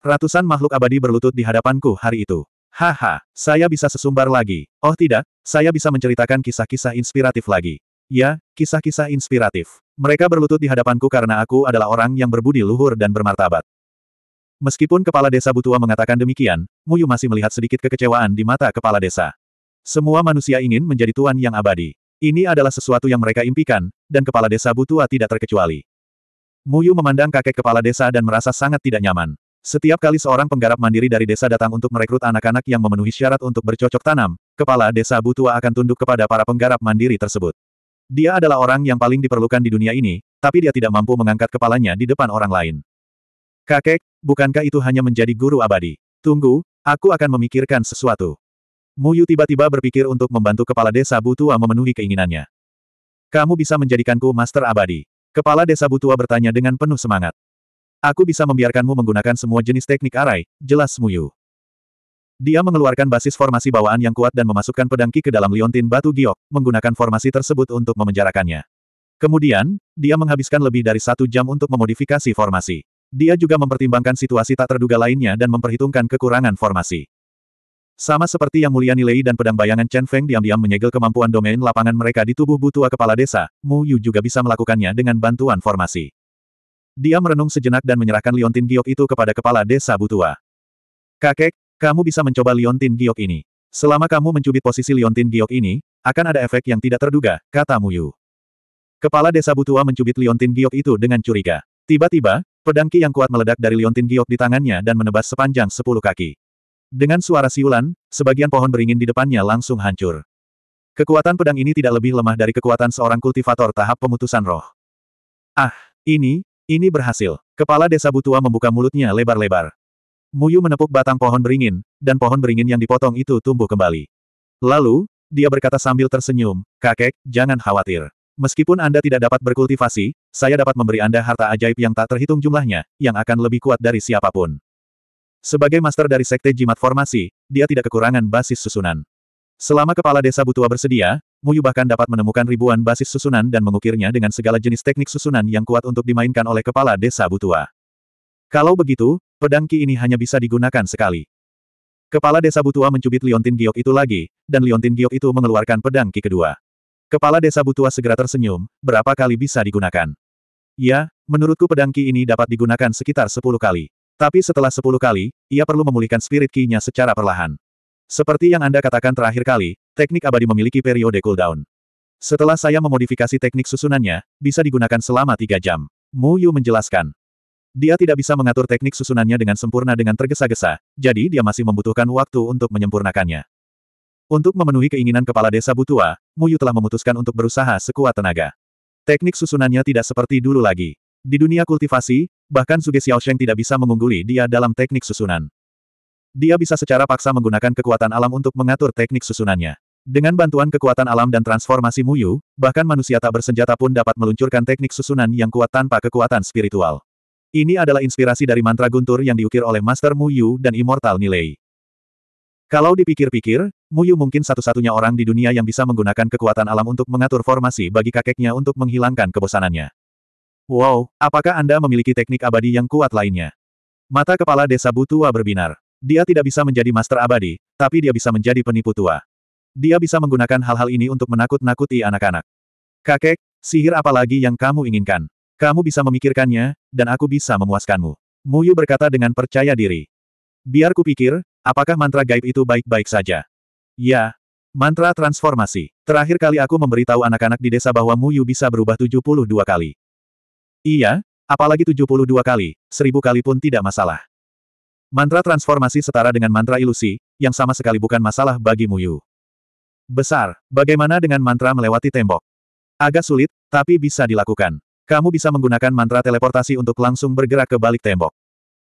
Ratusan makhluk abadi berlutut di hadapanku hari itu. Haha, saya bisa sesumbar lagi. Oh tidak, saya bisa menceritakan kisah-kisah inspiratif lagi. Ya, kisah-kisah inspiratif. Mereka berlutut di hadapanku karena aku adalah orang yang berbudi luhur dan bermartabat. Meskipun kepala desa Butua mengatakan demikian, Muyu masih melihat sedikit kekecewaan di mata kepala desa. Semua manusia ingin menjadi tuan yang abadi. Ini adalah sesuatu yang mereka impikan, dan kepala desa Butua tidak terkecuali. Muyu memandang kakek kepala desa dan merasa sangat tidak nyaman. Setiap kali seorang penggarap mandiri dari desa datang untuk merekrut anak-anak yang memenuhi syarat untuk bercocok tanam, kepala desa Butua akan tunduk kepada para penggarap mandiri tersebut. Dia adalah orang yang paling diperlukan di dunia ini, tapi dia tidak mampu mengangkat kepalanya di depan orang lain. Kakek, bukankah itu hanya menjadi guru abadi? Tunggu, aku akan memikirkan sesuatu. Muyu tiba-tiba berpikir untuk membantu kepala desa Butua memenuhi keinginannya. Kamu bisa menjadikanku master abadi. Kepala desa Butua bertanya dengan penuh semangat. Aku bisa membiarkanmu menggunakan semua jenis teknik arai, jelas Muyu. Dia mengeluarkan basis formasi bawaan yang kuat dan memasukkan pedang Ki ke dalam liontin batu giok, menggunakan formasi tersebut untuk memenjarakannya. Kemudian, dia menghabiskan lebih dari satu jam untuk memodifikasi formasi. Dia juga mempertimbangkan situasi tak terduga lainnya dan memperhitungkan kekurangan formasi. Sama seperti yang mulia nilai dan pedang bayangan Chen Feng diam-diam menyegel kemampuan domain lapangan mereka di tubuh Butua Kepala Desa, Mu Yu juga bisa melakukannya dengan bantuan formasi. Dia merenung sejenak dan menyerahkan liontin giok itu kepada Kepala Desa Butua. Kakek, kamu bisa mencoba liontin giok ini. Selama kamu mencubit posisi liontin giok ini, akan ada efek yang tidak terduga, kata Muyu. Kepala desa Butua mencubit liontin giok itu dengan curiga. Tiba-tiba, pedang ki yang kuat meledak dari liontin giok di tangannya dan menebas sepanjang sepuluh kaki. Dengan suara siulan, sebagian pohon beringin di depannya langsung hancur. Kekuatan pedang ini tidak lebih lemah dari kekuatan seorang kultivator tahap pemutusan roh. Ah, ini, ini berhasil. Kepala desa Butua membuka mulutnya lebar-lebar. Muyu menepuk batang pohon beringin, dan pohon beringin yang dipotong itu tumbuh kembali. Lalu, dia berkata sambil tersenyum, kakek, jangan khawatir. Meskipun Anda tidak dapat berkultivasi, saya dapat memberi Anda harta ajaib yang tak terhitung jumlahnya, yang akan lebih kuat dari siapapun. Sebagai master dari sekte jimat formasi, dia tidak kekurangan basis susunan. Selama kepala desa Butua bersedia, Muyu bahkan dapat menemukan ribuan basis susunan dan mengukirnya dengan segala jenis teknik susunan yang kuat untuk dimainkan oleh kepala desa Butua. Kalau begitu, Pedang Ki ini hanya bisa digunakan sekali. Kepala desa Butua mencubit Liontin Giok itu lagi, dan Liontin Giok itu mengeluarkan pedang Ki kedua. Kepala desa Butua segera tersenyum, berapa kali bisa digunakan? Ya, menurutku pedang Ki ini dapat digunakan sekitar sepuluh kali. Tapi setelah sepuluh kali, ia perlu memulihkan spirit Ki-nya secara perlahan. Seperti yang Anda katakan terakhir kali, teknik abadi memiliki periode cooldown. Setelah saya memodifikasi teknik susunannya, bisa digunakan selama tiga jam. Mu Yu menjelaskan. Dia tidak bisa mengatur teknik susunannya dengan sempurna dengan tergesa-gesa, jadi dia masih membutuhkan waktu untuk menyempurnakannya. Untuk memenuhi keinginan kepala desa Butua, Muyu telah memutuskan untuk berusaha sekuat tenaga. Teknik susunannya tidak seperti dulu lagi. Di dunia kultivasi, bahkan Suge Sheng tidak bisa mengungguli dia dalam teknik susunan. Dia bisa secara paksa menggunakan kekuatan alam untuk mengatur teknik susunannya. Dengan bantuan kekuatan alam dan transformasi Muyu, bahkan manusia tak bersenjata pun dapat meluncurkan teknik susunan yang kuat tanpa kekuatan spiritual. Ini adalah inspirasi dari mantra guntur yang diukir oleh Master Mu Yu dan Immortal Nilai. Kalau dipikir-pikir, Mu Yu mungkin satu-satunya orang di dunia yang bisa menggunakan kekuatan alam untuk mengatur formasi bagi kakeknya untuk menghilangkan kebosanannya. Wow, apakah Anda memiliki teknik abadi yang kuat lainnya? Mata kepala desa Butua berbinar. Dia tidak bisa menjadi master abadi, tapi dia bisa menjadi penipu tua. Dia bisa menggunakan hal-hal ini untuk menakut-nakuti anak-anak. Kakek, sihir apa lagi yang kamu inginkan? Kamu bisa memikirkannya, dan aku bisa memuaskanmu. Muyu berkata dengan percaya diri. Biar pikir, apakah mantra gaib itu baik-baik saja? Ya. Mantra transformasi. Terakhir kali aku memberitahu anak-anak di desa bahwa Muyu bisa berubah 72 kali. Iya, apalagi 72 kali, seribu kali pun tidak masalah. Mantra transformasi setara dengan mantra ilusi, yang sama sekali bukan masalah bagi Muyu. Besar, bagaimana dengan mantra melewati tembok? Agak sulit, tapi bisa dilakukan. Kamu bisa menggunakan mantra teleportasi untuk langsung bergerak ke balik tembok.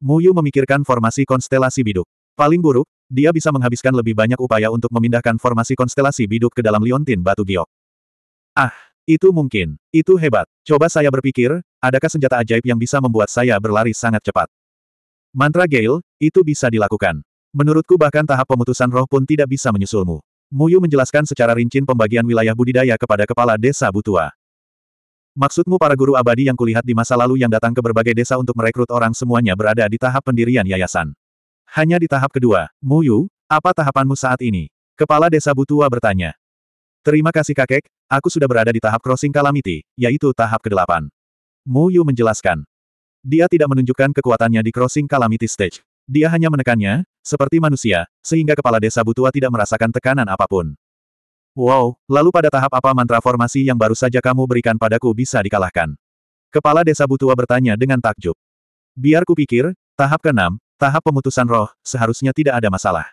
Muyu memikirkan formasi konstelasi biduk. Paling buruk, dia bisa menghabiskan lebih banyak upaya untuk memindahkan formasi konstelasi biduk ke dalam liontin batu giok. Ah, itu mungkin. Itu hebat. Coba saya berpikir, adakah senjata ajaib yang bisa membuat saya berlari sangat cepat? Mantra Gale, itu bisa dilakukan. Menurutku bahkan tahap pemutusan roh pun tidak bisa menyusulmu. Muyu menjelaskan secara rinci pembagian wilayah budidaya kepada kepala desa Butua. Maksudmu para guru abadi yang kulihat di masa lalu yang datang ke berbagai desa untuk merekrut orang semuanya berada di tahap pendirian yayasan. Hanya di tahap kedua, Muyu, apa tahapanmu saat ini? Kepala desa Butua bertanya. Terima kasih kakek, aku sudah berada di tahap crossing calamity, yaitu tahap ke-8. Muyu menjelaskan. Dia tidak menunjukkan kekuatannya di crossing calamity stage. Dia hanya menekannya, seperti manusia, sehingga kepala desa Butua tidak merasakan tekanan apapun. Wow, lalu pada tahap apa mantra formasi yang baru saja kamu berikan padaku bisa dikalahkan? Kepala desa Butua bertanya dengan takjub. Biar pikir, tahap ke-6, tahap pemutusan roh, seharusnya tidak ada masalah.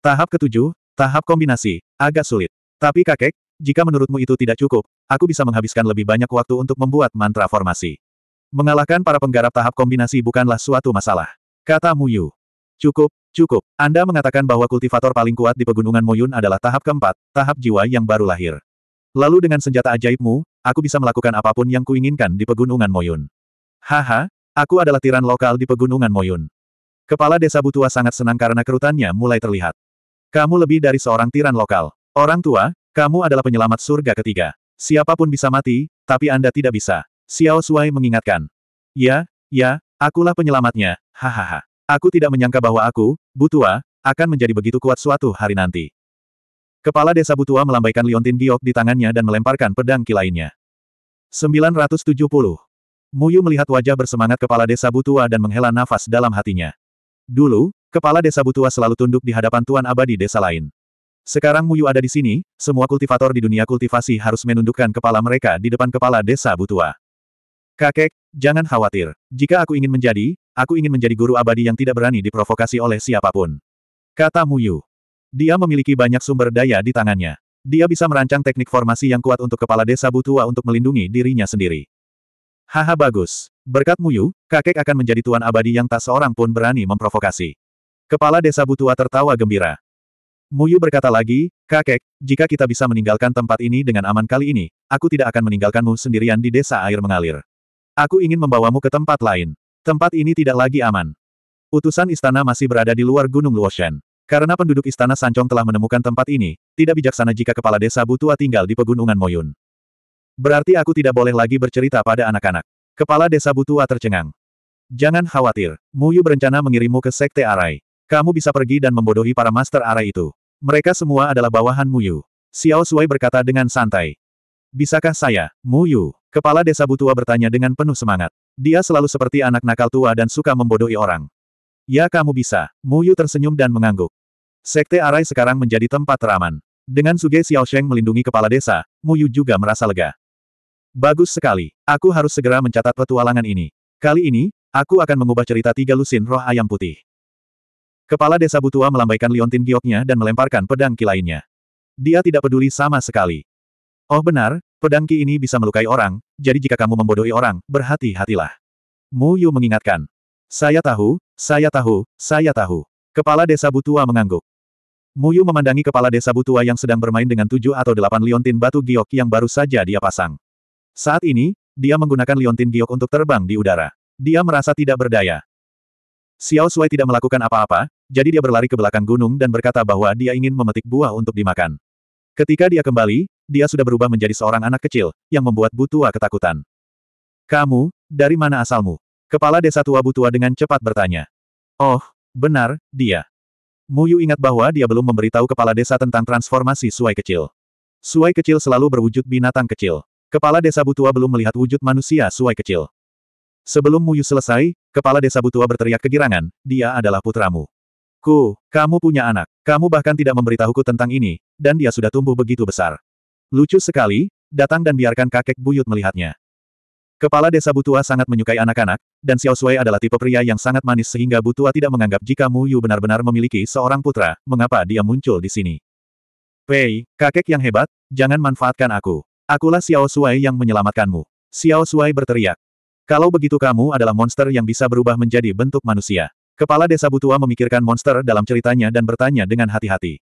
Tahap ke-7, tahap kombinasi, agak sulit. Tapi kakek, jika menurutmu itu tidak cukup, aku bisa menghabiskan lebih banyak waktu untuk membuat mantra formasi. Mengalahkan para penggarap tahap kombinasi bukanlah suatu masalah. Kata Muyu. Cukup, Cukup. Anda mengatakan bahwa kultivator paling kuat di pegunungan Moyun adalah tahap keempat, tahap jiwa yang baru lahir. Lalu dengan senjata ajaibmu, aku bisa melakukan apapun yang kuinginkan di pegunungan Moyun. Haha, aku adalah tiran lokal di pegunungan Moyun. Kepala desa Butua sangat senang karena kerutannya mulai terlihat. Kamu lebih dari seorang tiran lokal. Orang tua, kamu adalah penyelamat surga ketiga. Siapapun bisa mati, tapi Anda tidak bisa. Xiao Shuai mengingatkan. Ya, ya, akulah penyelamatnya, hahaha. Aku tidak menyangka bahwa aku, Butua, akan menjadi begitu kuat suatu hari nanti. Kepala desa Butua melambaikan liontin giok di tangannya dan melemparkan pedang kilainya. 970. Muyu melihat wajah bersemangat kepala desa Butua dan menghela nafas dalam hatinya. Dulu, kepala desa Butua selalu tunduk di hadapan Tuan Abadi desa lain. Sekarang Muyu ada di sini, semua kultivator di dunia kultivasi harus menundukkan kepala mereka di depan kepala desa Butua. Kakek, jangan khawatir. Jika aku ingin menjadi, Aku ingin menjadi guru abadi yang tidak berani diprovokasi oleh siapapun. Kata Mu Yu. Dia memiliki banyak sumber daya di tangannya. Dia bisa merancang teknik formasi yang kuat untuk kepala desa Butua untuk melindungi dirinya sendiri. Haha bagus. Berkat Muyu, kakek akan menjadi tuan abadi yang tak seorang pun berani memprovokasi. Kepala desa Butua tertawa gembira. Mu Yu berkata lagi, kakek, jika kita bisa meninggalkan tempat ini dengan aman kali ini, aku tidak akan meninggalkanmu sendirian di desa air mengalir. Aku ingin membawamu ke tempat lain. Tempat ini tidak lagi aman. Utusan istana masih berada di luar Gunung Luoshan. Karena penduduk istana Sancong telah menemukan tempat ini, tidak bijaksana jika kepala desa Butua tinggal di pegunungan Moyun. Berarti aku tidak boleh lagi bercerita pada anak-anak. Kepala desa Butua tercengang. Jangan khawatir, Muyu berencana mengirimmu ke Sekte Arai. Kamu bisa pergi dan membodohi para Master Arai itu. Mereka semua adalah bawahan Muyu. Xiao Sui berkata dengan santai. Bisakah saya, Muyu? Kepala desa Butua bertanya dengan penuh semangat. Dia selalu seperti anak nakal tua dan suka membodohi orang. Ya kamu bisa. Muyu tersenyum dan mengangguk. Sekte Arai sekarang menjadi tempat teraman. Dengan Suge Sheng melindungi kepala desa, Muyu juga merasa lega. Bagus sekali. Aku harus segera mencatat petualangan ini. Kali ini, aku akan mengubah cerita tiga lusin roh ayam putih. Kepala desa Butua melambaikan liontin gioknya dan melemparkan pedang kilainya. Dia tidak peduli sama sekali. Oh benar, Pedang Ki ini bisa melukai orang, jadi jika kamu membodohi orang, berhati-hatilah. Mu Yu mengingatkan. Saya tahu, saya tahu, saya tahu. Kepala desa Butua mengangguk. Mu Yu memandangi kepala desa Butua yang sedang bermain dengan tujuh atau delapan liontin batu giok yang baru saja dia pasang. Saat ini, dia menggunakan liontin giok untuk terbang di udara. Dia merasa tidak berdaya. Xiao Sui tidak melakukan apa-apa, jadi dia berlari ke belakang gunung dan berkata bahwa dia ingin memetik buah untuk dimakan. Ketika dia kembali, dia sudah berubah menjadi seorang anak kecil, yang membuat Butua ketakutan. Kamu, dari mana asalmu? Kepala desa tua Butua dengan cepat bertanya. Oh, benar, dia. Muyu ingat bahwa dia belum memberitahu kepala desa tentang transformasi suai kecil. Suai kecil selalu berwujud binatang kecil. Kepala desa Butua belum melihat wujud manusia suai kecil. Sebelum Muyu selesai, kepala desa Butua berteriak kegirangan, dia adalah putramu. Ku, kamu punya anak, kamu bahkan tidak memberitahuku tentang ini, dan dia sudah tumbuh begitu besar. Lucu sekali, datang dan biarkan kakek buyut melihatnya. Kepala desa Butua sangat menyukai anak-anak, dan Xiao Sui adalah tipe pria yang sangat manis sehingga Butua tidak menganggap jika Mu Yu benar-benar memiliki seorang putra, mengapa dia muncul di sini. Pei, kakek yang hebat, jangan manfaatkan aku. Akulah Xiao Sui yang menyelamatkanmu. Xiao Sui berteriak. Kalau begitu kamu adalah monster yang bisa berubah menjadi bentuk manusia. Kepala desa Butua memikirkan monster dalam ceritanya dan bertanya dengan hati-hati.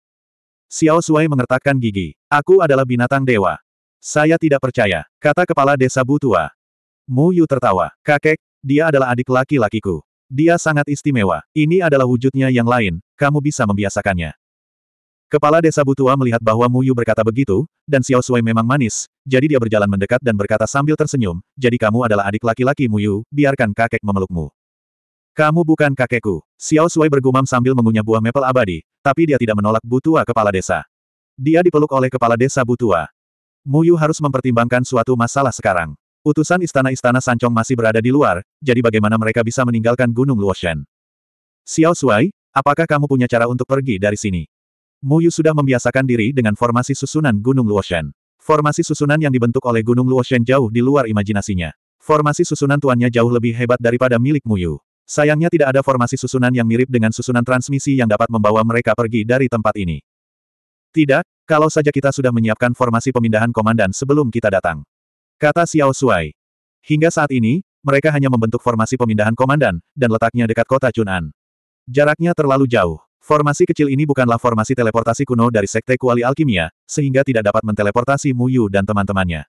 Xiao Suai mengertakkan gigi. Aku adalah binatang dewa. Saya tidak percaya, kata kepala desa Butua. Mu Yu tertawa. Kakek, dia adalah adik laki-lakiku. Dia sangat istimewa. Ini adalah wujudnya yang lain, kamu bisa membiasakannya. Kepala desa Butua melihat bahwa Mu Yu berkata begitu, dan Xiao Suai memang manis, jadi dia berjalan mendekat dan berkata sambil tersenyum, jadi kamu adalah adik laki-laki Mu Yu, biarkan kakek memelukmu. Kamu bukan kakekku. Xiao Sui bergumam sambil mengunyah buah maple abadi, tapi dia tidak menolak Butua kepala desa. Dia dipeluk oleh kepala desa Butua. Yu harus mempertimbangkan suatu masalah sekarang. Utusan istana-istana Sancong masih berada di luar, jadi bagaimana mereka bisa meninggalkan Gunung Luoshen? Xiao Sui, apakah kamu punya cara untuk pergi dari sini? Muyu sudah membiasakan diri dengan formasi susunan Gunung Luoshen. Formasi susunan yang dibentuk oleh Gunung Luoshen jauh di luar imajinasinya. Formasi susunan tuannya jauh lebih hebat daripada milik Muyu. Sayangnya tidak ada formasi susunan yang mirip dengan susunan transmisi yang dapat membawa mereka pergi dari tempat ini. Tidak, kalau saja kita sudah menyiapkan formasi pemindahan komandan sebelum kita datang. Kata Xiao Shuai. Hingga saat ini, mereka hanya membentuk formasi pemindahan komandan, dan letaknya dekat kota Chunan. Jaraknya terlalu jauh. Formasi kecil ini bukanlah formasi teleportasi kuno dari Sekte Kuali Alkimia, sehingga tidak dapat menteleportasi Mu Yu dan teman-temannya.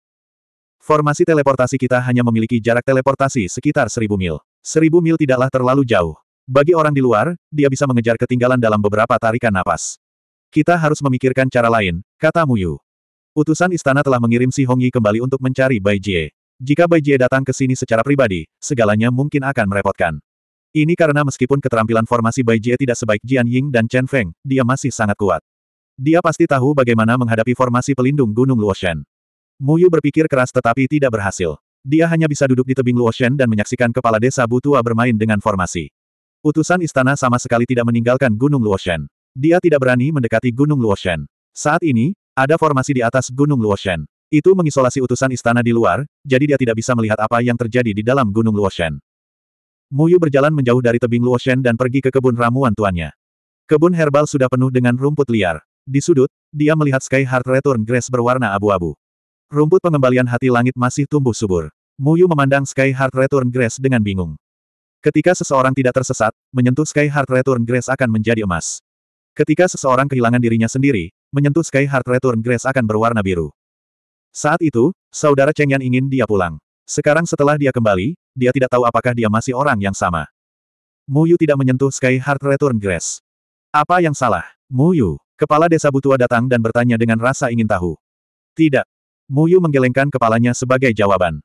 Formasi teleportasi kita hanya memiliki jarak teleportasi sekitar seribu mil. Seribu mil tidaklah terlalu jauh. Bagi orang di luar, dia bisa mengejar ketinggalan dalam beberapa tarikan napas. Kita harus memikirkan cara lain, kata Mu Yu. Utusan istana telah mengirim Si Hongyi kembali untuk mencari Bai Jie. Jika Bai Jie datang ke sini secara pribadi, segalanya mungkin akan merepotkan. Ini karena meskipun keterampilan formasi Bai Jie tidak sebaik Jian Ying dan Chen Feng, dia masih sangat kuat. Dia pasti tahu bagaimana menghadapi formasi pelindung Gunung Luoshan. Yu berpikir keras tetapi tidak berhasil. Dia hanya bisa duduk di tebing Luoshen dan menyaksikan kepala desa Butua bermain dengan formasi. Utusan istana sama sekali tidak meninggalkan Gunung Luoshen. Dia tidak berani mendekati Gunung Luoshen. Saat ini, ada formasi di atas Gunung Luoshen. Itu mengisolasi utusan istana di luar, jadi dia tidak bisa melihat apa yang terjadi di dalam Gunung Luoshen. Muyu berjalan menjauh dari tebing Luoshen dan pergi ke kebun ramuan tuannya. Kebun herbal sudah penuh dengan rumput liar. Di sudut, dia melihat Sky Heart Return Grace berwarna abu-abu. Rumput pengembalian hati langit masih tumbuh subur. Muyu memandang Sky Heart Return Grace dengan bingung. Ketika seseorang tidak tersesat, menyentuh Sky Heart Return Grace akan menjadi emas. Ketika seseorang kehilangan dirinya sendiri, menyentuh Sky Heart Return Grace akan berwarna biru. Saat itu, saudara Cheng Yan ingin dia pulang. Sekarang setelah dia kembali, dia tidak tahu apakah dia masih orang yang sama. Muyu tidak menyentuh Sky Heart Return Grace. Apa yang salah? Muyu, kepala desa Butua datang dan bertanya dengan rasa ingin tahu. Tidak, Muyu menggelengkan kepalanya sebagai jawaban.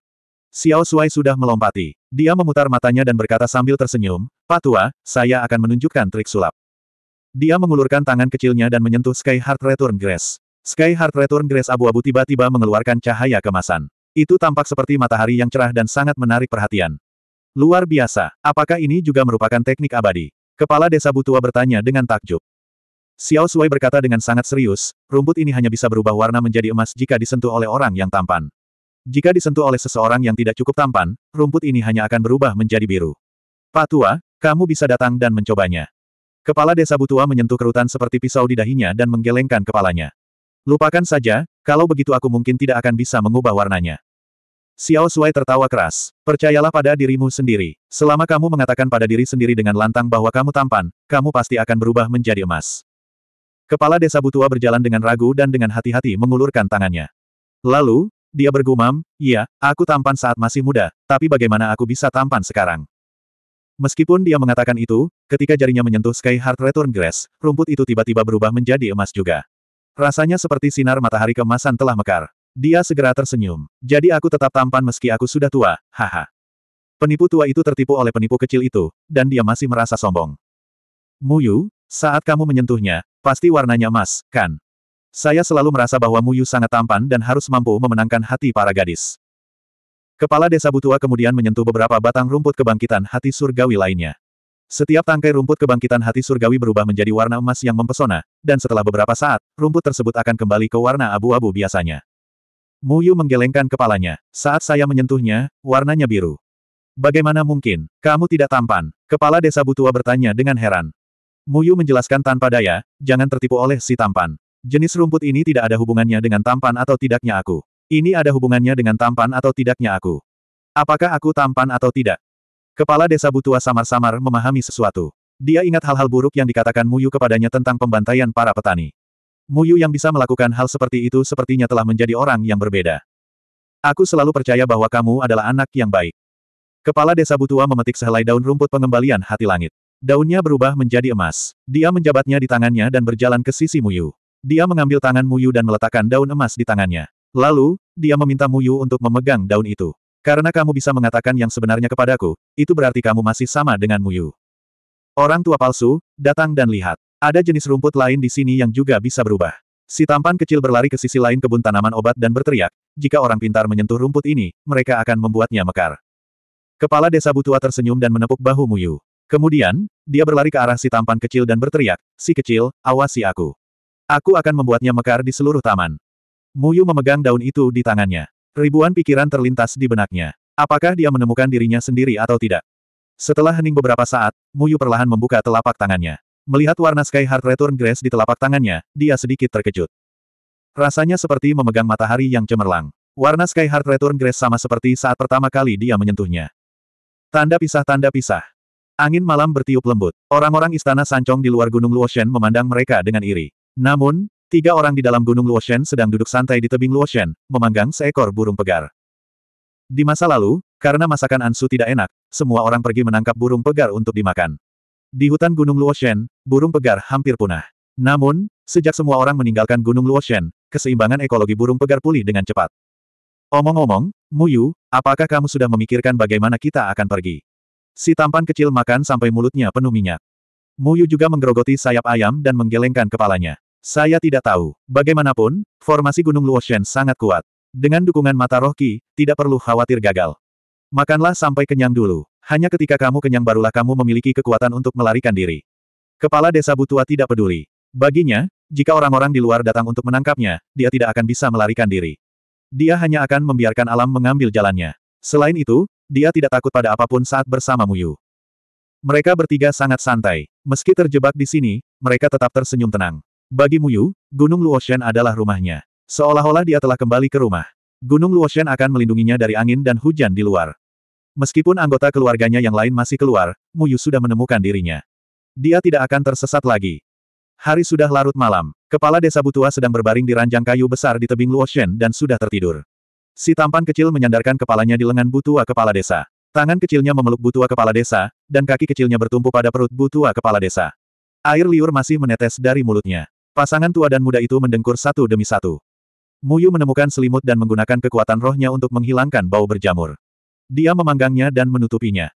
Xiao Suai sudah melompati. Dia memutar matanya dan berkata sambil tersenyum, Pak Tua, saya akan menunjukkan trik sulap. Dia mengulurkan tangan kecilnya dan menyentuh Sky Heart Return Grace. Sky Heart Return Grace abu-abu tiba-tiba mengeluarkan cahaya kemasan. Itu tampak seperti matahari yang cerah dan sangat menarik perhatian. Luar biasa, apakah ini juga merupakan teknik abadi? Kepala desa Butua bertanya dengan takjub. Xiao Sui berkata dengan sangat serius, rumput ini hanya bisa berubah warna menjadi emas jika disentuh oleh orang yang tampan. Jika disentuh oleh seseorang yang tidak cukup tampan, rumput ini hanya akan berubah menjadi biru. Pak Tua, kamu bisa datang dan mencobanya. Kepala desa Butua menyentuh kerutan seperti pisau di dahinya dan menggelengkan kepalanya. Lupakan saja, kalau begitu aku mungkin tidak akan bisa mengubah warnanya. Xiao Sui tertawa keras. Percayalah pada dirimu sendiri. Selama kamu mengatakan pada diri sendiri dengan lantang bahwa kamu tampan, kamu pasti akan berubah menjadi emas. Kepala desa Butua berjalan dengan ragu dan dengan hati-hati mengulurkan tangannya. Lalu, dia bergumam, iya, aku tampan saat masih muda, tapi bagaimana aku bisa tampan sekarang? Meskipun dia mengatakan itu, ketika jarinya menyentuh Sky Heart Return Grass, rumput itu tiba-tiba berubah menjadi emas juga. Rasanya seperti sinar matahari kemasan telah mekar. Dia segera tersenyum. Jadi aku tetap tampan meski aku sudah tua, haha. Penipu tua itu tertipu oleh penipu kecil itu, dan dia masih merasa sombong. Muyu, saat kamu menyentuhnya, pasti warnanya emas, kan? Saya selalu merasa bahwa Muyu sangat tampan dan harus mampu memenangkan hati para gadis. Kepala desa Butua kemudian menyentuh beberapa batang rumput kebangkitan hati surgawi lainnya. Setiap tangkai rumput kebangkitan hati surgawi berubah menjadi warna emas yang mempesona, dan setelah beberapa saat, rumput tersebut akan kembali ke warna abu-abu biasanya. Muyu menggelengkan kepalanya. Saat saya menyentuhnya, warnanya biru. Bagaimana mungkin? Kamu tidak tampan. Kepala desa Butua bertanya dengan heran. Muyu menjelaskan tanpa daya, jangan tertipu oleh si tampan. Jenis rumput ini tidak ada hubungannya dengan tampan atau tidaknya aku. Ini ada hubungannya dengan tampan atau tidaknya aku. Apakah aku tampan atau tidak? Kepala desa Butua samar-samar memahami sesuatu. Dia ingat hal-hal buruk yang dikatakan Muyu kepadanya tentang pembantaian para petani. Muyu yang bisa melakukan hal seperti itu sepertinya telah menjadi orang yang berbeda. Aku selalu percaya bahwa kamu adalah anak yang baik. Kepala desa Butua memetik sehelai daun rumput pengembalian hati langit. Daunnya berubah menjadi emas. Dia menjabatnya di tangannya dan berjalan ke sisi Muyu. Dia mengambil tangan Muyu dan meletakkan daun emas di tangannya. Lalu, dia meminta Muyu untuk memegang daun itu. Karena kamu bisa mengatakan yang sebenarnya kepadaku, itu berarti kamu masih sama dengan Muyu. Orang tua palsu, datang dan lihat. Ada jenis rumput lain di sini yang juga bisa berubah. Si tampan kecil berlari ke sisi lain kebun tanaman obat dan berteriak, jika orang pintar menyentuh rumput ini, mereka akan membuatnya mekar. Kepala desa Butua tersenyum dan menepuk bahu Muyu. Kemudian, dia berlari ke arah si tampan kecil dan berteriak, si kecil, awasi aku. Aku akan membuatnya mekar di seluruh taman. Muyu memegang daun itu di tangannya. Ribuan pikiran terlintas di benaknya. Apakah dia menemukan dirinya sendiri atau tidak? Setelah hening beberapa saat, Muyu perlahan membuka telapak tangannya. Melihat warna Sky Heart Return Grace di telapak tangannya, dia sedikit terkejut. Rasanya seperti memegang matahari yang cemerlang. Warna Sky Heart Return Grace sama seperti saat pertama kali dia menyentuhnya. Tanda pisah-tanda pisah. Angin malam bertiup lembut. Orang-orang istana Sancong di luar Gunung Luoshen memandang mereka dengan iri. Namun, tiga orang di dalam Gunung Luoshen sedang duduk santai di tebing Luoshen, memanggang seekor burung pegar. Di masa lalu, karena masakan Ansu tidak enak, semua orang pergi menangkap burung pegar untuk dimakan. Di hutan Gunung Luoshen, burung pegar hampir punah. Namun, sejak semua orang meninggalkan Gunung Luoshen, keseimbangan ekologi burung pegar pulih dengan cepat. Omong-omong, Muyu, apakah kamu sudah memikirkan bagaimana kita akan pergi? Si tampan kecil makan sampai mulutnya penuh minyak. Muyu juga menggerogoti sayap ayam dan menggelengkan kepalanya. Saya tidak tahu. Bagaimanapun, formasi Gunung Luoshen sangat kuat. Dengan dukungan mata roh Ki, tidak perlu khawatir gagal. Makanlah sampai kenyang dulu. Hanya ketika kamu kenyang barulah kamu memiliki kekuatan untuk melarikan diri. Kepala desa Butua tidak peduli. Baginya, jika orang-orang di luar datang untuk menangkapnya, dia tidak akan bisa melarikan diri. Dia hanya akan membiarkan alam mengambil jalannya. Selain itu, dia tidak takut pada apapun saat bersama Muyu. Mereka bertiga sangat santai. Meski terjebak di sini, mereka tetap tersenyum tenang. Bagi Muyu, Gunung Luoshen adalah rumahnya. Seolah-olah dia telah kembali ke rumah. Gunung Luoshen akan melindunginya dari angin dan hujan di luar. Meskipun anggota keluarganya yang lain masih keluar, Muyu sudah menemukan dirinya. Dia tidak akan tersesat lagi. Hari sudah larut malam. Kepala desa Butua sedang berbaring di ranjang kayu besar di tebing Luoshen dan sudah tertidur. Si tampan kecil menyandarkan kepalanya di lengan Butua kepala desa. Tangan kecilnya memeluk Butua kepala desa, dan kaki kecilnya bertumpu pada perut Butua kepala desa. Air liur masih menetes dari mulutnya. Pasangan tua dan muda itu mendengkur satu demi satu. Muyu menemukan selimut dan menggunakan kekuatan rohnya untuk menghilangkan bau berjamur. Dia memanggangnya dan menutupinya.